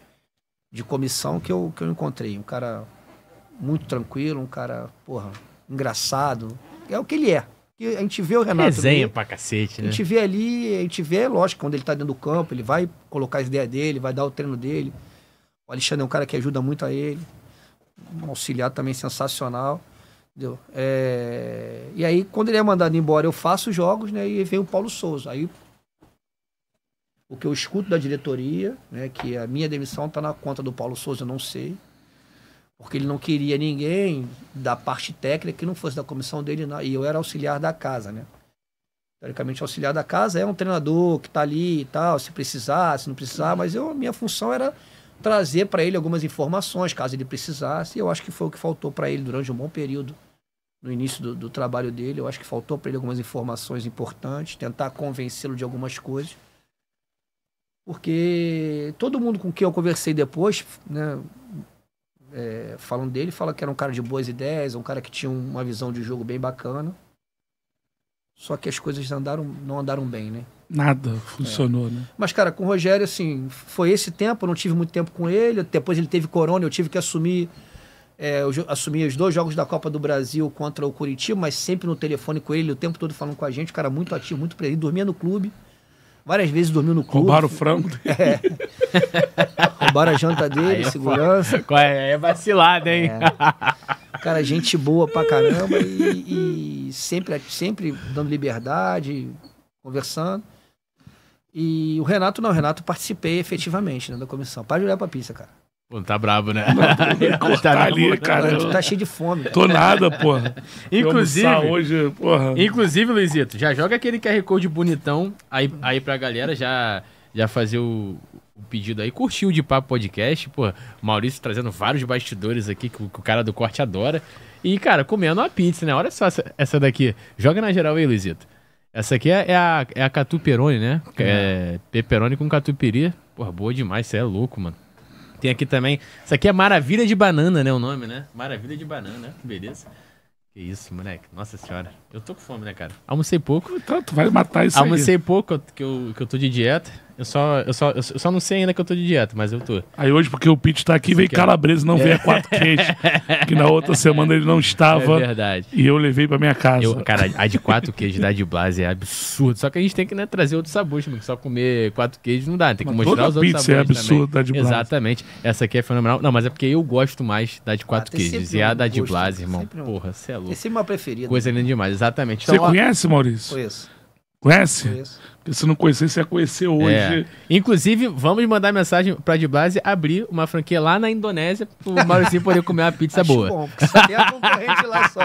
de, comissão que eu, que eu encontrei. Um cara muito tranquilo, um cara, porra, engraçado. É o que ele é. A gente vê o Renato. Resenha pra cacete, né? A gente vê ali, a gente vê, lógico, quando ele tá dentro do campo, ele vai colocar as ideias dele, vai dar o treino dele. O Alexandre é um cara que ajuda muito a ele. Um auxiliar também sensacional. Entendeu? É... E aí, quando ele é mandado embora, eu faço os jogos, né? E vem o Paulo Souza. Aí o que eu escuto da diretoria, né, que a minha demissão está na conta do Paulo Souza, eu não sei. Porque ele não queria ninguém da parte técnica que não fosse da comissão dele, não. e eu era auxiliar da casa, né? Teoricamente, auxiliar da casa é um treinador que está ali e tal, se precisar, se não precisar, mas eu, a minha função era trazer para ele algumas informações, caso ele precisasse. E eu acho que foi o que faltou para ele durante um bom período, no início do, do trabalho dele. Eu acho que faltou para ele algumas informações importantes, tentar convencê-lo de algumas coisas. Porque todo mundo com quem eu conversei depois, né, é, falando dele, fala que era um cara de boas ideias, um cara que tinha uma visão de jogo bem bacana. Só que as coisas andaram, não andaram bem, né? nada funcionou, é. né? Mas, cara, com o Rogério, assim, foi esse tempo, eu não tive muito tempo com ele. Depois ele teve corona, eu tive que assumir. É, eu assumi os dois jogos da Copa do Brasil contra o Curitiba, mas sempre no telefone com ele, o tempo todo falando com a gente, o cara muito ativo, muito presente, dormia no clube. Várias vezes dormiu no clube. Roubaram o frango É. Roubaram a janta dele, aí é segurança. É, é vacilada, hein? É. Cara, gente boa pra caramba e, e sempre, sempre dando liberdade, conversando. E o Renato não, o Renato participei efetivamente né, da comissão. Para de olhar pra pista, cara. Pô, tá brabo, né? Não, tá, tá ali, cara. Tu tá cheio de fome. Tô nada, porra. inclusive, hoje, porra. Inclusive, Luizito, já joga aquele QR Code bonitão aí, aí pra galera já, já fazer o, o pedido aí. Curtiu de papo podcast, porra. Maurício trazendo vários bastidores aqui que o, que o cara do corte adora. E, cara, comendo uma pizza, né? Olha só essa, essa daqui. Joga na geral aí, Luizito. Essa aqui é, é a, é a catuperoni, né? É, é peperoni com catupiry. Porra, boa demais, você é louco, mano. Tem aqui também. Isso aqui é Maravilha de Banana, né? O nome, né? Maravilha de Banana, que beleza. Que isso, moleque. Nossa senhora. Eu tô com fome, né, cara? Almocei pouco. Então, tu vai matar isso Almocei aí. pouco, que eu, que eu tô de dieta. Eu só, eu, só, eu só não sei ainda que eu tô de dieta, mas eu tô. Aí hoje, porque o Pete tá aqui, veio é calabresa, não é. veio a quatro é. queijos. que na outra semana ele não é estava. É verdade. E eu levei pra minha casa. Eu, cara, a de quatro queijos da de Blase é absurdo. Só que a gente tem que né, trazer outros sabores, mano. Só comer quatro queijos não dá. Né? Tem que mas mostrar os outros sabores. É absurdo, da de Blase. Exatamente. Essa aqui é fenomenal. Não, mas é porque eu gosto mais da de quatro ah, queijos. E a da de Blase, irmão. Um... Porra, você é louco. Esse é meu preferido. Coisa linda demais, exatamente. Então, você ó... conhece, Maurício? Conheço. Conhece? Conheço se não conhecesse você ia conhecer hoje. É. Inclusive, vamos mandar mensagem pra de base abrir uma franquia lá na Indonésia pro Mauricinho poder comer uma pizza Acho boa. Bom, porque só tem a concorrente lá só.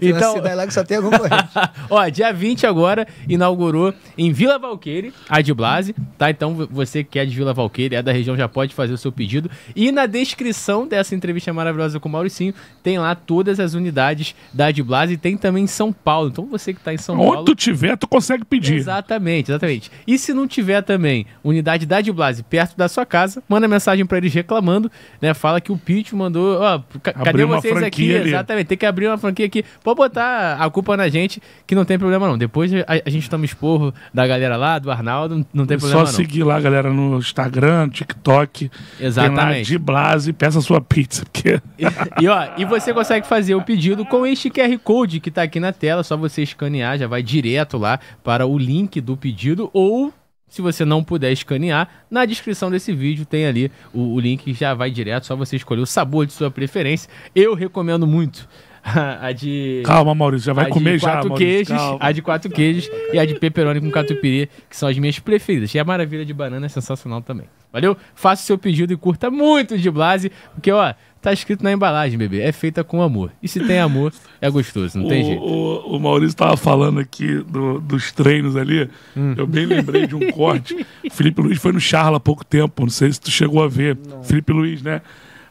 Então, cidade lá que só tem a concorrente. Ó, dia 20 agora inaugurou em Vila Valqueire, a de Blase, tá? Então você que é de Vila Valqueire, é da região, já pode fazer o seu pedido. E na descrição dessa entrevista maravilhosa com o Mauricinho, tem lá todas as unidades da de Blase e tem também em São Paulo. Então você que tá em São Onde Paulo. Onde tu tiver, tu consegue pedir. Exato. Exatamente, exatamente. E se não tiver também unidade da DiBlaze perto da sua casa, manda mensagem para eles reclamando, né? Fala que o Pitch mandou, ó, cadê vocês aqui? Ali. Exatamente, tem que abrir uma franquia aqui. Pode botar a culpa na gente, que não tem problema não. Depois a, a gente toma esporro da galera lá, do Arnaldo, não tem é problema Só não. seguir lá, galera, no Instagram, TikTok. Exatamente. Tem Blase, peça sua pizza, porque... e, e, ó, e você consegue fazer o pedido com este QR Code que tá aqui na tela, só você escanear, já vai direto lá para o link link do pedido ou se você não puder escanear, na descrição desse vídeo tem ali o, o link já vai direto, só você escolher o sabor de sua preferência. Eu recomendo muito a de. Calma, Maurício, já vai comer já. queijos, a de quatro queijos e a de pepperoni com catupiry, que são as minhas preferidas. E a maravilha de banana é sensacional também. Valeu? Faça o seu pedido e curta muito de Blase, porque, ó, Tá escrito na embalagem, bebê. É feita com amor. E se tem amor, é gostoso, não o, tem jeito. O, o Maurício tava falando aqui do, dos treinos ali. Hum. Eu bem lembrei de um corte. Felipe Luiz foi no Charla há pouco tempo. Não sei se tu chegou a ver. Não. Felipe Luiz, né?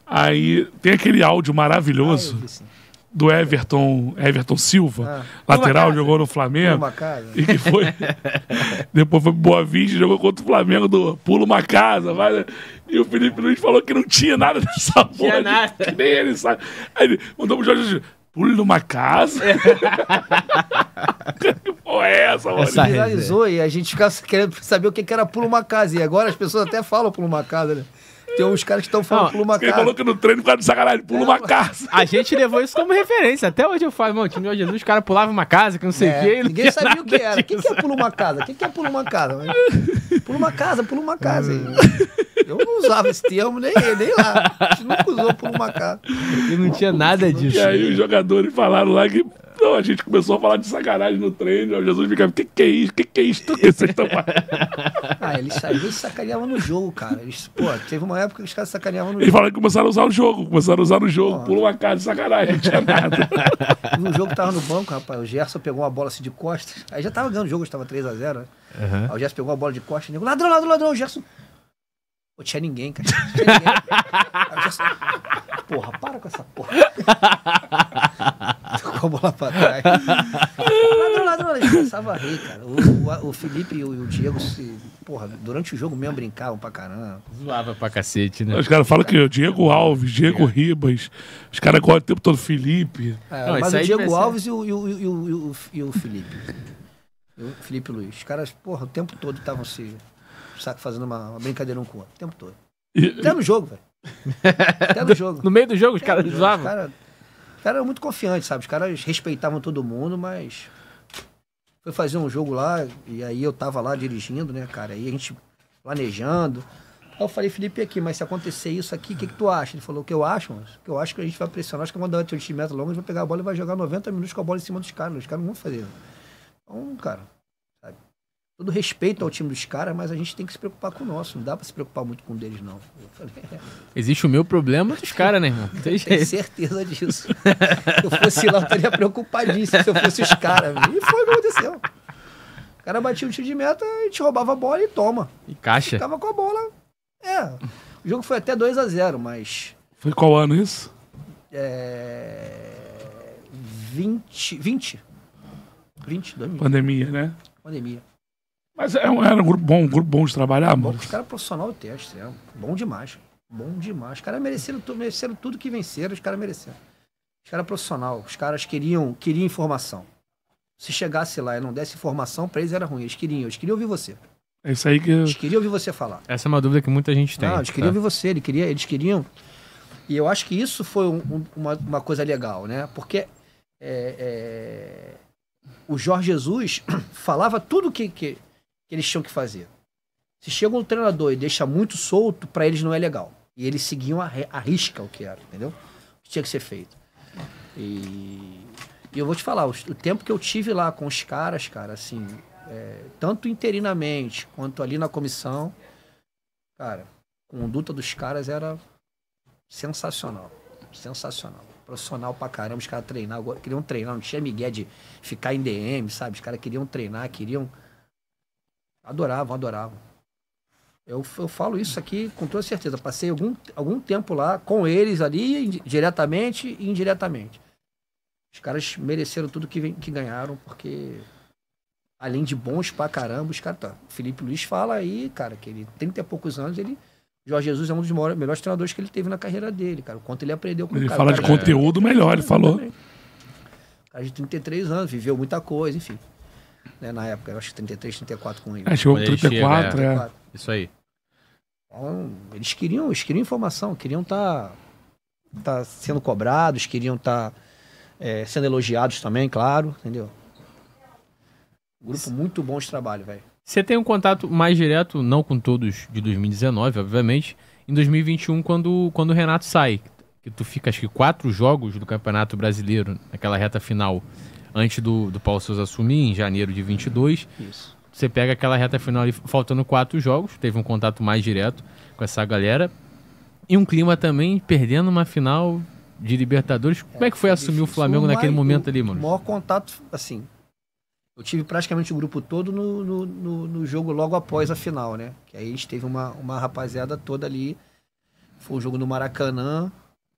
Aí tem aquele áudio maravilhoso. Ah, do Everton, Everton Silva, ah, lateral, jogou no Flamengo. E que foi. depois foi Boa Vista, jogou contra o Flamengo do Pulo uma Casa. Vai, né? e o Felipe Luiz falou que não tinha nada dessa não porra. Tinha nada. Que nem ele sabe. Aí ele mandou pro Jorge Pule numa casa? É. que porra é essa, mano? Essa realizou e a gente ficava querendo saber o que era pulo uma casa. E agora as pessoas até falam pulo uma casa, né? Tem uns caras que estão falando, pula uma casa. Ele falou que no treino, por causa de sacanagem, pula uma casa. A gente levou isso como referência. Até hoje eu falo, mano, o time de Jesus, é os caras pulavam uma casa, que não sei o é, Ninguém sabia o que era. O que, é pula uma casa? O que, é pula uma casa? Pula uma casa, pula uma casa. Hum. Eu não usava esse termo, nem, nem lá. A gente nunca usou por um macaco. E não tinha nada disso. E aí os jogadores falaram lá que. Não, a gente começou a falar de sacanagem no treino. O Jesus ficava, o que, que é isso? O que, que é isso que é vocês estão Ah, eles, às vezes sacaneavam no jogo, cara. Eles, pô, teve uma época que os caras sacaneavam no eles jogo. Eles falaram que começaram a usar o jogo, começaram a usar no jogo, por uma cara de sacanagem, não tinha nada. no jogo tava no banco, rapaz. O Gerson pegou uma bola assim de costas. Aí já tava ganhando o jogo, estava 3x0. Né? Uhum. Aí o Gerson pegou uma bola de costas e nego, ladrão, ladrão, ladrão. O Gerson Pô, tinha ninguém, cara. Tinha ninguém. Já... Assim, porra, para com essa porra. Tocou a bola pra trás. Ladrão, ladrão, a começava a rir, cara. O, o, o Felipe e o, Diego, se, porra, durante o jogo mesmo brincavam pra caramba. Zoava pra cacete, né? Os caras falam que o Diego Alves, Diego é. Ribas, os caras gostam o tempo todo Felipe. É, Não, mas o Diego Alves ser... e, o, e, o, e, o, e o Felipe. O Felipe Luiz. Os caras, porra, o tempo todo estavam se... Assim, saco fazendo uma, uma brincadeira um com o outro o tempo todo. Até no jogo, velho. Até no jogo. No meio do jogo, os caras usavam Os caras cara eram muito confiantes, sabe? Os caras respeitavam todo mundo, mas. Foi fazer um jogo lá, e aí eu tava lá dirigindo, né, cara? Aí a gente planejando. Aí eu falei, Felipe, aqui, mas se acontecer isso aqui, o que, que tu acha? Ele falou, o que eu acho, mano? que eu acho que a gente vai pressionar, acho que é mandar antes de metros longos, vai pegar a bola e vai jogar 90 minutos com a bola em cima dos caras. Né? Os caras não vão fazer. Então, cara, todo respeito ao time dos caras, mas a gente tem que se preocupar com o nosso. Não dá para se preocupar muito com o deles, não. Falei, é. Existe o meu problema dos caras, né, irmão? Tem Tenho certeza disso. se eu fosse lá, eu estaria preocupadíssimo se eu fosse os caras. E foi o que aconteceu. O cara batia um tiro de meta, a gente roubava a bola e toma. E caixa. Ficava com a bola. É. O jogo foi até 2 a 0 mas. Foi qual ano isso? É. 20. 20. 20, 2000. Pandemia, né? Pandemia. Mas era é um, era um grupo bom, um grupo bom de trabalhar, mano. Os caras profissional de teste, é bom demais. Bom demais. Os caras mereceram, mereceram tudo que venceram, os caras mereceram. Os caras profissional, os caras queriam, queriam informação. Se chegasse lá e não desse informação, pra eles era ruim. Eles queriam, eles queriam ouvir você. É isso aí que. Eu... Eles queriam ouvir você falar. Essa é uma dúvida que muita gente tem. Não, eles queriam tá? ouvir você, eles queriam, eles queriam. E eu acho que isso foi um, um, uma, uma, coisa legal, né? Porque é, é, o Jorge Jesus falava tudo que, que, que eles tinham que fazer. Se chega um treinador e deixa muito solto, para eles não é legal. E eles seguiam a, a risca o que era, entendeu? O que tinha que ser feito. E, e eu vou te falar, o, o, tempo que eu tive lá com os caras, cara, assim, é, tanto interinamente quanto ali na comissão, cara, a conduta dos caras era sensacional. Sensacional. Profissional pra caramba, os caras treinavam, queriam treinar, não tinha migué de ficar em DM, sabe? Os caras queriam treinar, queriam Adoravam, adoravam. Eu, eu falo isso aqui com toda certeza. Passei algum, algum tempo lá com eles ali, diretamente e indiretamente. Os caras mereceram tudo que, que ganharam, porque além de bons pra caramba, os caras. Tá. O Felipe Luiz fala aí, cara, que ele, tem 30 e poucos anos, ele. Jorge Jesus é um dos maiores, melhores treinadores que ele teve na carreira dele, cara. O quanto ele aprendeu com ele o cara. Ele fala de é conteúdo melhor, ele falou. O cara é de 33 anos, viveu muita coisa, enfim né, na época. Eu acho que 33, 34 com ele. Acho que com 34, chega, é. 34. É. Isso aí. Então, eles queriam, eles queriam informação, queriam estar tá, tá sendo cobrados, queriam estar tá, é, sendo elogiados também, claro, entendeu? Grupo muito bom de trabalho, velho. Você tem um contato mais direto, não com todos de 2019, obviamente, em 2021, quando, quando o Renato sai. Que tu fica, acho que, quatro jogos do Campeonato Brasileiro, naquela reta final antes do, do Paulo Souza assumir, em janeiro de 22. Isso. Você pega aquela reta final ali, faltando quatro jogos, teve um contato mais direto com essa galera. E um clima também, perdendo uma final de Libertadores. Como é, que foi, é, foi assumir difícil. o Flamengo o naquele maior, momento ali, mano? O maior contato, assim. Eu tive praticamente o grupo todo no, no, no, no jogo logo após a final, né? Que aí a gente teve uma, uma rapaziada toda ali. Foi o um jogo no Maracanã,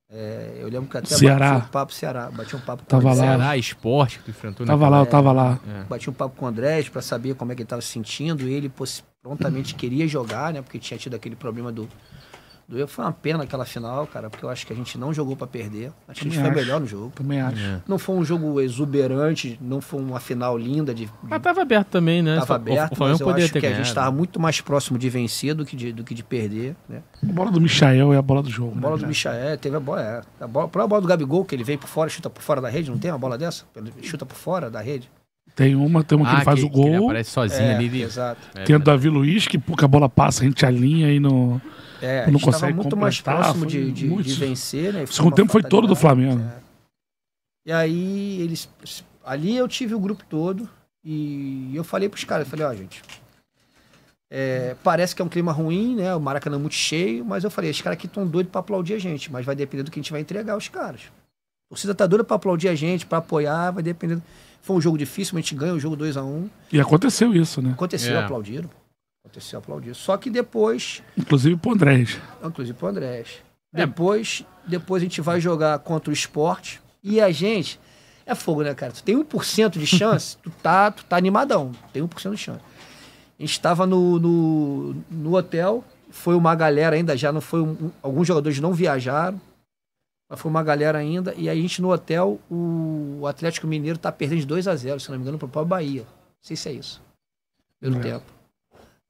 é, eu lembro que até Ceará. bati um papo Ceará. Bati um papo tava com tava lá. Ceará Esporte que tu enfrentou Tava lá, eu tava lá. É. Bati um papo com o Andrés pra saber como é que ele tava se sentindo. Ele poss... prontamente queria jogar, né? Porque tinha tido aquele problema do, Doeu foi uma pena aquela final, cara, porque eu acho que a gente não jogou para perder. Acho que a gente foi melhor no jogo. Também acho. É. Não foi um jogo exuberante, não foi uma final linda de. de... Mas tava aberto também, né? Tava aberto, o, o mas eu acho que ganhado. a gente tava muito mais próximo de vencer do que de, do que de perder. Né? A bola do Michael é a bola do jogo. A né, bola né, do Michael, é, teve a bola, é, a bola. A bola do Gabigol, que ele veio por fora, chuta por fora da rede, não tem uma bola dessa? Ele chuta por fora da rede. Tem uma, tem uma ah, que ele ah, faz que, o gol. ele aparece sozinho é, ali. De... Exato. Tem é, o Davi Luiz, que a bola passa, a gente alinha e não, é, não consegue muito mais próximo de, de, muito... de, vencer. Né? O segundo tempo foi todo do Flamengo. Né? E aí, eles, ali eu tive o grupo todo e eu falei pros caras, eu falei, ó, oh, gente, é, parece que é um clima ruim, né? O Maracanã é muito cheio, mas eu falei, os caras aqui estão doidos para aplaudir a gente, mas vai depender do que a gente vai entregar os caras. A torcida tá doida para aplaudir a gente, para apoiar, vai depender. Foi um jogo difícil, mas a gente ganha o jogo 2 a 1 um. E aconteceu isso, né? Aconteceu, é. aplaudiram. Aconteceu, aplaudiram. Só que depois. Inclusive pro Andrés. inclusive pro Andrés. É. Depois, depois a gente vai jogar contra o esporte. E a gente. É fogo, né, cara? Tu tem 1% de chance, tu tá, tu tá animadão. Tem 1% de chance. A gente estava no, no, no hotel, foi uma galera ainda já, não foi. Um, alguns jogadores não viajaram. Mas foi uma galera ainda. E aí a gente no hotel, o Atlético Mineiro tá perdendo de 2 a 0 se não me engano, pro próprio Bahia. Não sei se é isso. Pelo é. tempo.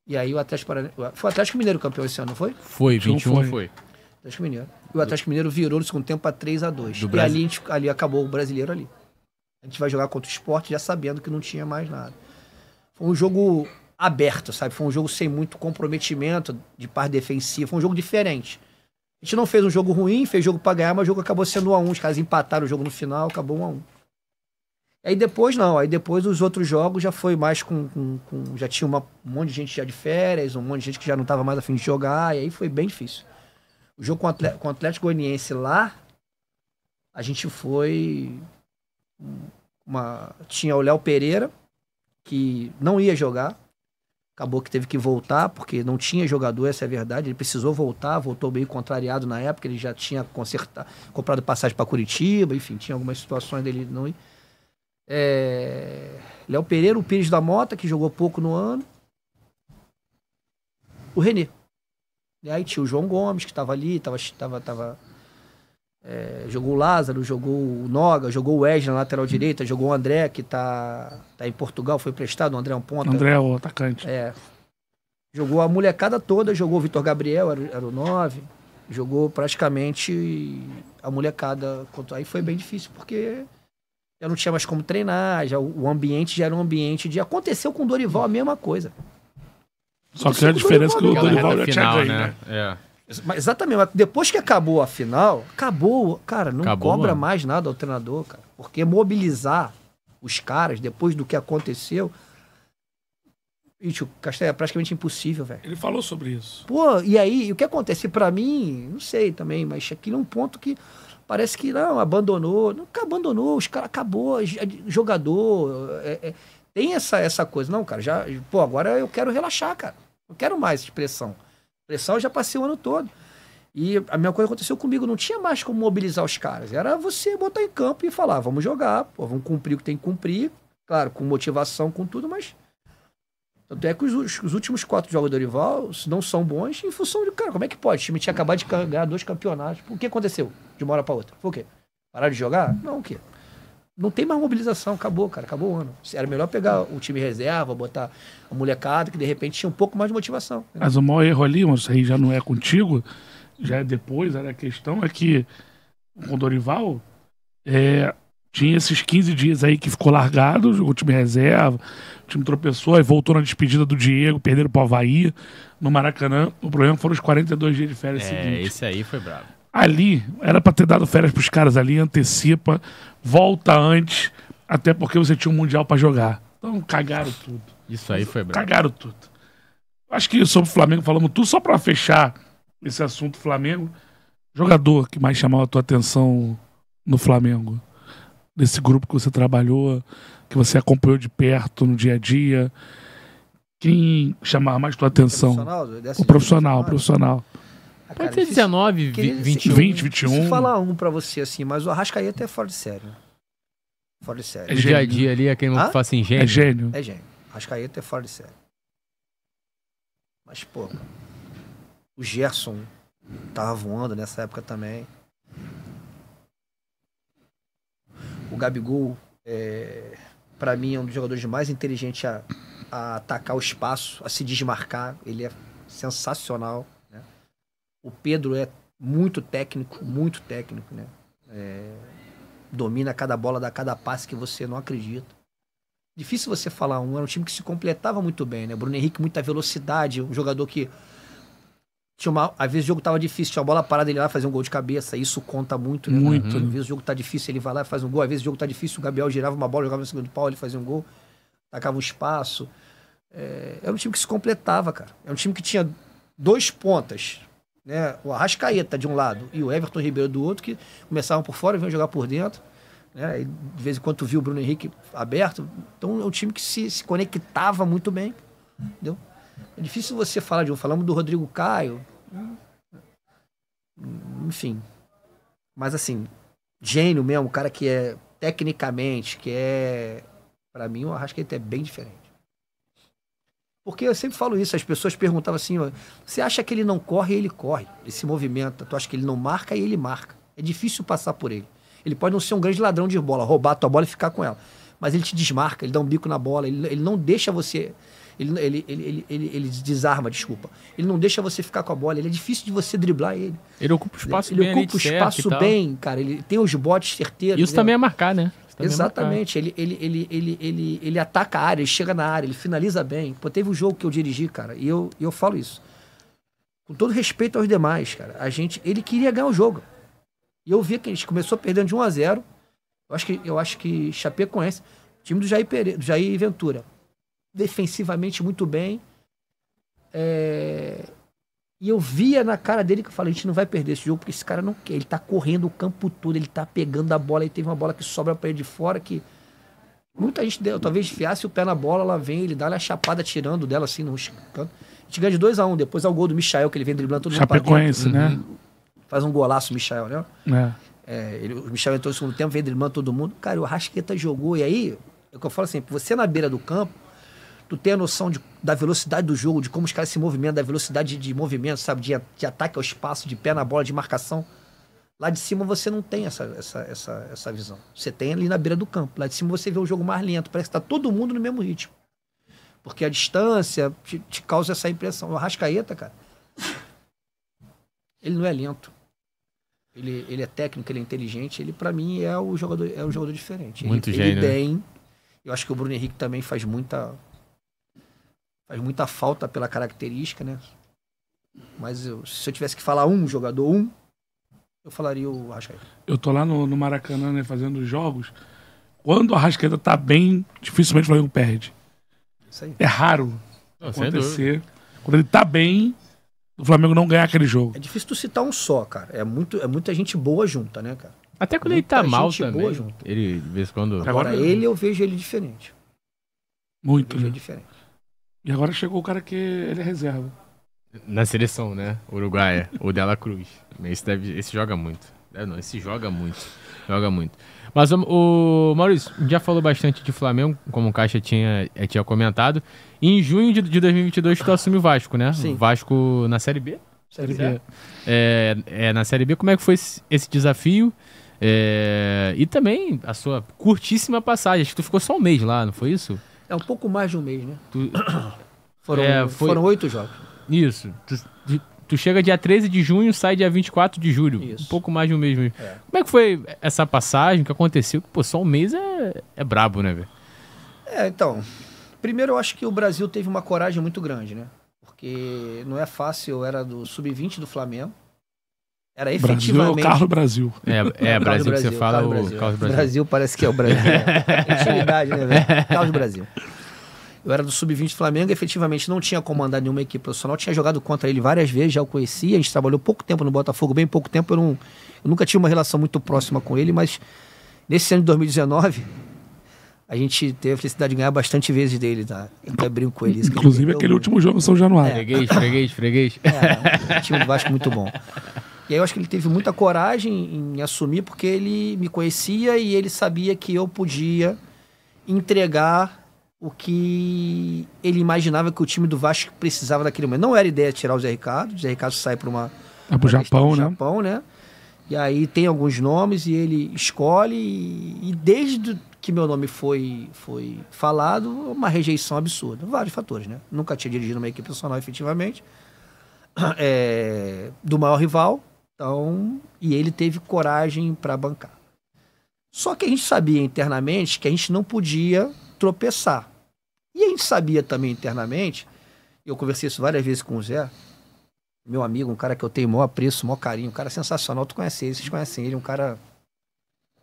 E aí o Atlético Paranaense. Foi o Atlético Mineiro campeão esse ano, não foi? Foi, 21 foi. foi. Atlético Mineiro. E o Atlético Mineiro virou no segundo tempo a 3 a 2 Do E Brasil. ali, gente, ali acabou o brasileiro ali. A gente vai jogar contra o esporte já sabendo que não tinha mais nada. Foi um jogo aberto, sabe? Foi um jogo sem muito comprometimento de par defensivo. Foi um jogo diferente. A gente não fez um jogo ruim, fez jogo pra ganhar, mas o jogo acabou sendo 1x1. Os caras empataram o jogo no final, acabou 1x1. Aí depois não, aí depois os outros jogos já foi mais com. com, com já tinha uma, um monte de gente já de férias, um monte de gente que já não tava mais afim de jogar, e aí foi bem difícil. O jogo com o Atlético, com o Atlético Goianiense lá, a gente foi. Hum, uma, tinha o Léo Pereira, que não ia jogar, Acabou que teve que voltar, porque não tinha jogador, essa é a verdade. Ele precisou voltar, voltou meio contrariado na época, ele já tinha consertado, comprado passagem para Curitiba, enfim, tinha algumas situações dele não. É... Léo Pereira, o Pires da Mota, que jogou pouco no ano. O Renê. E aí tinha o João Gomes, que estava ali, estava tava, tava é, jogou o Lázaro, jogou o Noga, jogou o Wesley na lateral hum. direita, jogou o André, que está tá em Portugal, foi prestado, o André é um ponta. André é o atacante. É. Jogou a molecada toda, jogou o Vitor Gabriel, era, era o 9, jogou praticamente a molecada. Aí foi bem difícil, porque já não tinha mais como treinar, já, o ambiente já era um ambiente de. Aconteceu com o Dorival a mesma coisa. Só que a diferença é que o Dorival já tinha ganho, né? né? É. Exatamente, mas depois que acabou a final, acabou, cara, não acabou, cobra mano. mais nada ao treinador, cara. Porque mobilizar os caras depois do que aconteceu. o Castanha, é praticamente impossível, velho. Ele falou sobre isso. Pô, e aí, o que acontece? para mim, não sei também, mas aquilo é um ponto que parece que não, abandonou. Nunca abandonou, os caras acabou, é é jogador. É, é, tem essa, essa coisa. Não, cara, já. Pô, agora eu quero relaxar, cara. Não quero mais expressão. Pressão eu já passei o ano todo. E a mesma coisa aconteceu comigo, não tinha mais como mobilizar os caras. Era você botar em campo e falar, vamos jogar, pô, vamos cumprir o que tem que cumprir. Claro, com motivação, com tudo, mas. Tanto é que os, os últimos quatro jogos do Dorival não são bons em função de, cara, como é que pode? O time tinha acabado de ganhar dois campeonatos. O que aconteceu de uma hora para outra? Foi o quê? Parar de jogar? Não, o quê? não tem mais mobilização, acabou, cara, acabou o ano. Era melhor pegar o time reserva, botar a molecada, que de repente tinha um pouco mais de motivação. Né? Mas o maior erro ali, isso aí já não é contigo, já é depois, era a questão, é que com o Dorival é, tinha esses 15 dias aí que ficou largado, o time reserva, o time tropeçou, aí voltou na despedida do Diego, perderam pro Havaí, no Maracanã. O problema foram os 42 dias de férias é, seguintes. Esse aí foi bravo ali, era para ter dado férias para os caras ali, antecipa, volta antes, até porque você tinha um Mundial para jogar. Então cagaram tudo. Isso aí foi bravo. Cagaram tudo. Acho que sobre o Flamengo falamos tudo, só para fechar esse assunto Flamengo. Jogador que mais chamou a tua atenção no Flamengo? Desse grupo que você trabalhou, que você acompanhou de perto no dia a dia. Quem chamava mais tua atenção? O profissional, o profissional. profissional. Ah, cara, Pode ser 19, que, 20, 20, 21. Se falar um pra você assim, mas o Arrascaeta é fora de sério. Né? Fora de sério. É o dia a dia ali é quem não faz assim, É gênio. É gênio. Arrascaeta é fora de sério. Mas, pô, o Gerson tava voando nessa época também. O Gabigol, é, para mim, é um dos jogadores mais inteligentes a, a atacar o espaço, a se desmarcar. Ele é sensacional. O Pedro é muito técnico, muito técnico, né? É, domina cada bola, dá cada passe que você não acredita. Difícil você falar um, era um time que se completava muito bem, né? Bruno Henrique, muita velocidade, um jogador que tinha uma, às vezes o jogo tava difícil, tinha a bola parada, ele lá fazer um gol de cabeça, isso conta muito, né? Muito. Às vezes o jogo tá difícil, ele vai lá e faz um gol, às vezes o jogo tá difícil, o Gabriel girava uma bola, jogava no segundo pau, ele fazia um gol, tacava um espaço. É, era é um time que se completava, cara. Era é um time que tinha dois pontas né, o Arrascaeta de um lado e o Everton Ribeiro do outro, que começavam por fora e vinham jogar por dentro. Né, de vez em quando viu o Bruno Henrique aberto. Então é um time que se, se conectava muito bem. Entendeu? É difícil você falar de um. Falamos do Rodrigo Caio. Hum, enfim. Mas assim, gênio mesmo, o cara que é tecnicamente, que é. para mim, o Arrascaeta é bem diferente. Porque eu sempre falo isso, as pessoas perguntavam assim: você acha que ele não corre? Ele corre, ele se movimenta. Tu acha que ele não marca? E ele marca. É difícil passar por ele. Ele pode não ser um grande ladrão de bola, roubar a tua bola e ficar com ela. Mas ele te desmarca, ele dá um bico na bola, ele, ele não deixa você. Ele, ele, ele, ele, ele, desarma, desculpa. Ele não deixa você ficar com a bola, ele é difícil de você driblar ele. Ele ocupa o espaço ele, bem. Ele ocupa o espaço bem, cara. Ele tem os botes certeiros. Isso entendeu? também né? é marcar, né? É Exatamente. Ele, ele, ele, ele, ele, ele ataca a área, ele chega na área, ele finaliza bem. Pô, teve um jogo que eu dirigi, cara, e eu, eu falo isso. Com todo respeito aos demais, cara. A gente, ele queria ganhar o jogo. E eu vi que a gente começou perdendo de 1 a 0 Eu acho que, eu acho que Chapecoense, time do Jair, do Jair Ventura, defensivamente muito bem. É, e eu via na cara dele que eu falei, a gente não vai perder esse jogo, porque esse cara não quer. Ele tá correndo o campo todo, ele tá pegando a bola, e teve uma bola que sobra para ele de fora, que muita gente deu, talvez fiasse o pé na bola, ela vem, ele dá a chapada tirando dela assim, no canto. A gente ganha de 2 a 1 um, depois é o gol do Michel que ele vem driblando todo mundo Chapecoense, né? Uhum. Faz um golaço o Michael, né? É. é ele, o Michel entrou no segundo tempo, vem driblando todo mundo. Cara, o Rasqueta jogou, e aí, é o que eu falo assim, você na beira do campo, tu tem a noção de, da velocidade do jogo, de como os caras se movimentam, da velocidade de, de movimento, sabe? De, de ataque ao espaço, de pé na bola, de marcação. Lá de cima você não tem essa, essa, essa, essa visão. Você tem ali na beira do campo. Lá de cima você vê o jogo mais lento. Parece que está todo mundo no mesmo ritmo. Porque a distância te, te causa essa impressão. O Arrascaeta, cara, ele não é lento. Ele, ele é técnico, ele é inteligente. Ele, para mim, é o jogador, é um jogador diferente. Muito ele, gênio. Ele bem. Né? Eu acho que o Bruno Henrique também faz muita, Faz muita falta pela característica, né? Mas eu, se eu tivesse que falar um jogador, um, eu falaria o Arrascaeta. Eu tô lá no, no Maracanã, né, fazendo jogos. Quando o Arrascaeta tá bem, dificilmente o Flamengo perde. É raro não, ah, acontecer. Quando ele tá bem, o Flamengo não ganhar aquele jogo. É difícil tu citar um só, cara. É, muito, é muita gente boa junta, né, cara? Até quando muita ele tá mal também. Ele, de vez quando... Agora, Agora ele, eu vejo ele diferente. Muito, eu vejo né? ele diferente. E agora chegou o cara que ele é reserva. Na seleção, né? Uruguaia, o Dela Cruz. Esse, deve, esse joga muito. Deve é, não, esse joga muito. Joga muito. Mas o Maurício já falou bastante de Flamengo, como o Caixa tinha, eh, tinha comentado. E em junho de, de 2022 tu assumiu o Vasco, né? Sim. Vasco na Série B. Série é. B. É, é, na Série B, como é que foi esse, esse desafio? É, e também a sua curtíssima passagem. Acho que tu ficou só um mês lá, não foi isso? É um pouco mais de um mês, né? Tu... foram, é, foi... foram oito jogos. Isso. Tu, tu, chega dia 13 de junho, sai dia 24 de julho. Isso. Um pouco mais de um mês mesmo. É. Como é que foi essa passagem? O que aconteceu? Pô, só um mês é, é brabo, né, velho? É, então. Primeiro, eu acho que o Brasil teve uma coragem muito grande, né? Porque não é fácil. Eu era do sub-20 do Flamengo. Era efetivamente. Brasil é o Brasil. É, é Brasil, Brasil que você fala, o Brasil. Brasil. Brasil parece que é o Brasil. Né? Intimidade, né, velho? Carlos Brasil. Eu era do sub-20 do Flamengo, efetivamente não tinha comandado nenhuma equipe profissional, tinha jogado contra ele várias vezes, já o conhecia, a gente trabalhou pouco tempo no Botafogo, bem pouco tempo, eu, não, eu nunca tinha uma relação muito próxima com ele, mas nesse ano de 2019, a gente teve a felicidade de ganhar bastante vezes dele, tá? Eu até brinco com ele. Inclusive aquele último jogo em São Januário. É. Freguês, freguês, freguês. É, um time do Vasco muito bom. E aí eu acho que ele teve muita coragem em assumir, porque ele me conhecia e ele sabia que eu podia entregar o que ele imaginava que o time do Vasco precisava naquele momento. Não era ideia tirar o Zé Ricardo, o Zé Ricardo sai para uma. É pro Japão, né? Japão, né? E aí tem alguns nomes e ele escolhe, e, e desde que meu nome foi, foi falado, uma rejeição absurda. Vários fatores, né? Nunca tinha dirigido uma equipe profissional efetivamente, é, do maior rival, então, e ele teve coragem para bancar. Só que a gente sabia internamente que a gente não podia tropeçar. E a gente sabia também internamente, eu conversei isso várias vezes com o Zé, meu amigo, um cara que eu tenho maior apreço, maior carinho, um cara sensacional, tu conhece ele, vocês conhecem ele, um cara.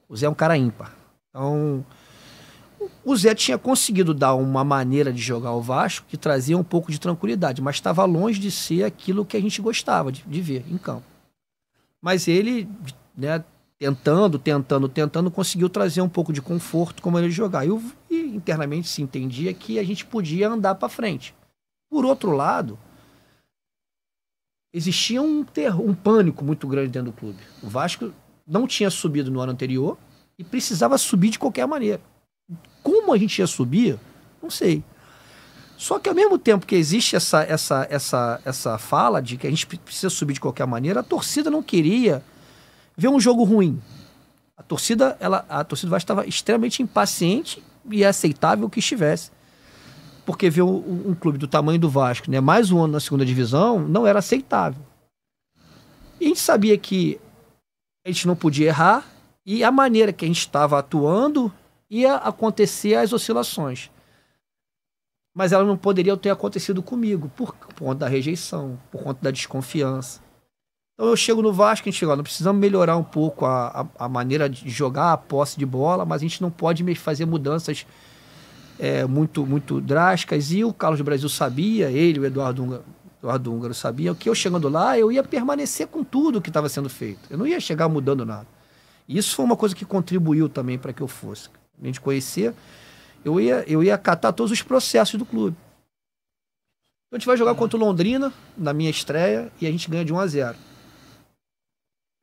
O Zé é um cara ímpar. Então, o Zé tinha conseguido dar uma maneira de jogar o Vasco que trazia um pouco de tranquilidade, mas estava longe de ser aquilo que a gente gostava de, de ver em campo. Mas ele, né, tentando, tentando, tentando, conseguiu trazer um pouco de conforto como ele jogar. E, eu, e internamente se entendia que a gente podia andar para frente. Por outro lado, existia um, ter um pânico muito grande dentro do clube. O Vasco não tinha subido no ano anterior e precisava subir de qualquer maneira. Como a gente ia subir, não sei. Só que ao mesmo tempo que existe essa, essa, essa, essa fala de que a gente precisa subir de qualquer maneira, a torcida não queria ver um jogo ruim. A torcida, ela, a torcida Vasco estava extremamente impaciente e é aceitável que estivesse. Porque ver um, um, clube do tamanho do Vasco, né, mais um ano na segunda divisão, não era aceitável. E a gente sabia que a gente não podia errar e a maneira que a gente estava atuando ia acontecer as oscilações mas ela não poderia ter acontecido comigo por, por conta da rejeição, por conta da desconfiança. Então eu chego no Vasco, a gente chega, não precisamos melhorar um pouco a, a, a, maneira de jogar, a posse de bola, mas a gente não pode fazer mudanças é, muito muito drásticas. E o Carlos Brasil sabia, ele, o Eduardo Húngaro, Eduardo Húngaro sabia, que eu chegando lá, eu ia permanecer com tudo que estava sendo feito. Eu não ia chegar mudando nada. E isso foi uma coisa que contribuiu também para que eu fosse. A gente conhecer eu ia, eu ia catar todos os processos do clube. Então a gente vai jogar contra o Londrina, na minha estreia, e a gente ganha de 1 a 0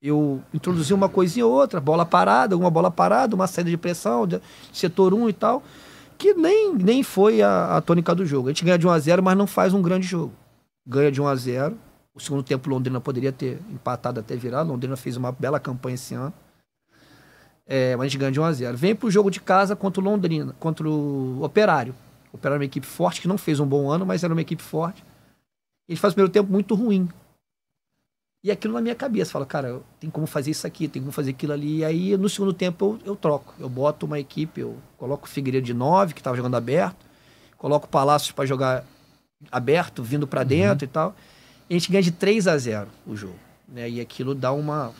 eu introduzi uma coisinha ou outra, bola parada, uma bola parada, uma saída de pressão, setor 1 e tal, que nem, nem foi a, a tônica do jogo. A gente ganha de 1 a 0 mas não faz um grande jogo. Ganha de 1 a 0 O segundo tempo Londrina poderia ter empatado até virar. Londrina fez uma bela campanha esse ano. É, mas a gente ganha de 1 a 0. Vem para o jogo de casa contra o Londrina, contra o Operário. O Operário é uma equipe forte, que não fez um bom ano, mas era uma equipe forte. E a gente faz o primeiro tempo muito ruim. E aquilo na minha cabeça, fala, cara, tem como fazer isso aqui, tem como fazer aquilo ali. E aí no segundo tempo eu, eu troco. Eu boto uma equipe, eu coloco o Figueiredo de 9, que estava jogando aberto, coloco o Palácio para jogar aberto, vindo para uhum. dentro uhum. e tal. E a gente ganha de 3 a 0 o jogo. Né? E aquilo dá uma.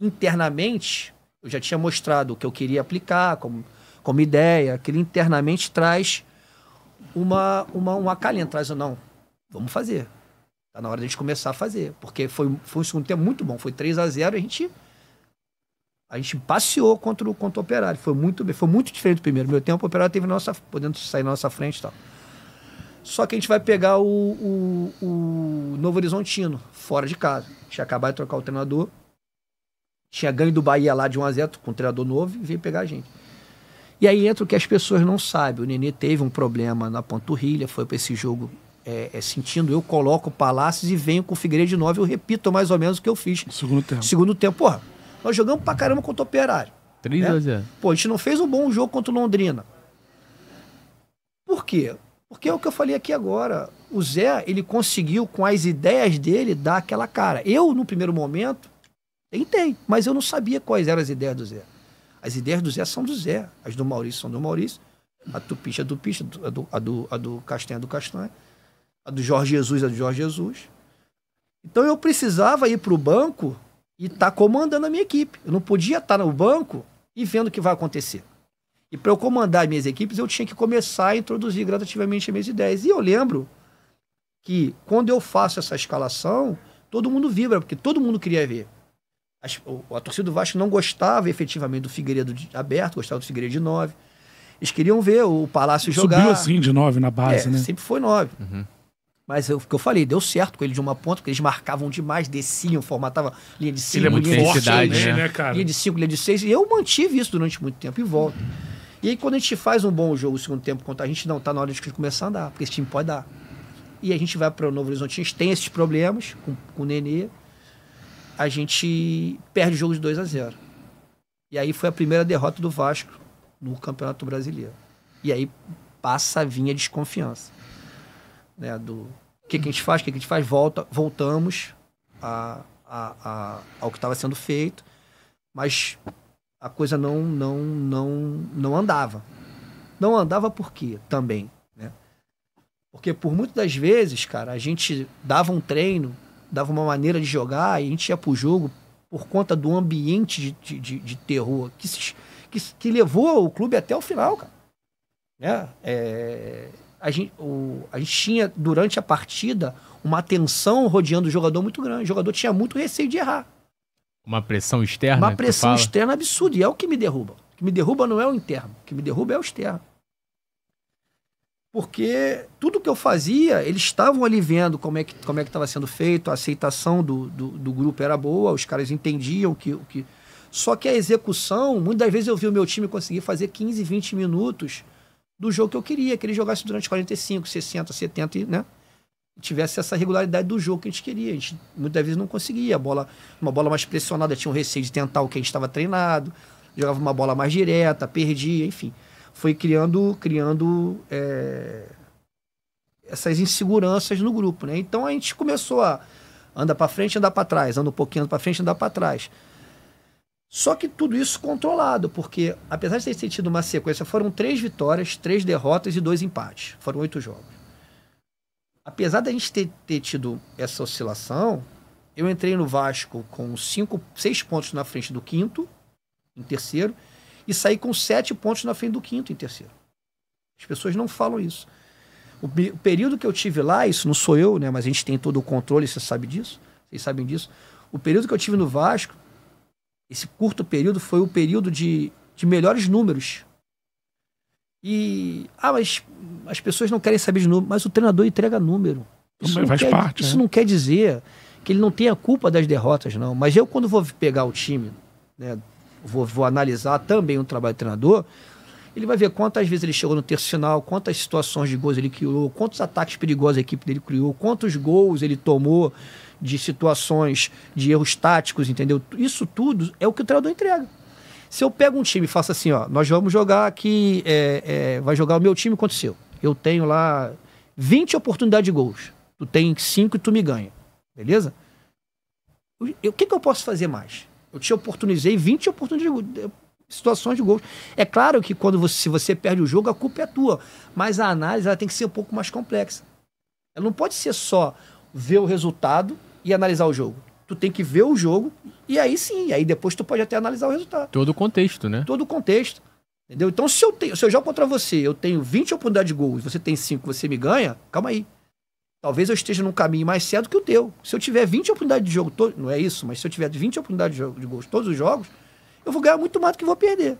Internamente, eu já tinha mostrado o que eu queria aplicar como, como ideia. Aquilo internamente traz uma, uma, um acalento. Traz, não, vamos fazer. Tá na hora de a gente começar a fazer. Porque foi, foi um segundo tempo muito bom. Foi 3 a 0 a gente a gente passeou contra o, contra o Operário. Foi muito bem, foi muito diferente do primeiro. Meu tempo, o Operário teve nossa, podendo sair na nossa frente e tal. Só que a gente vai pegar o, o, o Novo Horizontino, fora de casa. A gente acabar de trocar o treinador. Tinha ganho do Bahia lá de 1x0 com o treinador novo e veio pegar a gente. E aí entra o que as pessoas não sabem. O Nenê teve um problema na panturrilha, foi para esse jogo é, é, sentindo. Eu coloco o Palácios e venho com o Figueiredo de 9. Eu repito mais ou menos o que eu fiz. Segundo tempo. Segundo tempo. Porra, nós jogamos pra caramba contra o Operário. 3 né? 0. Pô, a gente não fez um bom jogo contra o Londrina. Por quê? Porque é o que eu falei aqui agora. O Zé, ele conseguiu, com as ideias dele, dar aquela cara. Eu, no primeiro momento, ele tem, mas eu não sabia quais eram as ideias do Zé. As ideias do Zé são do Zé, as do Maurício são do Maurício, a Tupicha é do Picha, a do, a do, a do Castanha é do Castanha, a do Jorge Jesus é do Jorge Jesus. Então eu precisava ir para o banco e estar tá comandando a minha equipe. Eu não podia estar tá no banco e vendo o que vai acontecer. E para eu comandar minhas equipes, eu tinha que começar a introduzir gradativamente as minhas ideias. E eu lembro que quando eu faço essa escalação, todo mundo vibra, porque todo mundo queria ver a, a torcida do Vasco não gostava efetivamente do Figueiredo de, aberto, gostava do Figueiredo de 9. Eles queriam ver o Palácio Subiu jogar. Subiu assim de 9 na base, é, né? Sempre foi 9. Uhum. Mas o que eu falei, deu certo com ele de uma ponta, porque eles marcavam demais, desciam, formatavam linha de 5, é linha, forte, de seis, né? linha de 5, linha de 6. E eu mantive isso durante muito tempo e volta. Uhum. E aí, quando a gente faz um bom jogo no segundo tempo contra a gente, não, tá na hora de começar a andar, porque esse time pode dar. E a gente vai para o Novo gente tem esses problemas com, com o Nenê a gente perde o jogo de 2 a 0 E aí foi a primeira derrota do Vasco no Campeonato Brasileiro. E aí passa a vir a desconfiança. Né, do o que, que a gente faz, o que, que a gente faz, volta, voltamos a, a, a ao que estava sendo feito, mas a coisa não, não, não, não andava. Não andava por quê também? Né? Porque por muitas das vezes, cara, a gente dava um treino dava uma maneira de jogar e a gente ia pro jogo por conta do ambiente de, de, de terror que, se, que, que, levou o clube até o final, cara. Né? É, a, gente, o, a gente tinha, durante a partida, uma tensão rodeando o jogador muito grande. O jogador tinha muito receio de errar. Uma pressão externa? Uma né, pressão externa absurda. E é o que me derruba. O que me derruba não é o interno. O que me derruba é o externo porque tudo que eu fazia, eles estavam ali vendo como é que como é que estava sendo feito, a aceitação do, do, do, grupo era boa, os caras entendiam que, o que. Só que a execução, muitas vezes eu vi o meu time conseguir fazer 15, 20 minutos do jogo que eu queria, que ele jogasse durante 45, 60, 70, né? Tivesse essa regularidade do jogo que a gente queria. A gente muitas vezes não conseguia. A bola, uma bola mais pressionada, tinha um receio de tentar o que a gente estava treinado, jogava uma bola mais direta, perdia, enfim foi criando, criando é, essas inseguranças no grupo, né? Então a gente começou a andar para frente, andar para trás, andar um pouquinho, para frente, andar para trás. Só que tudo isso controlado, porque apesar de ter sentido uma sequência, foram três vitórias, três derrotas e dois empates. Foram oito jogos. Apesar da gente ter, ter tido essa oscilação, eu entrei no Vasco com cinco, seis pontos na frente do quinto, em terceiro, e sair com sete pontos na frente do quinto em terceiro. As pessoas não falam isso. O, o período que eu tive lá, isso não sou eu, né? Mas a gente tem todo o controle, você sabe disso. Vocês sabem disso. O período que eu tive no Vasco, esse curto período foi o período de, de melhores números. E ah, mas as pessoas não querem saber de número, mas o treinador entrega número. Isso, não quer, parte, isso né? não quer dizer que ele não tenha culpa das derrotas, não. Mas eu, quando vou pegar o time, né, vou, vou analisar também o trabalho do treinador, ele vai ver quantas vezes ele chegou no terceiro final, quantas situações de gols ele criou, quantos ataques perigosos a equipe dele criou, quantos gols ele tomou de situações de erros táticos, entendeu? Isso tudo é o que o treinador entrega. Se eu pego um time e faço assim, ó, nós vamos jogar aqui, é, é, vai jogar o meu time contra o seu. Eu tenho lá 20 oportunidades de gols. Tu tem 5 e tu me ganha. Beleza? O que, que eu posso fazer mais? Eu te oportunizei 20 oportunidades, situações de gols. É claro que quando você, se você perde o jogo, a culpa é tua. Mas a análise ela tem que ser um pouco mais complexa. Ela não pode ser só ver o resultado e analisar o jogo. Tu tem que ver o jogo e aí sim, aí depois tu pode até analisar o resultado. Todo o contexto, né? Todo o contexto. Entendeu? Então, se eu, tenho, se eu jogo contra você, eu tenho 20 oportunidades de gols, você tem 5, você me ganha, calma aí. Talvez eu esteja num caminho mais certo que o teu. Se eu tiver 20 oportunidades de jogo, to... não é isso, mas se eu tiver 20 oportunidades de, jogo, de gols todos os jogos, eu vou ganhar muito mais do que vou perder.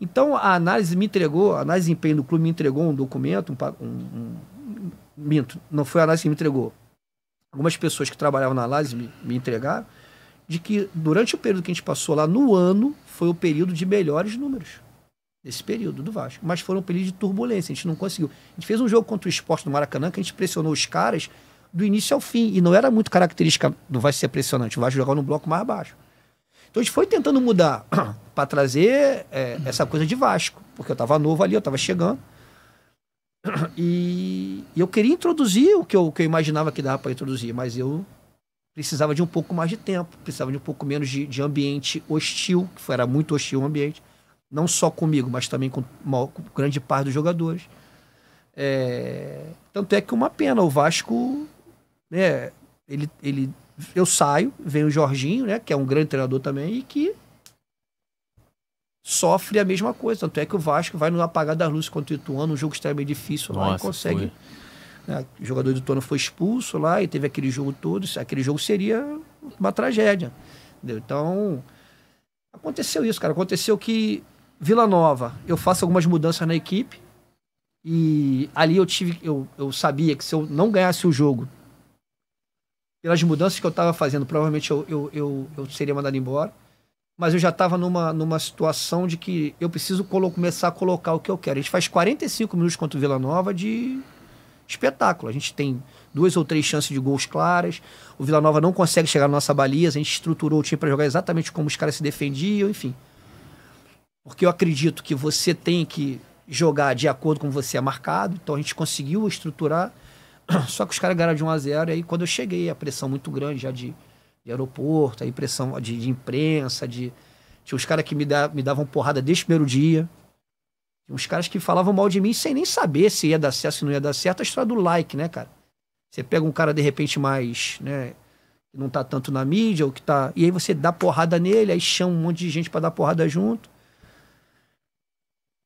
Então a análise me entregou, a análise de empenho do clube me entregou um documento, um, um, um, minto, não foi a análise que me entregou. Algumas pessoas que trabalhavam na análise me, me entregaram de que durante o período que a gente passou lá no ano foi o período de melhores números nesse período do Vasco. Mas foram um período de turbulência, a gente não conseguiu. A gente fez um jogo contra o esporte no Maracanã que a gente pressionou os caras do início ao fim. E não era muito característica do Vasco ser pressionante, o Vasco jogava no bloco mais baixo. Então a gente foi tentando mudar para trazer é, essa coisa de Vasco, porque eu estava novo ali, eu estava chegando. E, e eu queria introduzir o que eu, o que eu imaginava que dava para introduzir, mas eu precisava de um pouco mais de tempo, precisava de um pouco menos de, de ambiente hostil, que era muito hostil o ambiente não só comigo, mas também com, uma, com grande parte dos jogadores. É, tanto é que uma pena, o Vasco, né, ele, ele, eu saio, vem o Jorginho, né, que é um grande treinador também, e que sofre a mesma coisa. Tanto é que o Vasco vai no apagar das luzes contra o Ituano, um jogo extremamente difícil Nossa, lá e consegue. Né, o jogador do Ituano foi expulso lá e teve aquele jogo todo. Aquele jogo seria uma tragédia. Entendeu? Então, aconteceu isso, cara. Aconteceu que Vila Nova, eu faço algumas mudanças na equipe. E ali eu tive, eu, eu sabia que se eu não ganhasse o jogo, pelas mudanças que eu estava fazendo, provavelmente eu, eu, eu, eu, seria mandado embora. Mas eu já estava numa, numa situação de que eu preciso começar a colocar o que eu quero. A gente faz 45 minutos contra o Vila Nova de espetáculo. A gente tem duas ou três chances de gols claras. O Vila Nova não consegue chegar na nossa baliza. A gente estruturou o time para jogar exatamente como os caras se defendiam, enfim porque eu acredito que você tem que jogar de acordo com você é marcado, então a gente conseguiu estruturar, só que os caras ganharam de 1 a 0 e aí quando eu cheguei, a pressão muito grande já de, de aeroporto, aí pressão de, de imprensa, de... Tinha uns caras que me, da, me davam porrada desde o primeiro dia, tinha uns caras que falavam mal de mim sem nem saber se ia dar certo, se não ia dar certo, a história do like, né, cara? Você pega um cara, de repente, mais, né, que não tá tanto na mídia, ou que tá... E aí você dá porrada nele, aí chama um monte de gente para dar porrada junto.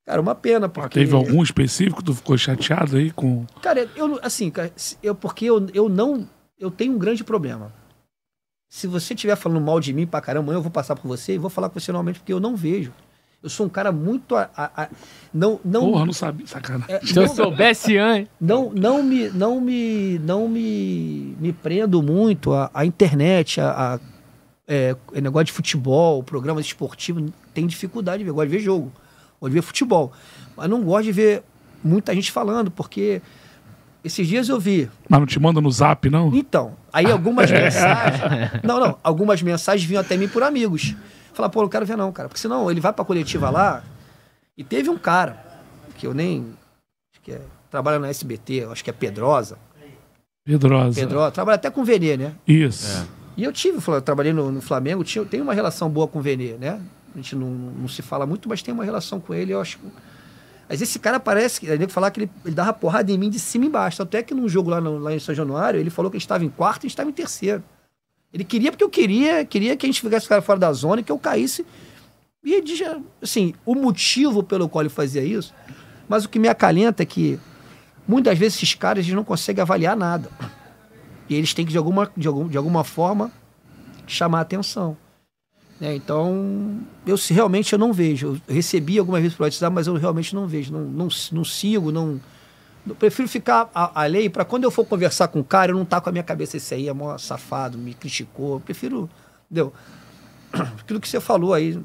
Cara, uma pena, ah, porque. Ah, teve algum específico? que Tu ficou chateado aí com. Cara, eu, assim, eu, porque eu, eu não. Eu tenho um grande problema. Se você estiver falando mal de mim pra caramba, eu vou passar por você e vou falar com você normalmente, porque eu não vejo. Eu sou um cara muito. A, a, a, não, não, Porra, não sabia, sacana. É, Se eu soubesse hein? Não, não, me, não, me, não me, me prendo muito à, internet, a, é, é, negócio de futebol, programas esportivos. Tem dificuldade de ver. Eu gosto de ver jogo gosto de ver futebol. Mas não gosto de ver muita gente falando, porque esses dias eu vi. Mas não te manda no zap, não? Então, aí ah. algumas mensagens. Não, não. Algumas mensagens vinham até mim por amigos. Falar, pô, não quero ver, não, cara. Porque senão ele vai pra coletiva lá. E teve um cara, que eu nem. Acho que é, trabalha na SBT, acho que é Pedrosa. Pedrosa. Pedrosa. Trabalha até com o Venê, né? Isso. É. E eu tive, eu trabalhei no, no Flamengo, tinha, tenho uma relação boa com o Venê, né? a gente não, não se fala muito, mas tem uma relação com ele, eu acho. Mas esse cara parece que. Ele falar que ele, ele dava porrada em mim de cima e embaixo. Até que num jogo lá, no, lá em São Januário, ele falou que a gente estava em quarto e a gente estava em terceiro. Ele queria porque eu queria, queria que a gente ficasse fora da zona e que eu caísse. E ele diz, assim, o motivo pelo qual ele fazia isso. Mas o que me acalenta é que muitas vezes esses caras eles não conseguem avaliar nada. E eles têm que, de alguma, de algum, de alguma forma, chamar a atenção. Né? Então, eu realmente eu não vejo. Eu recebi algumas vezes para WhatsApp, mas eu realmente não vejo. Não, não, não sigo, não. Eu prefiro ficar a, a lei para quando eu for conversar com o cara, eu não tá com a minha cabeça esse aí é mó safado, me criticou. Eu prefiro, entendeu? Aquilo que você falou aí,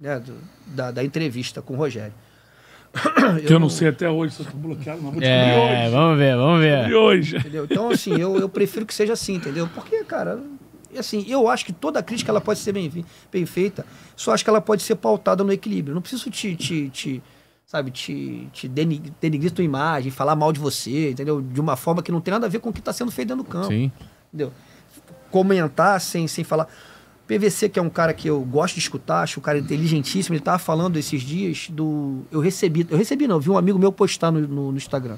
né, do, da, da entrevista com o Rogério. Eu que eu não, sei até hoje se eu estou bloqueado, mas vou é, hoje. Vamos ver, vamos ver. Hoje. Entendeu? Então, assim, eu, eu prefiro que seja assim, entendeu? Porque, cara, assim, eu acho que toda crítica ela pode ser bem, bem feita, só acho que ela pode ser pautada no equilíbrio. Não preciso te, te, te sabe, te, te denigrir tua imagem, falar mal de você, entendeu? De uma forma que não tem nada a ver com o que está sendo feito dentro do campo. Sim. Entendeu? Comentar sem, sem falar. PVC, que é um cara que eu gosto de escutar, acho um cara inteligentíssimo, ele estava falando esses dias do. Eu recebi, eu recebi não, vi um amigo meu postar no, no, no Instagram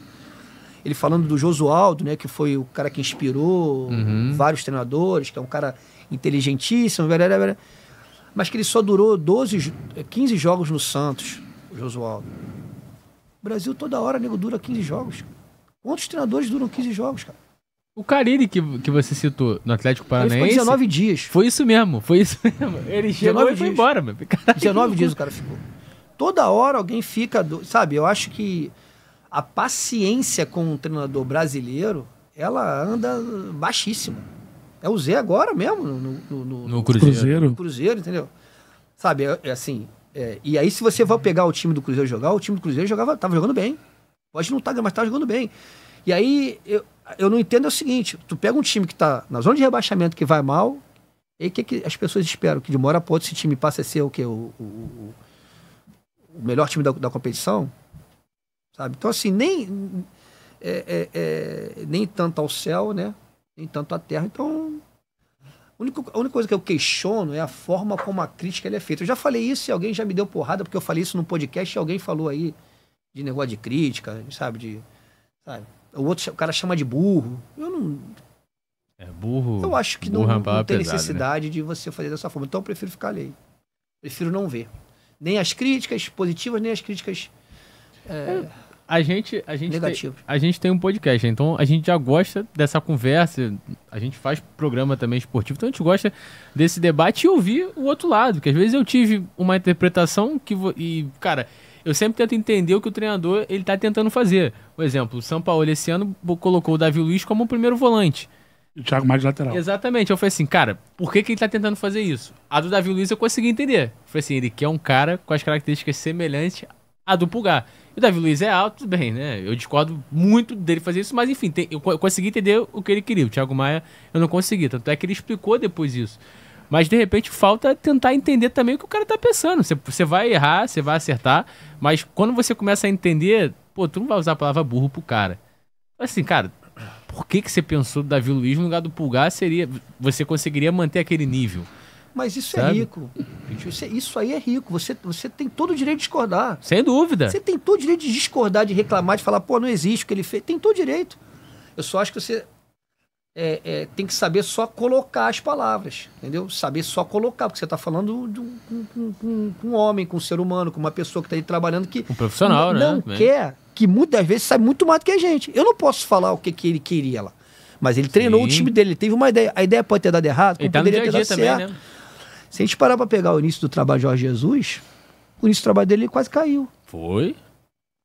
ele falando do Josualdo, né, que foi o cara que inspirou uhum. vários treinadores, que é um cara inteligentíssimo, blá, blá, blá, mas que ele só durou 12, 15 eh, jogos no Santos, o Josualdo. O Brasil toda hora, nego, dura 15 jogos. Quantos treinadores duram 15 jogos, cara? O Carille que, que você citou no Atlético Paranaense. Ele ficou 19 dias. Foi isso mesmo, foi isso mesmo. Ele chegou e foi embora, meu. Caralho. 19 dias o cara ficou. Toda hora alguém fica, do... sabe? Eu acho que a paciência com um treinador brasileiro, ela anda baixíssima. É o Zé agora mesmo, no, no, no, no cruzeiro. cruzeiro. Cruzeiro, entendeu? Sabe, é, é assim. É, e aí, se você vai pegar o time do Cruzeiro jogar, o time do Cruzeiro jogava, tava jogando bem. Pode não estar, tá, mas tava jogando bem. E aí, eu, eu não entendo é o seguinte: tu pega um time que está na zona de rebaixamento que vai mal, e o que, que, as pessoas esperam? Que de uma hora para esse time passe a ser o quê? O, o, o melhor time da, da competição? Sabe? Então, assim, nem, é, é, é, nem tanto ao céu, né? Nem tanto à terra. Então, a única, a única coisa que eu questiono é a forma como a crítica é feita. Eu já falei isso e alguém já me deu porrada, porque eu falei isso num podcast e alguém falou aí de negócio de crítica, sabe? De, sabe? O outro o cara chama de burro. Eu não. É, burro. Eu acho que não, é não, tem pesado, né? necessidade né? de você fazer dessa forma. Então eu prefiro ficar alheio. Prefiro não ver. Nem as críticas positivas, nem as críticas. É... É a gente, a gente Negativo. Tem, a gente tem um podcast, então a gente já gosta dessa conversa, a gente faz programa também esportivo, então a gente gosta desse debate e ouvir o outro lado, que às vezes eu tive uma interpretação que e cara, eu sempre tento entender o que o treinador ele tá tentando fazer. Por exemplo, o São Paulo esse ano colocou o Davi Luiz como o primeiro volante. E o Thiago mais lateral. Exatamente. Eu falei assim, cara, por que, que ele tá tentando fazer isso? A do Davi Luiz eu consegui entender. Eu falei assim, ele quer um cara com as características semelhantes a do Pulgar. E o Davi Luiz é alto, tudo bem, né? Eu discordo muito dele fazer isso, mas enfim, tem, eu, eu consegui entender o que ele queria. O Thiago Maia eu não consegui, tanto é que ele explicou depois isso. Mas de repente falta tentar entender também o que o cara tá pensando. Você, vai errar, você vai acertar, mas quando você começa a entender, pô, tu não vai usar a palavra burro pro cara. Assim, cara, por que, que você pensou do Davi Luiz no lugar do Pulgar seria. Você conseguiria manter aquele nível? Mas isso é Sabe? é rico. Isso, é, isso, aí é rico. Você, você tem todo o direito de discordar. Sem dúvida. Você tem todo o direito de discordar, de reclamar, de falar, pô, não existe o que ele fez. Tem todo o direito. Eu só acho que você é, é, tem que saber só colocar as palavras, entendeu? Saber só colocar, porque você está falando de um, um, um, um, homem, com um ser humano, com uma pessoa que está aí trabalhando que. Um profissional, não, né? Não quer, que muitas vezes sai muito mais do que a gente. Eu não posso falar o que, que ele queria lá. Mas ele treinou Sim. o time dele, ele teve uma ideia. A ideia pode ter dado errado, ele tá poderia no dia a ter dado também, certo. Né? Se a gente parar para pegar o início do trabalho de Jorge Jesus, o início do trabalho dele quase caiu. Foi?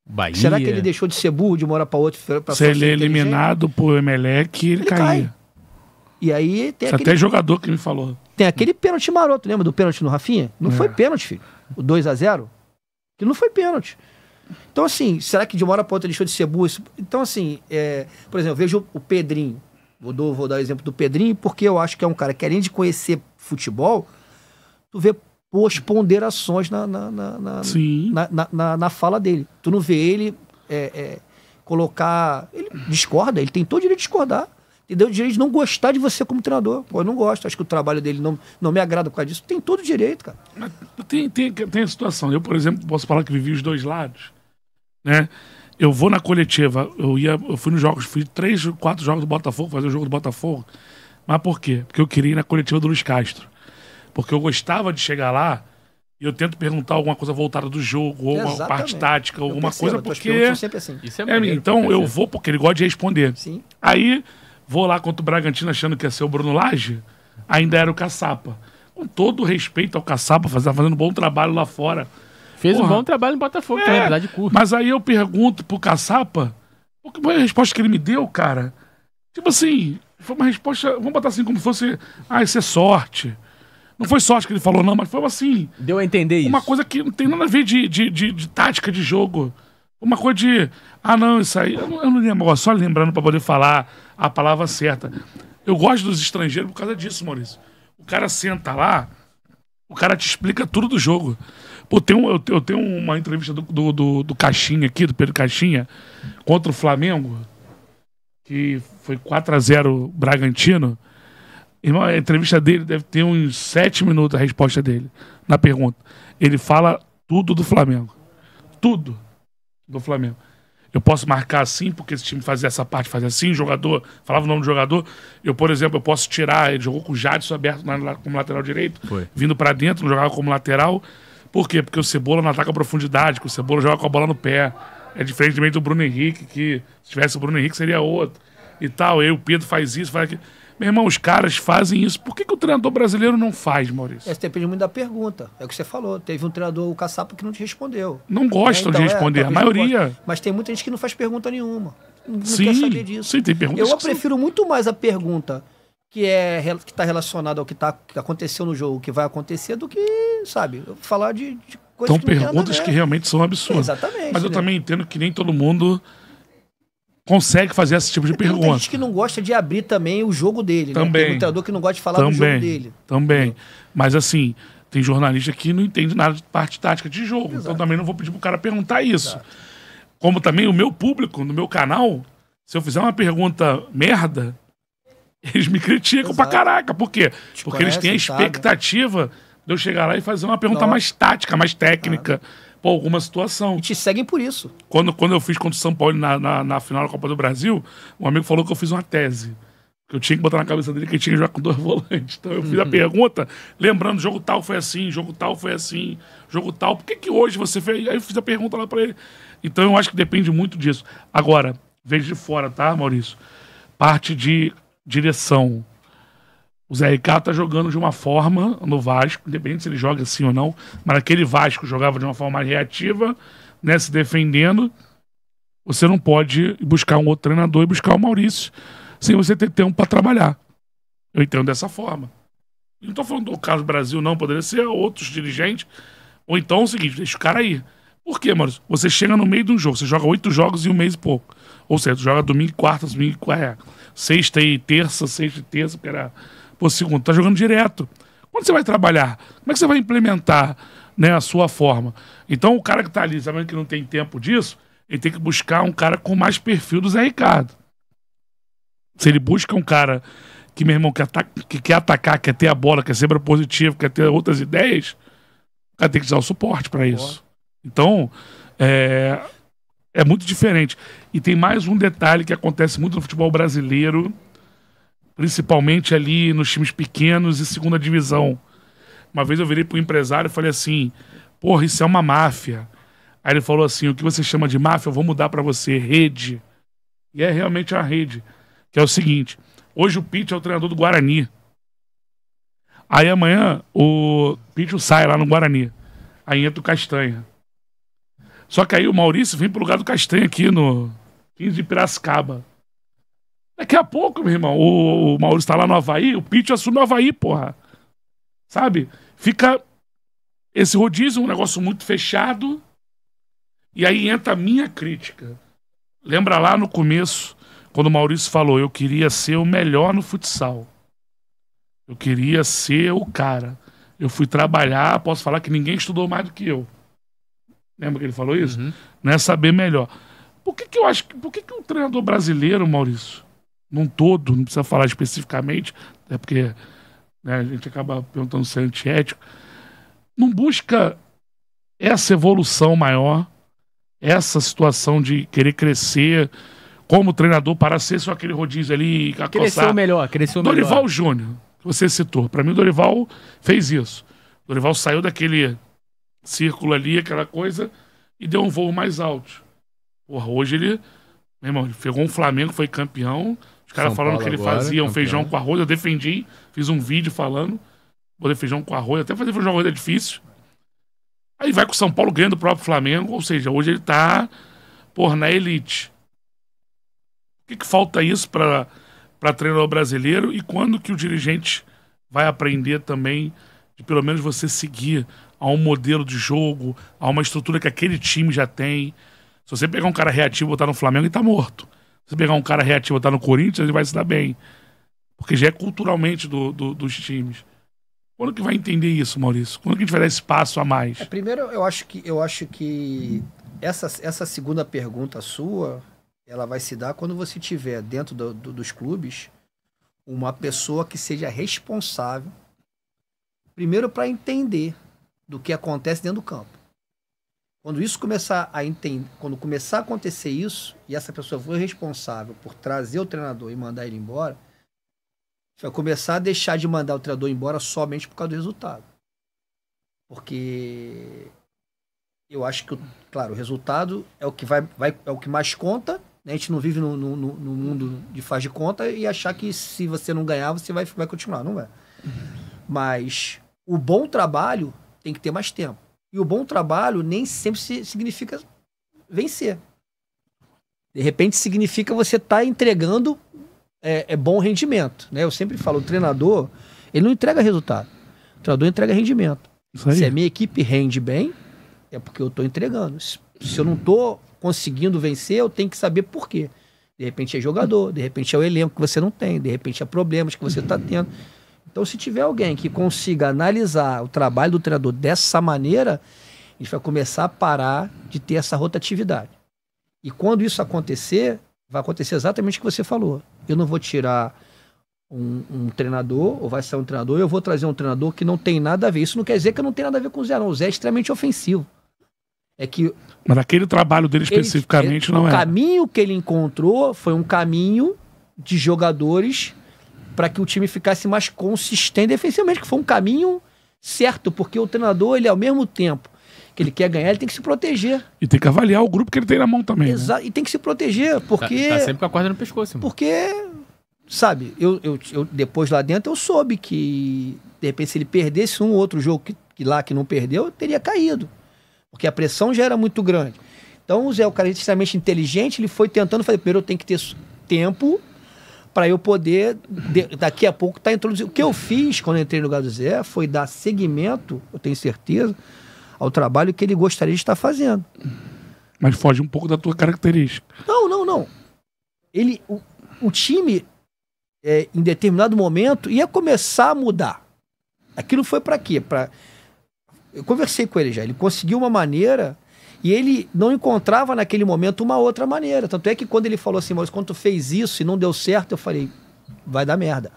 Bahia. Será que ele deixou de ser burro, de uma hora para outra? Pra Se ele é eliminado por Emelec, ele, ele caía. Cai. E aí tem é aquele... até jogador que me falou. Tem aquele pênalti maroto, lembra do pênalti no Rafinha? Não é. foi pênalti, filho. O 2 a 0 que não foi pênalti. Então, assim, será que de uma hora para outra deixou de ser burro? Então, assim, é... por exemplo, vejo o Pedrinho. Vou, dar o exemplo do Pedrinho, porque eu acho que é um cara que, além de conhecer futebol, tu vê boas ponderações na, na, na, na, na, na, na fala dele. Tu não vê ele é, é, colocar. Ele discorda, ele tem todo o direito de discordar. Tem todo o direito de não gostar de você como treinador. Pô, eu não gosto, acho que o trabalho dele não, não me agrada por causa disso. Tem todo o direito, cara. tem, tem, tem a situação. Eu, por exemplo, posso falar que vivi os dois lados. Né? Eu vou na coletiva, eu ia, eu fui nos jogos, fui três, quatro jogos do Botafogo, fazer o jogo do Botafogo. Mas por quê? Porque eu queria ir na coletiva do Luiz Castro. Porque eu gostava de chegar lá e eu tento perguntar alguma coisa voltada do jogo, ou uma parte tática, eu alguma percebo, coisa, porque. Sempre assim. Isso é, é maneiro, Então eu assim- vou, porque ele gosta de responder. Sim. Aí vou lá contra o Bragantino achando que ia ser o Bruno Lage, ainda era o Caçapa. Com todo respeito ao Caçapa, fazendo, tá fazendo um bom trabalho lá fora. Fez Porra. um bom trabalho no Botafogo, é, também, de Mas aí eu pergunto pro Caçapa, qual foi a resposta que ele me deu, cara? Tipo assim, foi uma resposta, vamos botar assim, como se fosse, ah, isso é sorte. Não foi sorte que ele falou, não, mas foi assim. Deu a entender isso. Uma coisa que não tem nada a ver de, de, de, de tática de jogo. Uma coisa de. Ah, não, isso aí. Eu não, eu não lembro, só lembrando para poder falar a palavra certa. Eu gosto dos estrangeiros por causa disso, Maurício. O cara senta lá, o cara te explica tudo do jogo. Pô, tem um, eu, eu tenho uma entrevista do, do, do, do Caixinha aqui, do Pedro Caixinha, contra o Flamengo, que foi 4 a 0 Bragantino. Irmão, a entrevista dele deve ter uns sete minutos a resposta dele na pergunta. Ele fala tudo do Flamengo. Tudo do Flamengo. Eu posso marcar assim, porque esse time fazia essa parte, fazia assim, jogador, falava o nome do jogador. Eu, por exemplo, eu posso tirar, ele jogou com o Jadson aberto na, como lateral direito, Foi. vindo para dentro, não jogava como lateral. Por quê? Porque o Cebola não ataca a profundidade, que o Cebola joga com a bola no pé. É diferentemente do Bruno Henrique, que se tivesse o Bruno Henrique seria outro. E tal, eu, o Pedro faz isso, faz aquilo. Meu irmão, os caras fazem isso. Por que, que o treinador brasileiro não faz, Maurício? isso depende muito da pergunta. É o que você falou. Teve um treinador, o Caçapa, que não te respondeu. Não né? gostam então, de é, responder, é, a maioria. Mas tem muita gente que não faz pergunta nenhuma. Não sim, quer saber disso. Sim, tem perguntas. Eu prefiro são... muito mais a pergunta que é que está relacionada ao que, tá, que aconteceu no jogo, que vai acontecer, do que, sabe, falar de, de coisas São então, perguntas que realmente são absurdas. Exatamente. Mas eu né? também entendo que nem todo mundo consegue fazer esse tipo de pergunta. Tem gente que não gosta de abrir também o jogo dele. Também. Né? Tem lutador que não gosta de falar também, do jogo dele. Também. Mas assim, tem jornalista que não entende nada de parte tática de jogo. Então, Exato. Então também não vou pedir pro cara perguntar isso. Exato. Como também o meu público, no meu canal, se eu fizer uma pergunta merda, eles me criticam Exato. pra caraca. Por quê? Te Porque conhece, eles têm a expectativa sabe. de eu chegar lá e fazer uma pergunta mais tática, mais técnica. Claro por alguma situação. E te seguem por isso. Quando, quando eu fiz contra o São Paulo na, na, na final da Copa do Brasil, um amigo falou que eu fiz uma tese. Que eu tinha que botar na cabeça dele que ele tinha que jogar com dois volantes. Então eu fiz uhum. a pergunta, lembrando, jogo tal foi assim, jogo tal foi assim, jogo tal. Por que, que hoje você fez? Aí eu fiz a pergunta lá pra ele. Então eu acho que depende muito disso. Agora, vejo de fora, tá, Maurício? Parte de direção o Zé Ricardo tá jogando de uma forma no Vasco, independente se ele joga assim ou não, mas aquele Vasco jogava de uma forma reativa, né, se defendendo. Você não pode buscar um outro treinador e buscar o Maurício sem você ter tempo para trabalhar. Eu entendo dessa forma. não estou falando do Carlos Brasil, não, poderia ser outros dirigentes. Ou então é o seguinte, deixa o cara aí. Por quê, Maurício? Você chega no meio de um jogo, você joga oito jogos em um mês e pouco. Ou seja, joga domingo e quarta, domingo e é, sexta e terça, sexta e terça, porque era por segundo, tá jogando direto. Quando você vai trabalhar? Como é que você vai implementar né, a sua forma? Então, o cara que está ali, sabendo que não tem tempo disso, ele tem que buscar um cara com mais perfil do Zé Ricardo. Se ele busca um cara que, meu irmão, quer, que quer atacar, quer ter a bola, quer ser positivo, quer ter outras ideias, o cara tem que dar o suporte para isso. Então, é, é muito diferente. E tem mais um detalhe que acontece muito no futebol brasileiro, principalmente ali nos times pequenos e segunda divisão. Uma vez eu virei pro empresário e falei assim: "Porra, isso é uma máfia". Aí ele falou assim: "O que você chama de máfia, eu vou mudar para você, rede". E é realmente a rede, que é o seguinte: hoje o Pete é o treinador do Guarani. Aí amanhã o Pete sai lá no Guarani. Aí entra o Castanha. Só que aí o Maurício vem pro lugar do Castanha aqui no 15 de Piracicaba. Daqui a pouco, meu irmão, o, o Maurício tá lá no Havaí, o Pitch assume o Havaí, porra. Sabe? Fica esse rodízio um negócio muito fechado. E aí entra a minha crítica. Lembra lá no começo, quando o Maurício falou: eu queria ser o melhor no futsal. Eu queria ser o cara. Eu fui trabalhar, posso falar que ninguém estudou mais do que eu. Lembra que ele falou isso? Uhum. Né? Saber melhor. Por que, que eu acho que. Por que, que um treinador brasileiro, Maurício, num todo, não precisa falar especificamente, até né, porque né, a gente acaba perguntando se é antiético, não busca essa evolução maior, essa situação de querer crescer como treinador para ser só aquele rodízio ali e Cresceu melhor, cresceu melhor. Dorival Júnior, que você citou. Para mim, o Dorival fez isso. O Dorival saiu daquele círculo ali, aquela coisa, e deu um voo mais alto. Porra, hoje ele. Meu irmão, ele pegou um Flamengo, foi campeão caras falando que ele agora, é fazia um campeão. feijão com arroz. Eu defendi, fiz um vídeo falando. Vou feijão com arroz. Até fazer feijão com arroz é difícil. Aí vai com o São Paulo ganhando o próprio Flamengo. Ou seja, hoje ele tá, por na elite. O que, que falta isso para treinador brasileiro? E quando que o dirigente vai aprender também de pelo menos você seguir a um modelo de jogo, a uma estrutura que aquele time já tem? Se você pegar um cara reativo e botar no Flamengo, ele tá morto. Se pegar um cara reativo e tá botar no Corinthians, ele vai se dar bem. Porque já é culturalmente do, do, dos times. Quando que vai entender isso, Maurício? Quando que a gente vai dar espaço a mais? É, primeiro, eu acho que, eu acho que essa, essa segunda pergunta sua, ela vai se dar quando você tiver dentro do, do, dos clubes uma pessoa que seja responsável, primeiro para entender do que acontece dentro do campo. Quando isso começar a entender, quando começar a acontecer isso e essa pessoa for responsável por trazer o treinador e mandar ele embora, vai começar a deixar de mandar o treinador embora somente por causa do resultado. Porque eu acho que, claro, o resultado é o que vai, vai é o que mais conta. Né? A gente não vive no, no, no, mundo de faz de conta e achar que se você não ganhar, você vai, vai continuar, não é? Uhum. Mas o bom trabalho tem que ter mais tempo. E o bom trabalho nem sempre significa vencer. De repente significa você estar tá entregando é, é, bom rendimento. Né? Eu sempre falo, o treinador, ele não entrega resultado. O treinador entrega rendimento. Se a minha equipe rende bem, é porque eu estou entregando. Se eu não estou conseguindo vencer, eu tenho que saber por quê. De repente é jogador, de repente é o elenco que você não tem, de repente é problemas que você está tendo. Então, se tiver alguém que consiga analisar o trabalho do treinador dessa maneira, a gente vai começar a parar de ter essa rotatividade. E quando isso acontecer, vai acontecer exatamente o que você falou. Eu não vou tirar um, um treinador, ou vai ser um treinador, eu vou trazer um treinador que não tem nada a ver. Isso não quer dizer que eu não tem nada a ver com o Zé, não. O Zé é extremamente ofensivo. É que. Mas aquele trabalho dele ele, especificamente ele, é, não é. O caminho que ele encontrou foi um caminho de jogadores para que o time ficasse mais consistente defensivamente, que foi um caminho certo, porque o treinador, ele é ao mesmo tempo que ele quer ganhar, ele tem que se proteger. E tem que avaliar o grupo que ele tem na mão também. Exato, né? e tem que se proteger, tá- porque. Tá, tá sempre com a corda no pescoço, irmão. Porque, sabe, eu, eu, eu, depois lá dentro eu soube que, de repente, se ele perdesse um outro jogo que, que lá que não perdeu, teria caído. Porque a pressão já era muito grande. Então o Zé, o cara é extremamente inteligente, ele foi tentando fazer. Primeiro eu tenho que ter tempo para eu poder, de, daqui a pouco, estar tá introduzindo. O que eu fiz quando eu entrei no Gado Zé foi dar seguimento, eu tenho certeza, ao trabalho que ele gostaria de estar fazendo. Mas foge um pouco da tua característica. Não, não, não. Ele, o, o time, é, em determinado momento, ia começar a mudar. Aquilo foi para quê? Pra... Eu conversei com ele já. Ele conseguiu uma maneira e ele não encontrava naquele momento uma outra maneira. Tanto é que quando ele falou assim, mas quando tu fez isso e não deu certo, eu falei, vai dar merda.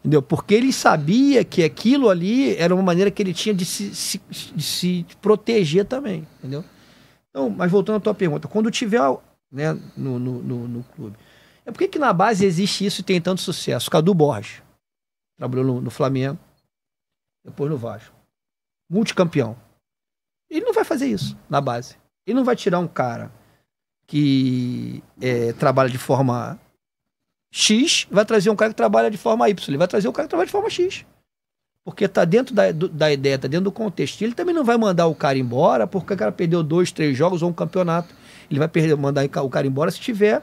Entendeu? Porque ele sabia que aquilo ali era uma maneira que ele tinha de se, se, de se proteger também, entendeu? Então, mas voltando à tua pergunta, quando tiver né, no, no, no, no clube, é por que na base existe isso e tem tanto sucesso? Cadu Borges trabalhou no, no Flamengo, depois no Vasco, multicampeão ele não vai fazer isso na base. Ele não vai tirar um cara que é, trabalha de forma X, vai trazer um cara que trabalha de forma Y. Ele vai trazer um cara que trabalha de forma X. Porque está dentro da, da ideia, está dentro do contexto. E ele também não vai mandar o cara embora porque o cara perdeu dois, três jogos ou um campeonato. Ele vai perder, mandar o cara embora se tiver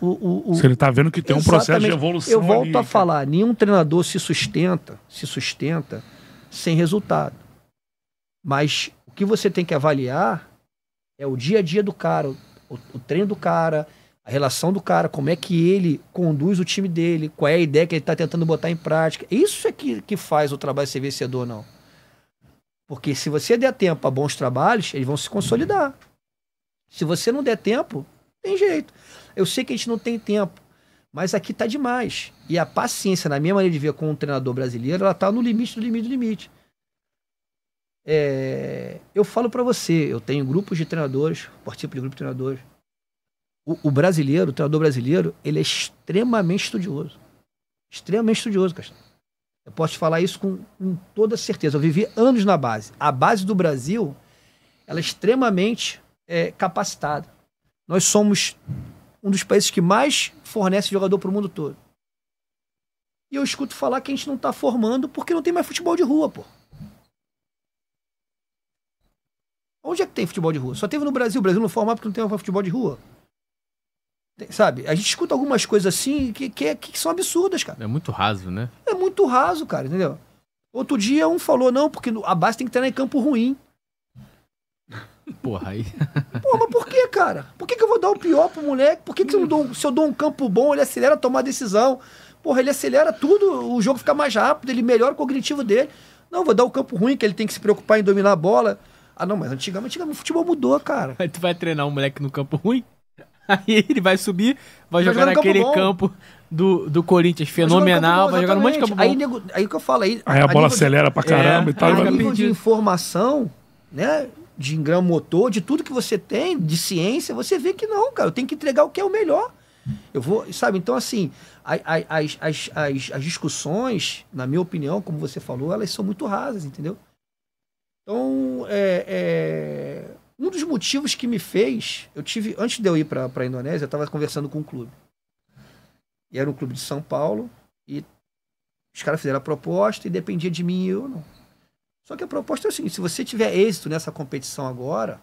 o, o, o... Se ele está vendo que tem Exatamente. um processo de evolução. Eu volto ali, a falar, nenhum treinador se sustenta, se sustenta sem resultado. Mas o que você tem que avaliar é o dia a dia do cara, o, o, treino do cara, a relação do cara, como é que ele conduz o time dele, qual é a ideia que ele está tentando botar em prática. Isso é que, que faz o trabalho ser vencedor, não. Porque se você der tempo a bons trabalhos, eles vão se consolidar. Se você não der tempo, tem jeito. Eu sei que a gente não tem tempo, mas aqui tá demais. E a paciência, na minha maneira de ver, com o um treinador brasileiro, ela tá no limite do limite do limite. É, eu falo para você, eu tenho grupos de treinadores, participo de grupo de treinadores. O, o, brasileiro, o treinador brasileiro, ele é extremamente estudioso. Extremamente estudioso, Castro. Eu posso te falar isso com, com toda certeza. Eu vivi anos na base. A base do Brasil, ela é extremamente é, capacitada. Nós somos um dos países que mais fornece jogador para o mundo todo. E eu escuto falar que a gente não está formando porque não tem mais futebol de rua, pô. Onde é que tem futebol de rua? Só teve no Brasil. O Brasil não forma porque não tem futebol de rua. Tem, sabe? A gente escuta algumas coisas assim que, que, é, que, são absurdas, cara. É muito raso, né? É muito raso, cara, entendeu? Outro dia um falou, não, porque a base tem que estar em campo ruim. Porra, aí. Pô, mas por que, cara? Por que, que eu vou dar o pior pro moleque? Por que, que eu dou, se eu dou um campo bom, ele acelera a tomar decisão? Porra, ele acelera tudo, o jogo fica mais rápido, ele melhora o cognitivo dele. Não, vou dar o campo ruim, que ele tem que se preocupar em dominar a bola. Ah, não, mas antigamente, antigamente o futebol mudou, cara. Aí tu vai treinar um moleque no campo ruim? Aí ele vai subir, vai, jogar, naquele campo, campo, do, do Corinthians, fenomenal, vai jogar, no monte de campo bom. Aí, nego, aí o que eu falo aí. Aí a, a bola acelera de, pra é. caramba é, e tal. A nível de informação, né? De engrama motor, de tudo que você tem, de ciência, você vê que não, cara. Eu tenho que entregar o que é o melhor. Eu vou, sabe? Então, assim, as, as, as, as discussões, na minha opinião, como você falou, elas são muito rasas, entendeu? Então, é, é, um dos motivos que me fez, eu tive antes de eu ir para a Indonésia, eu estava conversando com um clube. E era um clube de São Paulo e os caras fizeram a proposta e dependia de mim e eu não. Só que a proposta é o seguinte: se você tiver êxito nessa competição agora,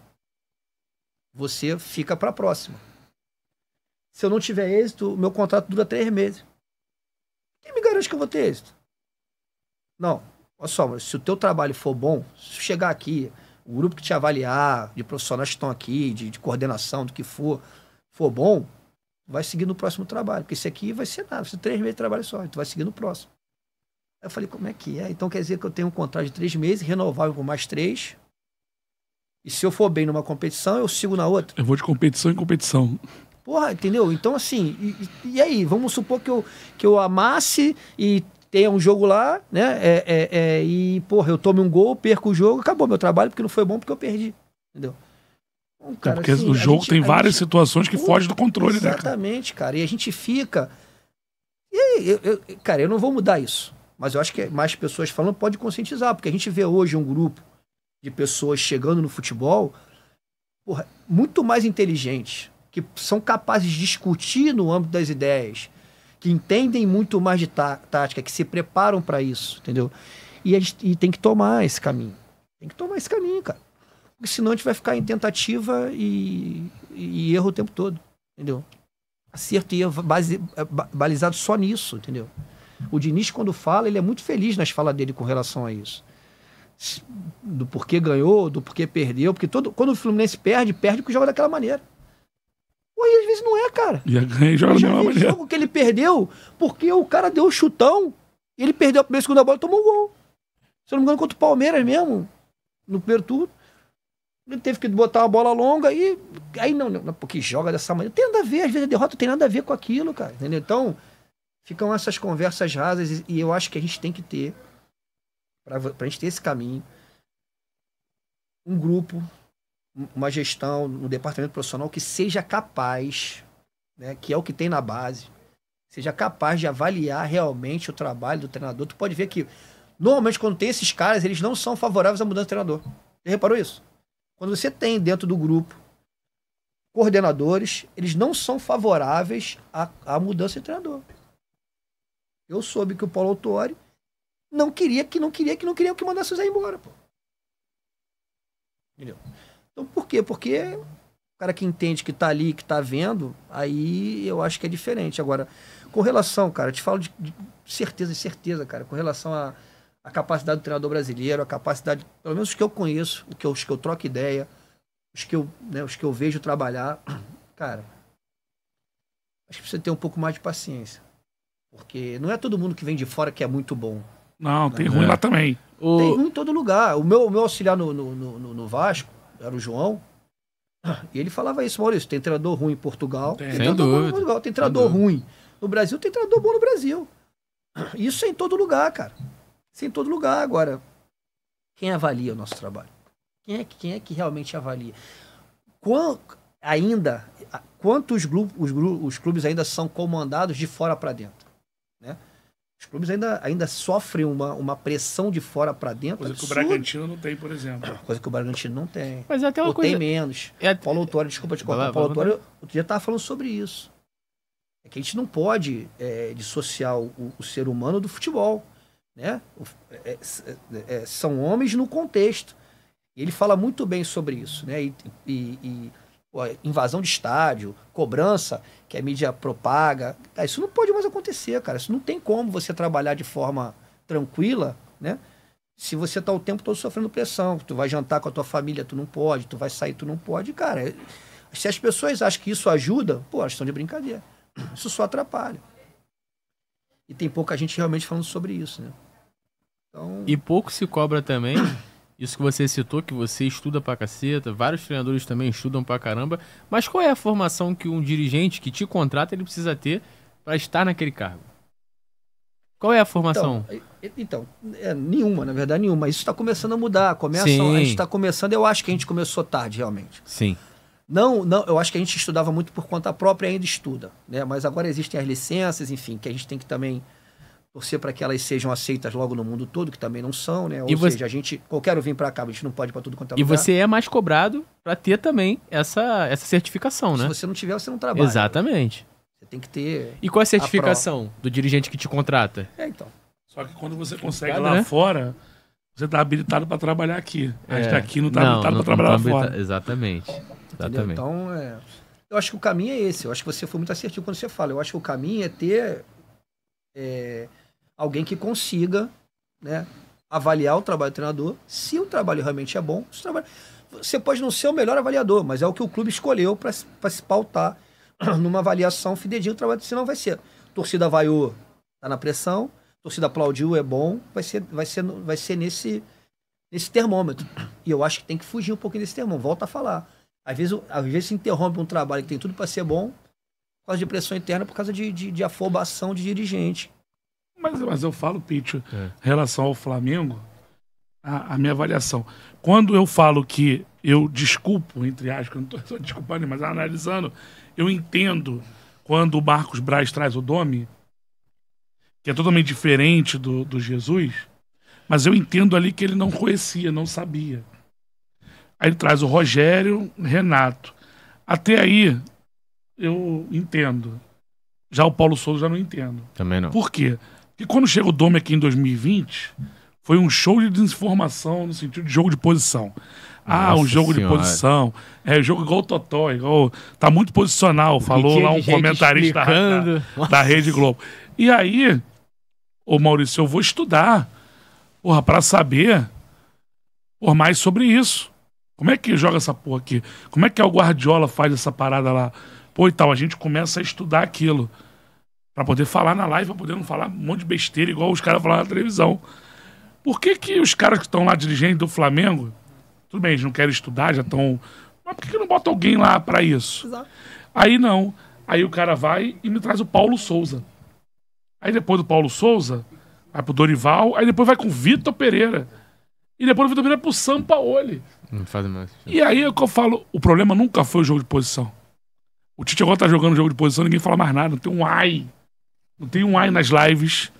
você fica para a próxima. Se eu não tiver êxito, meu contrato dura três meses. Quem me garante que eu vou ter êxito? Não, Olha só, se o teu trabalho for bom, se chegar aqui, o grupo que te avaliar, de profissionais que estão aqui, de, de coordenação, do que for, for bom, vai seguir no próximo trabalho. Porque esse aqui vai ser nada, vai ser três meses de trabalho só, tu vai seguir no próximo. Aí eu falei, como é que é? Então quer dizer que eu tenho um contrato de três meses, renovável por mais três. E se eu for bem numa competição, eu sigo na outra. Eu vou de competição em competição. Porra, entendeu? Então, assim, e, e aí? Vamos supor que eu, que eu amasse e tenha um jogo lá, né? É, é, é, e, porra, eu tomo um gol, perco o jogo, acabou meu trabalho, porque não foi bom, porque eu perdi. Entendeu? Então, cara, porque assim, o jogo gente, tem várias gente... situações que fogem do controle, né, exatamente, né? Exatamente, cara? cara. E a gente fica. E eu, eu, cara, eu não vou mudar isso. Mas eu acho que mais pessoas falando pode conscientizar, porque a gente vê hoje um grupo de pessoas chegando no futebol porra, muito mais inteligentes, que são capazes de discutir no âmbito das ideias, que entendem muito mais de tá, tática, que se preparam para isso, entendeu? E, gente, e, tem que tomar esse caminho. Tem que tomar esse caminho, cara. Porque senão a gente vai ficar em tentativa e, e erro o tempo todo, entendeu? Acerto e erro base, é, balizado só nisso, entendeu? O Diniz, quando fala, ele é muito feliz nas falas dele com relação a isso. Do porquê ganhou, do porquê perdeu, porque todo, quando o Fluminense perde, perde porque joga daquela maneira e às vezes não é, cara. E ganha e joga da mesma maneira. jogo que ele perdeu porque o cara deu o um chutão, ele perdeu a primeira e segunda bola e tomou um gol. Se eu não me engano, contra o Palmeiras mesmo, no primeiro turno. Ele teve que botar uma bola longa e. Aí não, não, porque joga dessa maneira. Tem nada a ver, às vezes a derrota tem nada a ver com aquilo, cara. Entendeu? Então, ficam essas conversas rasas e, e eu acho que a gente tem que ter, pra, pra gente ter esse caminho, um grupo uma gestão, um departamento profissional que seja capaz, né, que é o que tem na base, seja capaz de avaliar realmente o trabalho do treinador. Tu pode ver que, normalmente, quando tem esses caras, eles não são favoráveis à mudança de treinador. Você reparou isso? Quando você tem dentro do grupo coordenadores, eles não são favoráveis à, à mudança de treinador. Eu soube que o Paulo Autori não queria que não queria que não queria que mandasse o Zé embora, pô. Entendeu? Então, por quê? Porque o cara que entende, que tá ali, que tá vendo, aí eu acho que é diferente. Agora, com relação, cara, te falo de, de certeza, certeza, cara, com relação à a capacidade do treinador brasileiro, a capacidade, pelo menos os que eu conheço, os que eu, os que eu troco ideia, os que eu, né, os que eu vejo trabalhar, cara, acho que precisa ter um pouco mais de paciência. Porque não é todo mundo que vem de fora que é muito bom. Não, né? tem ruim é. lá também. O... Tem ruim em todo lugar. O meu, o meu auxiliar no, no, no, no Vasco, era o João, ah, e ele falava isso, Maurício, tem treinador ruim em Portugal, tem, tem treinador em Portugal, tem treinador ruim no Brasil, tem treinador bom no Brasil. Isso é em todo lugar, cara. Isso é em todo lugar. Agora, quem avalia o nosso trabalho? Quem é, quem é que realmente avalia? Quão, ainda, quantos grupos os, os clubes ainda são comandados de fora para dentro? Né? Os clubes ainda, ainda sofrem uma, uma pressão de fora para dentro. Coisa absurda. que o Bragantino não tem, por exemplo. Ah, coisa que o Bragantino não tem. Mas é até uma Ou coisa... tem menos. É... Paulo Autório, desculpa te cortar. Paulo Autório, outro dia estava falando sobre isso. É que a gente não pode é, dissociar o, o, ser humano do futebol. Né? É é, é, é, são homens no contexto. E ele fala muito bem sobre isso. Né? e, e invasão de estádio, cobrança que a mídia propaga. Ah, isso não pode mais acontecer, cara. Isso não tem como você trabalhar de forma tranquila, né? Se você tá o tempo todo sofrendo pressão, tu vai jantar com a tua família, tu não pode, tu vai sair, tu não pode, cara. Se as pessoas acham que isso ajuda, pô, elas estão de brincadeira. Isso só atrapalha. E tem pouca gente realmente falando sobre isso, né? Então... E pouco se cobra também isso que você citou, que você estuda pra caceta, vários treinadores também estudam pra caramba. Mas qual é a formação que um dirigente que te contrata ele precisa ter para estar naquele cargo? Qual é a formação? Então, então é, nenhuma, na verdade, nenhuma. Isso está começando a mudar. Começa, a gente está começando. Eu acho que a gente começou tarde, realmente. Sim. Não, não, eu acho que a gente estudava muito por conta própria e ainda estuda, né? Mas agora existem as licenças, enfim, que a gente tem que também torcer para que elas sejam aceitas logo no mundo todo, que também não são, né? Ou e seja, você... a gente, eu vir para cá, a gente não pode para tudo quanto é lugar. E você é mais cobrado para ter também essa, essa certificação, né? Se você não tiver, você não trabalha. Exatamente. Você tem que ter. E qual é a certificação a do dirigente que te contrata? É, então. Só que quando você consegue Cada, lá né? fora, você está habilitado para trabalhar aqui. É. Mas aqui não está habilitado para trabalhar tá lá fora. Exatamente. Exatamente. Então, é... eu acho que o caminho é esse. Eu acho que você foi muito assertivo quando você fala. Eu acho que o caminho é ter. É alguém que consiga né, avaliar o trabalho do treinador, se o trabalho realmente é bom. Trabalho... Você pode não ser o melhor avaliador, mas é o que o clube escolheu para se pautar numa avaliação fidedigna do trabalho, senão vai ser. Torcida vaiou, tá na pressão, torcida aplaudiu, é bom, vai ser, vai ser, vai ser nesse, nesse termômetro. E eu acho que tem que fugir um pouquinho desse termômetro, volta a falar. Às vezes, às vezes se interrompe um trabalho que tem tudo para ser bom, por causa de pressão interna, por causa de, de, de afobação de dirigente. Mas, mas eu falo, Pitch, é. em relação ao Flamengo, a, a, minha avaliação. Quando eu falo que eu desculpo, entre aspas, não estou desculpando, mas analisando, eu entendo quando o Marcos Braz traz o Domi, que é totalmente diferente do, do Jesus, mas eu entendo ali que ele não conhecia, não sabia. Aí ele traz o Rogério, Renato. Até aí, eu entendo. Já o Paulo Souza já não entendo. Também não. Por quê? E quando chega o Dome aqui em 2020, foi um show de desinformação no sentido de jogo de posição. Ah, o um jogo senhora. de posição. É jogo igual o Totó, igual. Tá muito posicional, falou lá um comentarista da, da, Rede Globo. E aí, ô Maurício, eu vou estudar, porra, pra saber por mais sobre isso. Como é que joga essa porra aqui? Como é que o Guardiola faz essa parada lá? Pô, e tal, a gente começa a estudar aquilo para poder falar na live, para poder não falar um monte de besteira igual os caras falaram na televisão. Por que, que os caras que estão lá dirigindo do Flamengo, tudo bem, eles não querem estudar, já estão. Mas por que, que não bota alguém lá para isso? Exato. Aí não. Aí o cara vai e me traz o Paulo Souza. Aí depois do Paulo Souza, vai pro Dorival, aí depois vai com o Vitor Pereira. E depois o Vitor Pereira pro Sampaoli. Não faz mais. E aí é que eu falo: o problema nunca foi o jogo de posição. O Tite agora tá jogando jogo de posição, ninguém fala mais nada, não tem um ai. Não tem um ai nas lives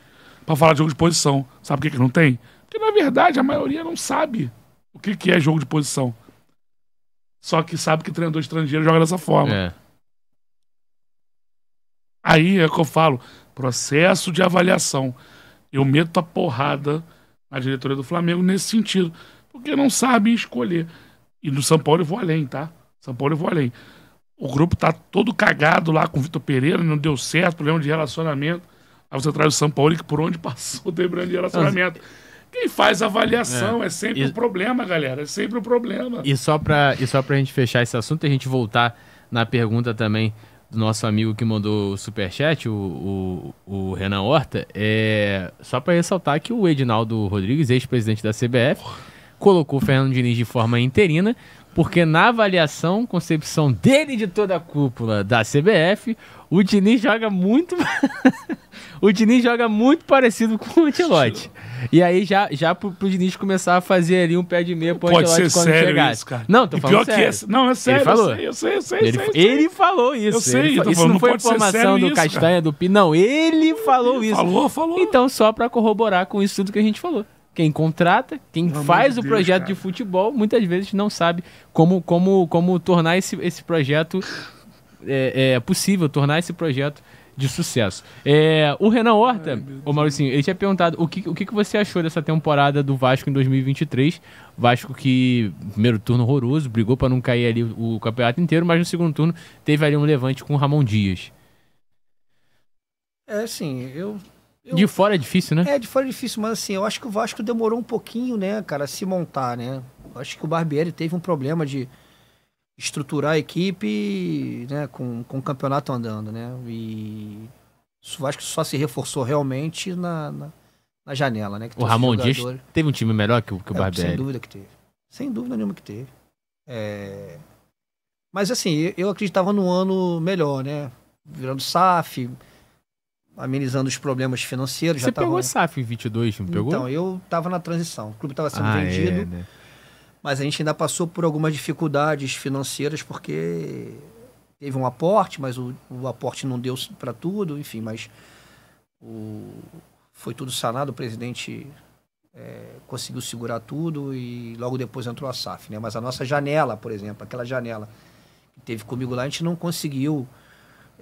para falar de jogo de posição. Sabe por que, que não tem? Porque, na verdade, a maioria não sabe o que, que é jogo de posição. Só que sabe que treinador estrangeiro joga dessa forma. É. Aí é que eu falo: processo de avaliação. Eu meto a porrada na diretoria do Flamengo nesse sentido. Porque não sabe escolher. E no São Paulo eu vou além, tá? São Paulo eu vou além o grupo tá todo cagado lá com o Vitor Pereira, não deu certo, problema de relacionamento. Aí você traz o São Paulo que por onde passou tem problema de relacionamento. Quem faz avaliação é, é sempre o um problema, galera. É sempre o um problema. E só, pra, e só pra gente fechar esse assunto e a gente voltar na pergunta também do nosso amigo que mandou o superchat, o, o, o Renan Horta, é só para ressaltar que o Edinaldo Rodrigues, ex-presidente da CBF, colocou o Fernando Diniz de forma interina, porque na avaliação, concepção dele de toda a cúpula da CBF, o Diniz joga muito o Diniz joga muito parecido com o Antelote. E aí já já pro, pro Diniz começar a fazer ali um pé de meia pro Pode Antelote ser quando sério chegasse. Isso, cara. Não, tô falando sério. Esse... não, é sério. Ele falou. Eu sei, eu sei, eu sei, ele, sei. ele falou isso. Eu sei, ele, eu isso falando, não foi informação do isso, Castanha cara. do Pi, não, ele falou ele isso. Falou, falou. Então só para corroborar com isso tudo que a gente falou quem contrata, quem Meu faz Deus, o projeto cara. de futebol, muitas vezes não sabe como, como, como tornar esse, esse projeto é, é possível, tornar esse projeto de sucesso. É, o Renan Horta, o Maurício, ele tinha perguntado o que, o que você achou dessa temporada do Vasco em 2023. Vasco que, primeiro turno horroroso, brigou para não cair ali o, o campeonato inteiro, mas no segundo turno teve ali um levante com o Ramon Dias. É, sim, eu eu, de fora é difícil, né? É, de fora é difícil, mas assim, eu acho que o Vasco demorou um pouquinho, né, cara, a se montar, né? Eu acho que o Barbieri teve um problema de estruturar a equipe, né, com, com o campeonato andando, né? E o Vasco só se reforçou realmente na, na, na janela, né? o Ramon Dias teve um time melhor que, o, que o é, Barbieri. Sem dúvida que teve. Sem dúvida nenhuma que teve. É... Mas assim, eu acreditava num ano melhor, né? Virando SAF, amenizando os problemas financeiros. Você já tava... pegou o SAF em 22, não pegou? Então, eu estava na transição. O clube estava sendo ah, é, vendido, é, né? mas a gente ainda passou por algumas dificuldades financeiras, porque teve um aporte, mas o, o aporte não deu para tudo, enfim, mas o... foi tudo sanado, o presidente é, conseguiu segurar tudo e logo depois entrou a SAF, né? Mas a nossa janela, por exemplo, aquela janela que teve comigo lá, a gente não conseguiu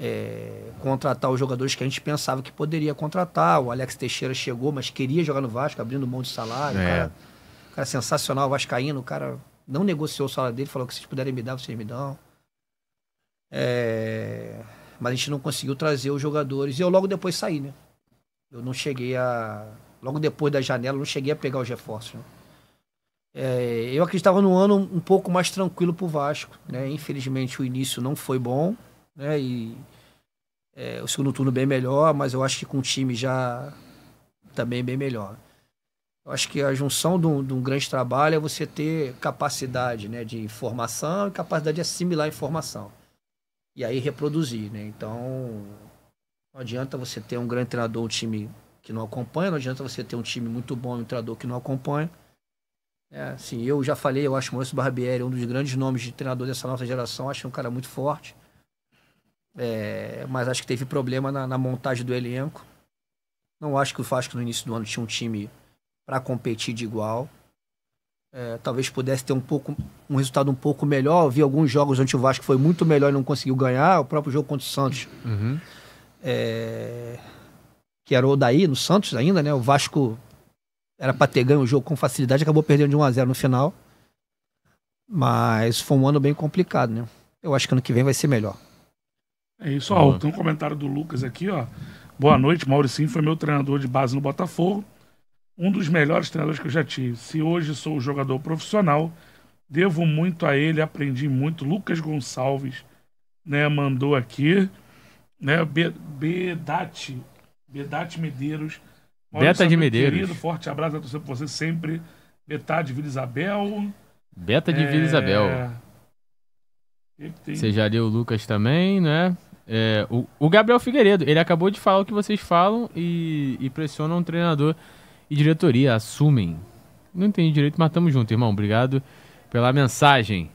é, contratar os jogadores que a gente pensava que poderia contratar. O Alex Teixeira chegou, mas queria jogar no Vasco, abrindo um monte de salário. É. O cara, o cara sensacional, vascaíno. O cara não negociou o salário dele, falou que se vocês puderem me dar, vocês me dão. É, mas a gente não conseguiu trazer os jogadores. E eu logo depois saí, né? Eu não cheguei a... Logo depois da janela, eu não cheguei a pegar os reforços. Né? É, eu acreditava num ano um pouco mais tranquilo para o Vasco. Né? Infelizmente, o início não foi bom né? E é, o segundo turno bem melhor, mas eu acho que com o time já também tá bem melhor. Eu acho que a junção de um, de um grande trabalho é você ter capacidade né, de informação e capacidade de assimilar a informação. E aí reproduzir, né? Então, não adianta você ter um grande treinador, um time que não acompanha, não adianta você ter um time muito bom e um treinador que não acompanha. É, assim, eu já falei, eu acho o Maurício Barbieri um dos grandes nomes de treinador dessa nossa geração, acho um cara muito forte. É, mas acho que teve problema na, na, montagem do elenco. Não acho que o Vasco no início do ano tinha um time para competir de igual. É, talvez pudesse ter um pouco um resultado um pouco melhor. Eu vi alguns jogos onde o Vasco foi muito melhor e não conseguiu ganhar. O próprio jogo contra o Santos, uhum. é, que era o daí no Santos ainda, né? O Vasco era para ter ganho o jogo com facilidade, acabou perdendo de 1 a 0 no final. Mas foi um ano bem complicado, né? Eu acho que ano que vem vai ser melhor. É isso, ó, tem um comentário do Lucas aqui, ó. Boa noite, Mauricinho foi meu treinador de base no Botafogo, um dos melhores treinadores que eu já tive. Se hoje sou jogador profissional, devo muito a ele, aprendi muito. Lucas Gonçalves, né, mandou aqui, né, Bedate, Bedate Medeiros. Beta de Medeiros. Querido, forte abraço a torcer por você sempre. Metade de Vila Isabel. Beta de é... Vila Isabel. já Sejaria o Lucas também, né? É, o, o, Gabriel Figueiredo, ele acabou de falar o que vocês falam e, e pressionam o treinador e diretoria, assumem. Não entendi direito, mas tamo junto, irmão. Obrigado pela mensagem.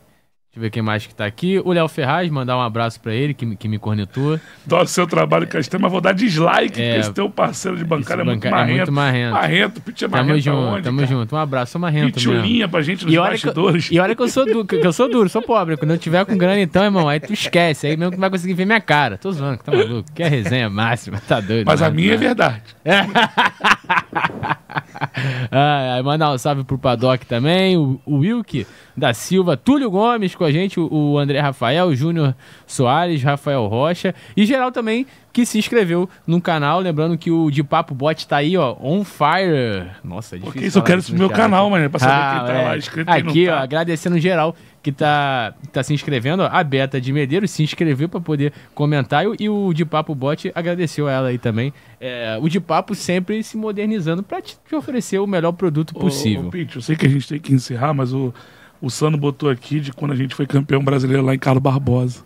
Deixa eu ver quem mais que tá aqui. O Léo Ferraz, mandar um abraço para ele, que, que me cornetou Adoro seu trabalho, Castel, é mas vou dar dislike, é, porque esse teu parceiro de bancada é muito é marrento. É muito marrento. Marrento, Pitch é marrento. Tamo junto, onde, tamo cara? junto. Um abraço, marrento Pitulinha mesmo. pra gente nos e bastidores. e olha que eu sou duro, que eu sou duro, sou pobre. Quando eu tiver com grana então, irmão, aí tu esquece. Aí mesmo que vai conseguir ver minha cara. Tô zoando, que tá maluco. Que a é resenha máxima, tá doido. Mas mano, a né? minha mano. é verdade. É. ah, mandar um salve pro Paddock também, o, o Wilkie da Silva, Túlio Gomes com a gente, o André Rafael, Júnior Soares, Rafael Rocha e geral também que se inscreveu no canal. Lembrando que o De Papo Bot tá aí, ó, on fire. Nossa, é difícil. Porque isso eu quero isso pro meu canal, mano, pra saber ah, quem tá lá inscrito. Aqui, ó, tá. agradecendo geral que tá, tá se inscrevendo, ó, a Beta de Medeiros se inscreveu para poder comentar e, o De Papo Bot agradeceu a ela aí também. É, o De Papo sempre se modernizando para te, te, oferecer o melhor produto possível. Ô, ô eu sei que a gente tem que encerrar, mas o. Eu o Sano botou aqui de quando a gente foi campeão brasileiro lá em Carlos Barbosa.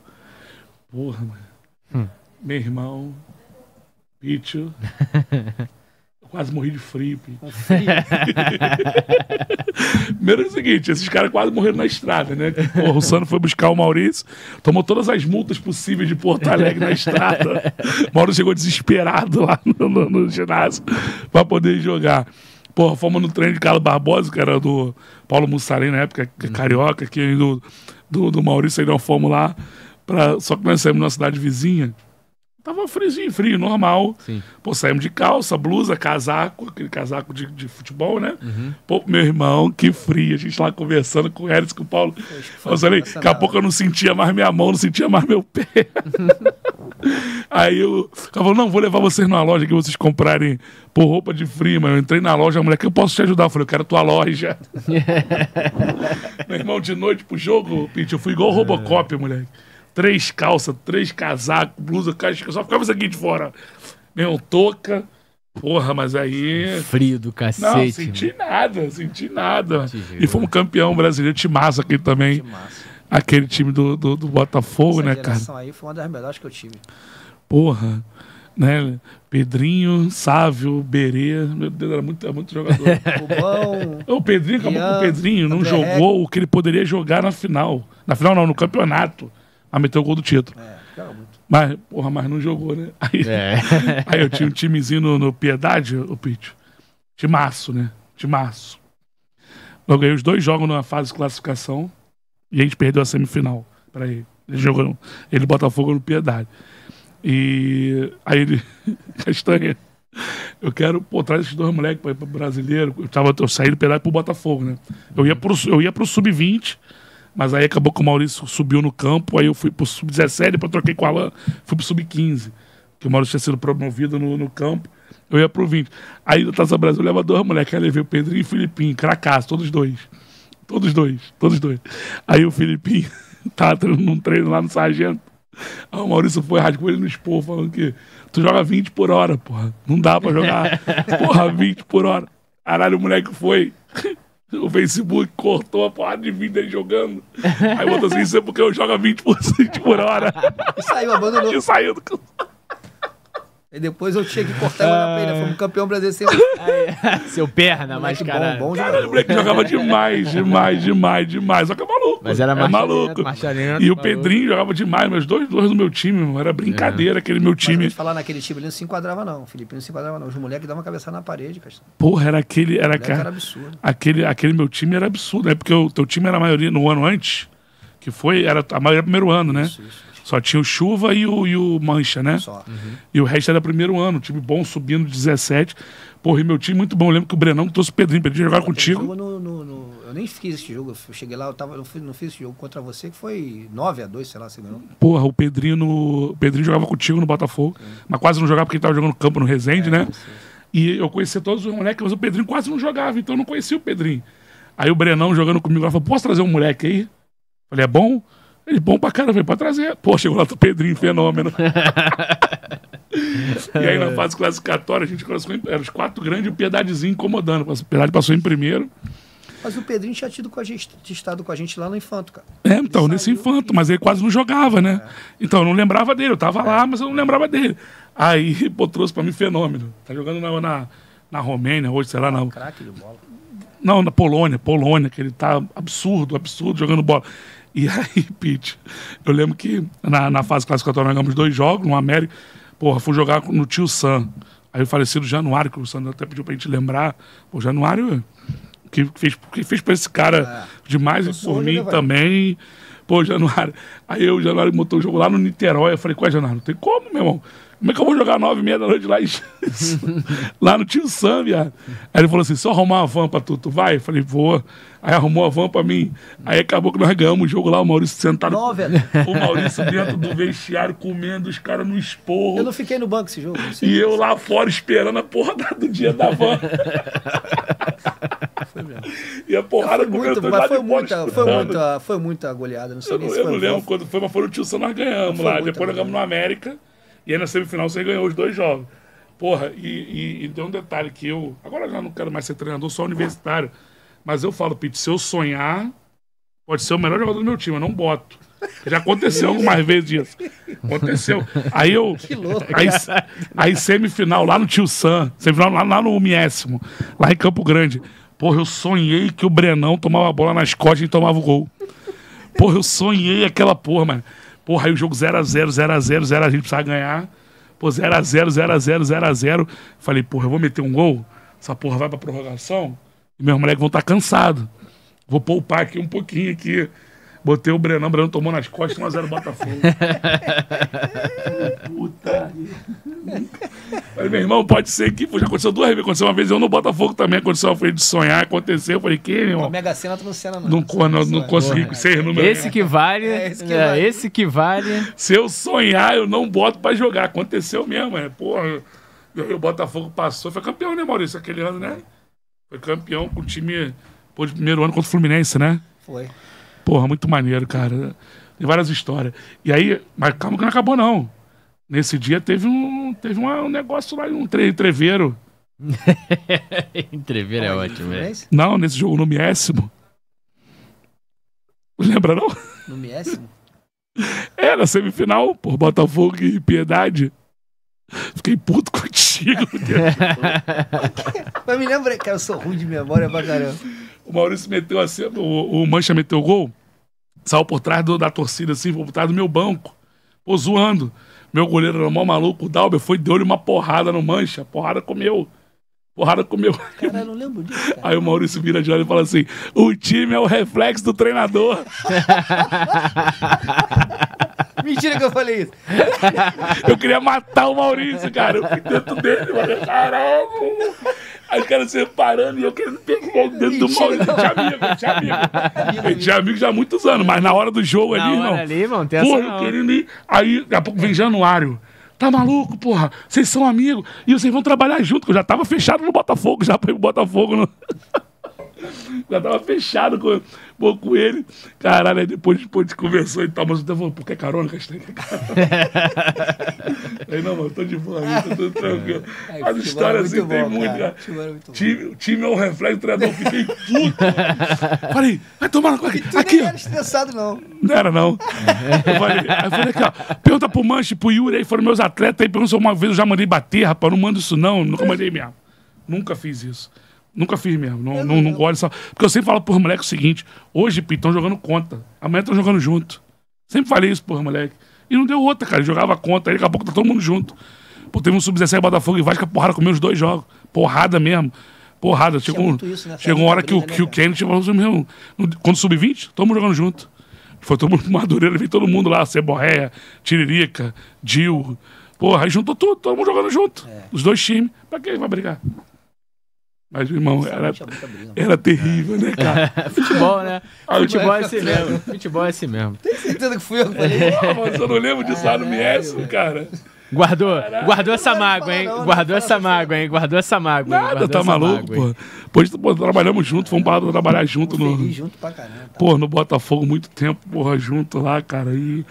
Porra, mano. Hum. Meu irmão. Pichu. quase morri de frio, Pichu. Tá Primeiro é o seguinte, esses caras quase morreram na estrada, né? Porra, o Sano foi buscar o Maurício, tomou todas as multas possíveis de Porto Alegre na estrada. O Maurício chegou desesperado lá no, no, no ginásio para poder jogar. Porra, fomos no treino de Carlos Barbosa, que era do Paulo Mussarem, na época, que é uhum. carioca, que do, do, do Maurício, aí nós fomos lá. Pra, só que nós saímos na cidade vizinha. Tava friozinho, frio, normal. Sim. Pô, saímos de calça, blusa, casaco, aquele casaco de, de futebol, né? Uhum. Pô, meu irmão, que frio. A gente lá conversando com o Hércules, com o Paulo. Eu falei, assim, daqui a pouco eu não sentia mais minha mão, não sentia mais meu pé. Aí eu, eu falou, não, vou levar vocês numa loja que vocês comprarem por roupa de frio, mas eu entrei na loja, a mulher, que eu posso te ajudar? Eu falei, eu quero tua loja. meu irmão, de noite pro jogo, Pete, eu fui igual o Robocop, moleque três calças, três casacos, blusa, caixa, só ficava isso aqui de fora. Meu, toca Porra, mas aí. Frio do cacete. Não, senti mano. nada, senti nada. E fomos campeão brasileiro, de massa aqui também. Massa. Aquele time do, do, do Botafogo, Essa né, cara? aí foi uma das melhores que eu tive. Porra. Né? Pedrinho, Sávio, Berê, meu Deus, era muito, era é muito jogador. o, o Pedrinho acabou Ian, o Pedrinho, não jogou o que ele poderia jogar na final. Na final não, no campeonato a meter o gol do título. É, muito. Mas, porra, mas não jogou, né? Aí, é. aí eu tinha um timezinho no, no Piedade, o Pitch. De março, né? De março. Eu ganhei os dois jogos na fase de classificação e a gente perdeu a semifinal para ele. Ele jogou, ele Botafogo no Piedade. E aí ele, Castanha, eu quero, pô, trás esses dois moleques para ir pro brasileiro. Eu, tava, eu saí do Piedade pro Botafogo, né? Eu ia pro, eu ia pro sub-20 mas aí acabou que o Maurício subiu no campo, aí eu fui pro sub-17, depois troquei com o Alan, fui pro sub-15. Que o Maurício tinha sido promovido no, no campo. Eu ia pro 20. Aí da Taça Brasil leva dois moleques. Aí levei o Pedro e o Filipinho, cracaço, todos dois. Todos dois, todos dois. Aí o Filipinho tá num treino lá no Sargento. Aí o Maurício foi, com ele no expor, falando que tu joga 20 por hora, porra. Não dá pra jogar, porra, 20 por hora. Caralho, o moleque foi. O Facebook cortou a porrada de vida jogando. Aí o outro assim, isso é porque eu jogo a 20% por hora. E saiu, abandonou. E saiu do... E depois eu tinha que cortar uma mandar pra ele. Né? Fomos campeão brasileiro. Seu perna, mas cara. Bom, bom caralho, o moleque jogava demais, demais, demais, demais. Só que é maluco. Mas era é maluco. e o maluco. Pedrinho jogava demais, mas dois dois no meu time, Era brincadeira é. aquele meu time. Mas, eu falar, naquele time ele não se enquadrava, não. O Felipe não se enquadrava, não. Os moleques davam cabeça na parede, cara. Porra, era aquele. Era, cara, era absurdo. Aquele, aquele meu time era absurdo. É porque o teu time era a maioria no ano antes, que foi, era a maioria do primeiro ano, né? Isso, isso. Só tinha o Chuva e o, e o Mancha, né? Só. Uhum. E o resto era primeiro ano. Time bom subindo 17. Porra, e meu time muito bom. Eu lembro que o Brenão trouxe o Pedrinho. Pedrinho jogar contigo. No, no, no... Eu nem fiz esse jogo. Eu cheguei lá, eu tava, não, fiz, não fiz esse jogo contra você, que foi 9x2, sei lá, se ganhou. Porra, o Pedrinho, no... o Pedrinho jogava contigo no Botafogo. Mas quase não jogava porque ele tava jogando campo no Resende, é, né? E eu conhecia todos os moleques, mas o Pedrinho quase não jogava. Então eu não conhecia o Pedrinho. Aí o Brenão jogando comigo, ela falou, posso trazer um moleque aí? Falei, é bom? Ele, bom pra caramba, veio pra trazer. Pô, chegou lá do Pedrinho, fenômeno. e aí na fase classificatória a gente classificou, os quatro grandes e o Piedadezinho incomodando. O Piedade passou em primeiro. Mas o Pedrinho tinha tido com a gente, estado com a gente lá no Infanto, cara. É, então, ele nesse Infanto, e... mas ele quase não jogava, né? É. Então, eu não lembrava dele. Eu tava é. lá, mas eu não lembrava dele. Aí, pô, trouxe pra mim fenômeno. Tá jogando na, na, na Romênia hoje, sei lá. Ah, na... Craque de bola. Não, na Polônia, Polônia, que ele tá absurdo, absurdo jogando bola. E aí, Pete, eu lembro que na, na fase classificatória nós ganhamos dois jogos, no América. Porra, fui jogar no tio Sam. Aí o falecido Januário, que o Sandro até pediu pra gente lembrar. Pô, Januário, que fez, que fez pra esse cara é. demais e por mim né, também. Pô, Januário. Aí eu, o Januário botou o jogo lá no Niterói. Eu falei, qual é, Januário? Não tem como, meu irmão. Como é que eu vou jogar nove e meia da noite lá, lá no tio Sam, viado? Aí ele falou assim: só arrumar uma van pra tu, tu vai? Eu falei, vou. Aí arrumou a van pra mim. Aí acabou que nós ganhamos o jogo lá, o Maurício sentado. Não, velho. Né? O Maurício dentro do vestiário comendo os caras no esporro. Eu não fiquei no banco esse jogo. E eu lá fora esperando a porra do dia da van. Foi mesmo. E a porrada foi muito, mas foi muita, foi muita, foi muita goleada, não sei eu, nem se Eu não lembro quando foi, mas foi no tio Sam, nós ganhamos lá. Depois nós ganhamos no América. E aí na semifinal você ganhou os dois jogos. Porra, e, e, e tem um detalhe que eu. Agora eu já não quero mais ser treinador, só universitário. Mas eu falo, Pete, se eu sonhar, pode ser o melhor jogador do meu time, eu não boto. Já aconteceu algumas vezes isso. Aconteceu. Aí eu. Que louco, aí, aí, semifinal lá no Tio Sam, semifinal lá, lá no Miésimo, lá em Campo Grande. Porra, eu sonhei que o Brenão tomava a bola nas costas e tomava o gol. Porra, eu sonhei aquela porra, mano. Porra, aí o jogo 0x0, 0x0, 0x0, a gente precisava ganhar. Pô, 0x0, 0x0, 0x0. Falei, porra, eu vou meter um gol? Essa porra vai pra prorrogação? E meus moleques vão estar tá cansados. Vou poupar aqui um pouquinho aqui. Botei o Brenão, o Brenão tomou nas costas, 1x0 Botafogo. Puta. Falei, meu irmão, pode ser que. já aconteceu duas vezes. Aconteceu uma vez eu no Botafogo também. Aconteceu uma vez de sonhar, aconteceu. Eu falei, que, meu irmão? A Mega Sena tu tá não cena, não. Não, não, não consegui ser seis números. Esse que vale. É, esse que, é, vale. esse que vale. Se eu sonhar, eu não boto pra jogar. Aconteceu mesmo, é. Porra, o Botafogo passou. Foi campeão, né, Maurício? Aquele ano, né? Foi campeão com o time. Pô, de primeiro ano contra o Fluminense, né? Foi. Porra, muito maneiro, cara. Tem várias histórias. E aí, mas calma que não acabou, não. Nesse dia teve um, teve uma, um negócio lá, um tre entreveiro. é ótimo, é? Não, nesse jogo, no Miésimo. Lembra, não? No Miésimo? É, na semifinal, por Botafogo e Piedade. Fiquei puto contigo. Mas me lembra, que eu sou ruim de memória pra caramba. O Maurício meteu assim, o, o Mancha meteu o gol. Saiu por trás do, da torcida, assim, por trás do meu banco. Pô, zoando. Meu goleiro era mó maluco, o Dalber foi, deu-lhe uma porrada no mancha. Porrada comeu. Porrada comeu. Cara, eu não lembro disso. Cara. Aí o Maurício vira de olho e fala assim: o time é o reflexo do treinador. Mentira que eu falei isso. eu queria matar o Maurício, cara. Eu fui dentro dele, mano. Caralho! Aí cara se separando e eu querendo pegar o dedo do Maurício. Eu tinha amigo, eu tinha amigo. Eu tinha amigo já há muitos anos, mas na hora do jogo na ali, irmão. Ali, irmão tem porra, essa eu querendo ir. Aí daqui a pouco vem januário. Tá maluco, porra? Vocês são amigos e vocês vão trabalhar junto, que eu já tava fechado no Botafogo, já peguei o Botafogo. No... Já tava fechado com, bom, com ele. Caralho, aí depois, depois a gente conversou e tal, mas o falou, pô, quer carona, Castanho? Quer carona? aí, não, mano, tô de boa tô tudo tranquilo. É. As é histórias assim tem muito, cara. cara. É time, time é um reflexo, treinador, fiquei puto. falei, vai tomar aqui. aqui, era estressado, não. Não era, não. eu falei, aí eu falei aqui, ó, pergunta pro Manche, pro Yuri, aí foram meus atletas, aí perguntou uma vez, eu já mandei bater, rapaz, não mando isso não, nunca mandei mesmo. Nunca fiz isso. Nunca fiz mesmo. Não, não, não, gosto dessa. Porque eu sempre falo pros moleque o seguinte: hoje, Pi, estão jogando conta. Amanhã estão jogando junto. Sempre falei isso, porra, moleque. E não deu outra, cara. Eu jogava conta, aí daqui a pouco tá todo mundo junto. Pô, teve um Sub-17 Botafogo e Vasco, porrada comeu os dois jogos. Porrada mesmo. Porrada. Chegou, isso, né? chegou uma hora que, o, né, que o Kennedy falou assim, meu, quando Sub-20, todo mundo jogando junto. Foi todo mundo madureiro, Madureira, veio todo mundo lá, Ceborréia, Tiririca, Dil. Porra, aí juntou tudo, todo mundo jogando junto. É. Os dois times. Pra quem vai brigar? Mas, irmão, é era, era terrível, né, cara? Futebol, né? Ah, Futebol é assim mesmo. Futebol é assim mesmo. Tem certeza que fui eu que falei? Ah, mas eu não lembro disso lá no MS, cara. Guardou, Caraca, guardou essa mágoa, hein? Não, guardou não, essa mágoa, hein? Guardou essa mágoa. Nada, tá maluco, pô. Pois, tá, pô, trabalhamos junto, fomos para trabalhar junto no. junto pra caramba. Tá pô, no Botafogo, muito tempo, porra, junto lá, cara. E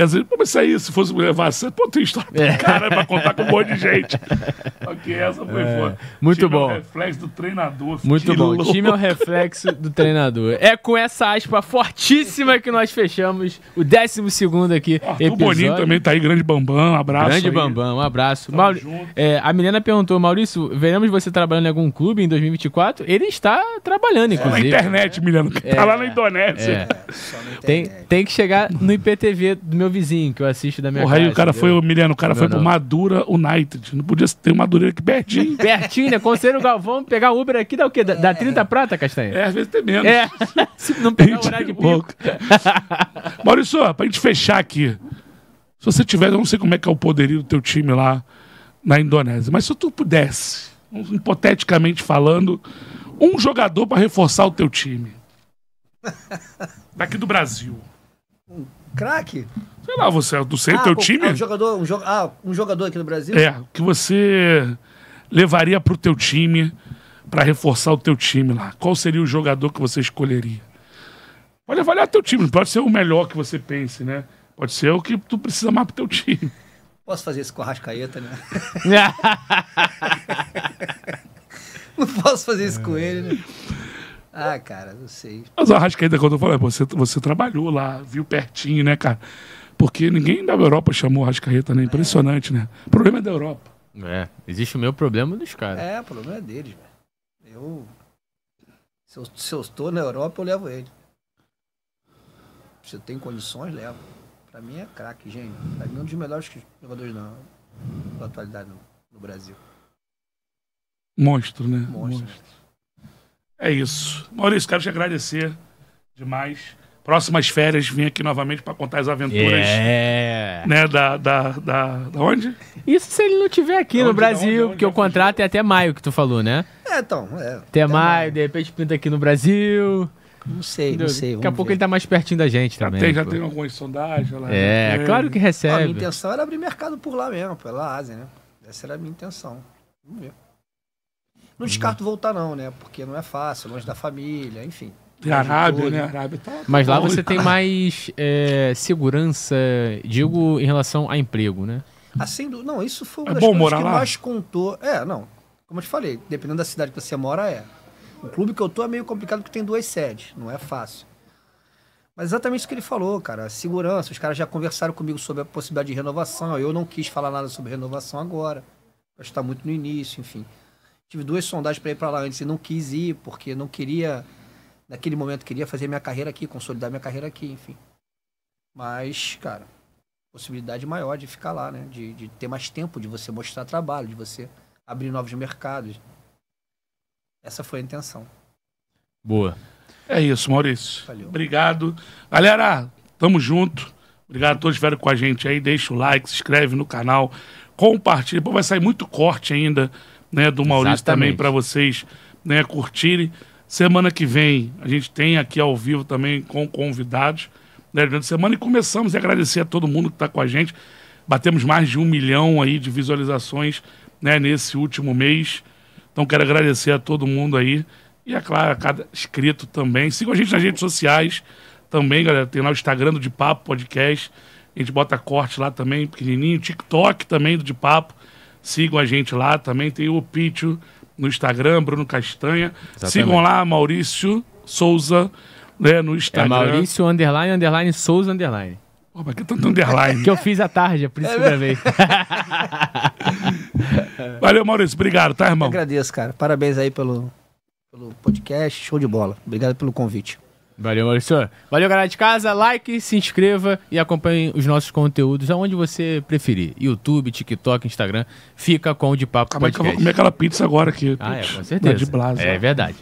e às vezes, pô, mas isso aí, se fosse levar a sério, pô, tem história pra é. caralho pra contar com um monte de gente. ok, essa foi é. foda. Muito time bom. Time é o reflexo do treinador. Muito bom. Louco. Time é o reflexo do treinador. É com essa aspa fortíssima que nós fechamos o 12 aqui. Arthur episódio. Boninho também tá aí, grande Bambam, um abraço. Grande aí. Bambam, um abraço. Mauri... É, a Milena perguntou, Maurício, veremos você trabalhando em algum clube em 2024? Ele está trabalhando, inclusive. É na internet, Milena, que tá é. lá na Indonésia. Tem, tem que chegar no IPTV do meu meu vizinho, que eu assisto da minha Porra, casa. Aí o cara entendeu? foi, Miliano, o cara foi não. pro Madura United. Não podia ter um Madureira aqui pertinho. pertinho, né? Conselho Galvão, pegar Uber aqui dá o quê? Dá, dá 30 é. prata, Castanha? É, às vezes tem menos. É, se não pegar o horário de pico. Maurício, pra gente fechar aqui. Se você tiver eu não sei como é que é o poderio do teu time lá na Indonésia, mas se tu pudesse, hipoteticamente falando, um jogador para reforçar o teu time. Daqui do Brasil. Um craque? Sei lá, você, não sei, ah, teu time. É um jogador, um jo ah, um jogador aqui no Brasil? É, que você levaria pro teu time para reforçar o teu time lá. Qual seria o jogador que você escolheria? Pode avaliar teu time, pode ser o melhor que você pense, né? Pode ser o que tu precisa mais pro teu time. Posso fazer isso com a Rascaeta, né? não posso fazer isso com é. ele, né? Ah, cara, não sei. Mas o Arrascaeta, quando eu falei, você, você trabalhou lá, viu pertinho, né, cara? Porque ninguém da Europa chamou Rascaeta, né? Impressionante, né? O problema é da Europa. É, existe o meu problema dos caras. É, o problema é deles, velho. Eu. Se eu, se eu estou na Europa, eu levo ele. Se eu tenho condições, levo. Pra mim é craque, gente. Pra mim é um dos melhores jogadores na, na atualidade no, no Brasil. Monstro, né? Monstro. Monstro. É isso. Maurício, quero te agradecer demais próximas férias vim aqui novamente para contar as aventuras. É. Né, da, da, da, da onde? Isso se ele não tiver aqui onde, no Brasil, onde, onde, porque o é contrato é até maio que tu falou, né? É, então. É, até, até maio, maio, de repente pinta aqui no Brasil. Não sei, não sei. Daqui a pouco ver. ele tá mais pertinho da gente já também. Tem, já pô. tem algumas sondagens lá. É, é, claro que recebe. a minha intenção era abrir mercado por lá mesmo, pela é Ásia, né? Essa era a minha intenção. Vamos ver. Não descarto hum. voltar, não, né? Porque não é fácil, longe da família, enfim. Da Arábia, né? Arábia tá, tá Mas lá bom. você tem mais é, segurança, digo, em relação a emprego, né? Assim, não, isso foi uma é das bom coisas que lá. mais contou. É, não. Como eu te falei, dependendo da cidade que você mora, é. O clube que eu tô é meio complicado porque tem duas sedes, não é fácil. Mas exatamente isso que ele falou, cara. Segurança, os caras já conversaram comigo sobre a possibilidade de renovação. Eu não quis falar nada sobre renovação agora. acho que tá muito no início, enfim. Tive duas sondagens para ir para lá antes e não quis ir, porque não queria naquele momento queria fazer minha carreira aqui, consolidar minha carreira aqui, enfim. Mas, cara, possibilidade maior de ficar lá, né? De, de ter mais tempo, de você mostrar trabalho, de você abrir novos mercados. Essa foi a intenção. Boa. É isso, Maurício. Valeu. Obrigado. Galera, tamo junto. Obrigado a todos que estiveram com a gente aí. Deixa o like, se inscreve no canal, compartilha. Pô, vai sair muito corte ainda, né, do Maurício Exatamente. também para vocês, né, curtirem. Semana que vem a gente tem aqui ao vivo também com convidados né, durante a semana e começamos a agradecer a todo mundo que está com a gente. Batemos mais de um milhão aí de visualizações né, nesse último mês. Então quero agradecer a todo mundo aí e, é claro, a cada inscrito também. Sigam a gente nas redes sociais também, galera. Tem lá o Instagram do De Papo Podcast. A gente bota corte lá também, pequenininho. TikTok também do De Papo. Sigam a gente lá também. Tem o Pichu no Instagram, Bruno Castanha. Exatamente. Sigam lá, Maurício Souza, né, no é Instagram. É Maurício, underline, underline, Souza, underline. Pô, que tanto tá underline? É que eu fiz à tarde, é por isso que eu gravei. Valeu, Maurício. Obrigado, tá, irmão? Eu agradeço, cara. Parabéns aí pelo, pelo podcast. Show de bola. Obrigado pelo convite. Valeu, Maurício. Valeu, galera de casa. Like, se inscreva e acompanhe os nossos conteúdos aonde você preferir. YouTube, TikTok, Instagram. Fica com o De Papo Acabei Podcast. Eu vou comer aquela pizza agora aqui. Ah, é, com certeza. De Blas, é, é verdade.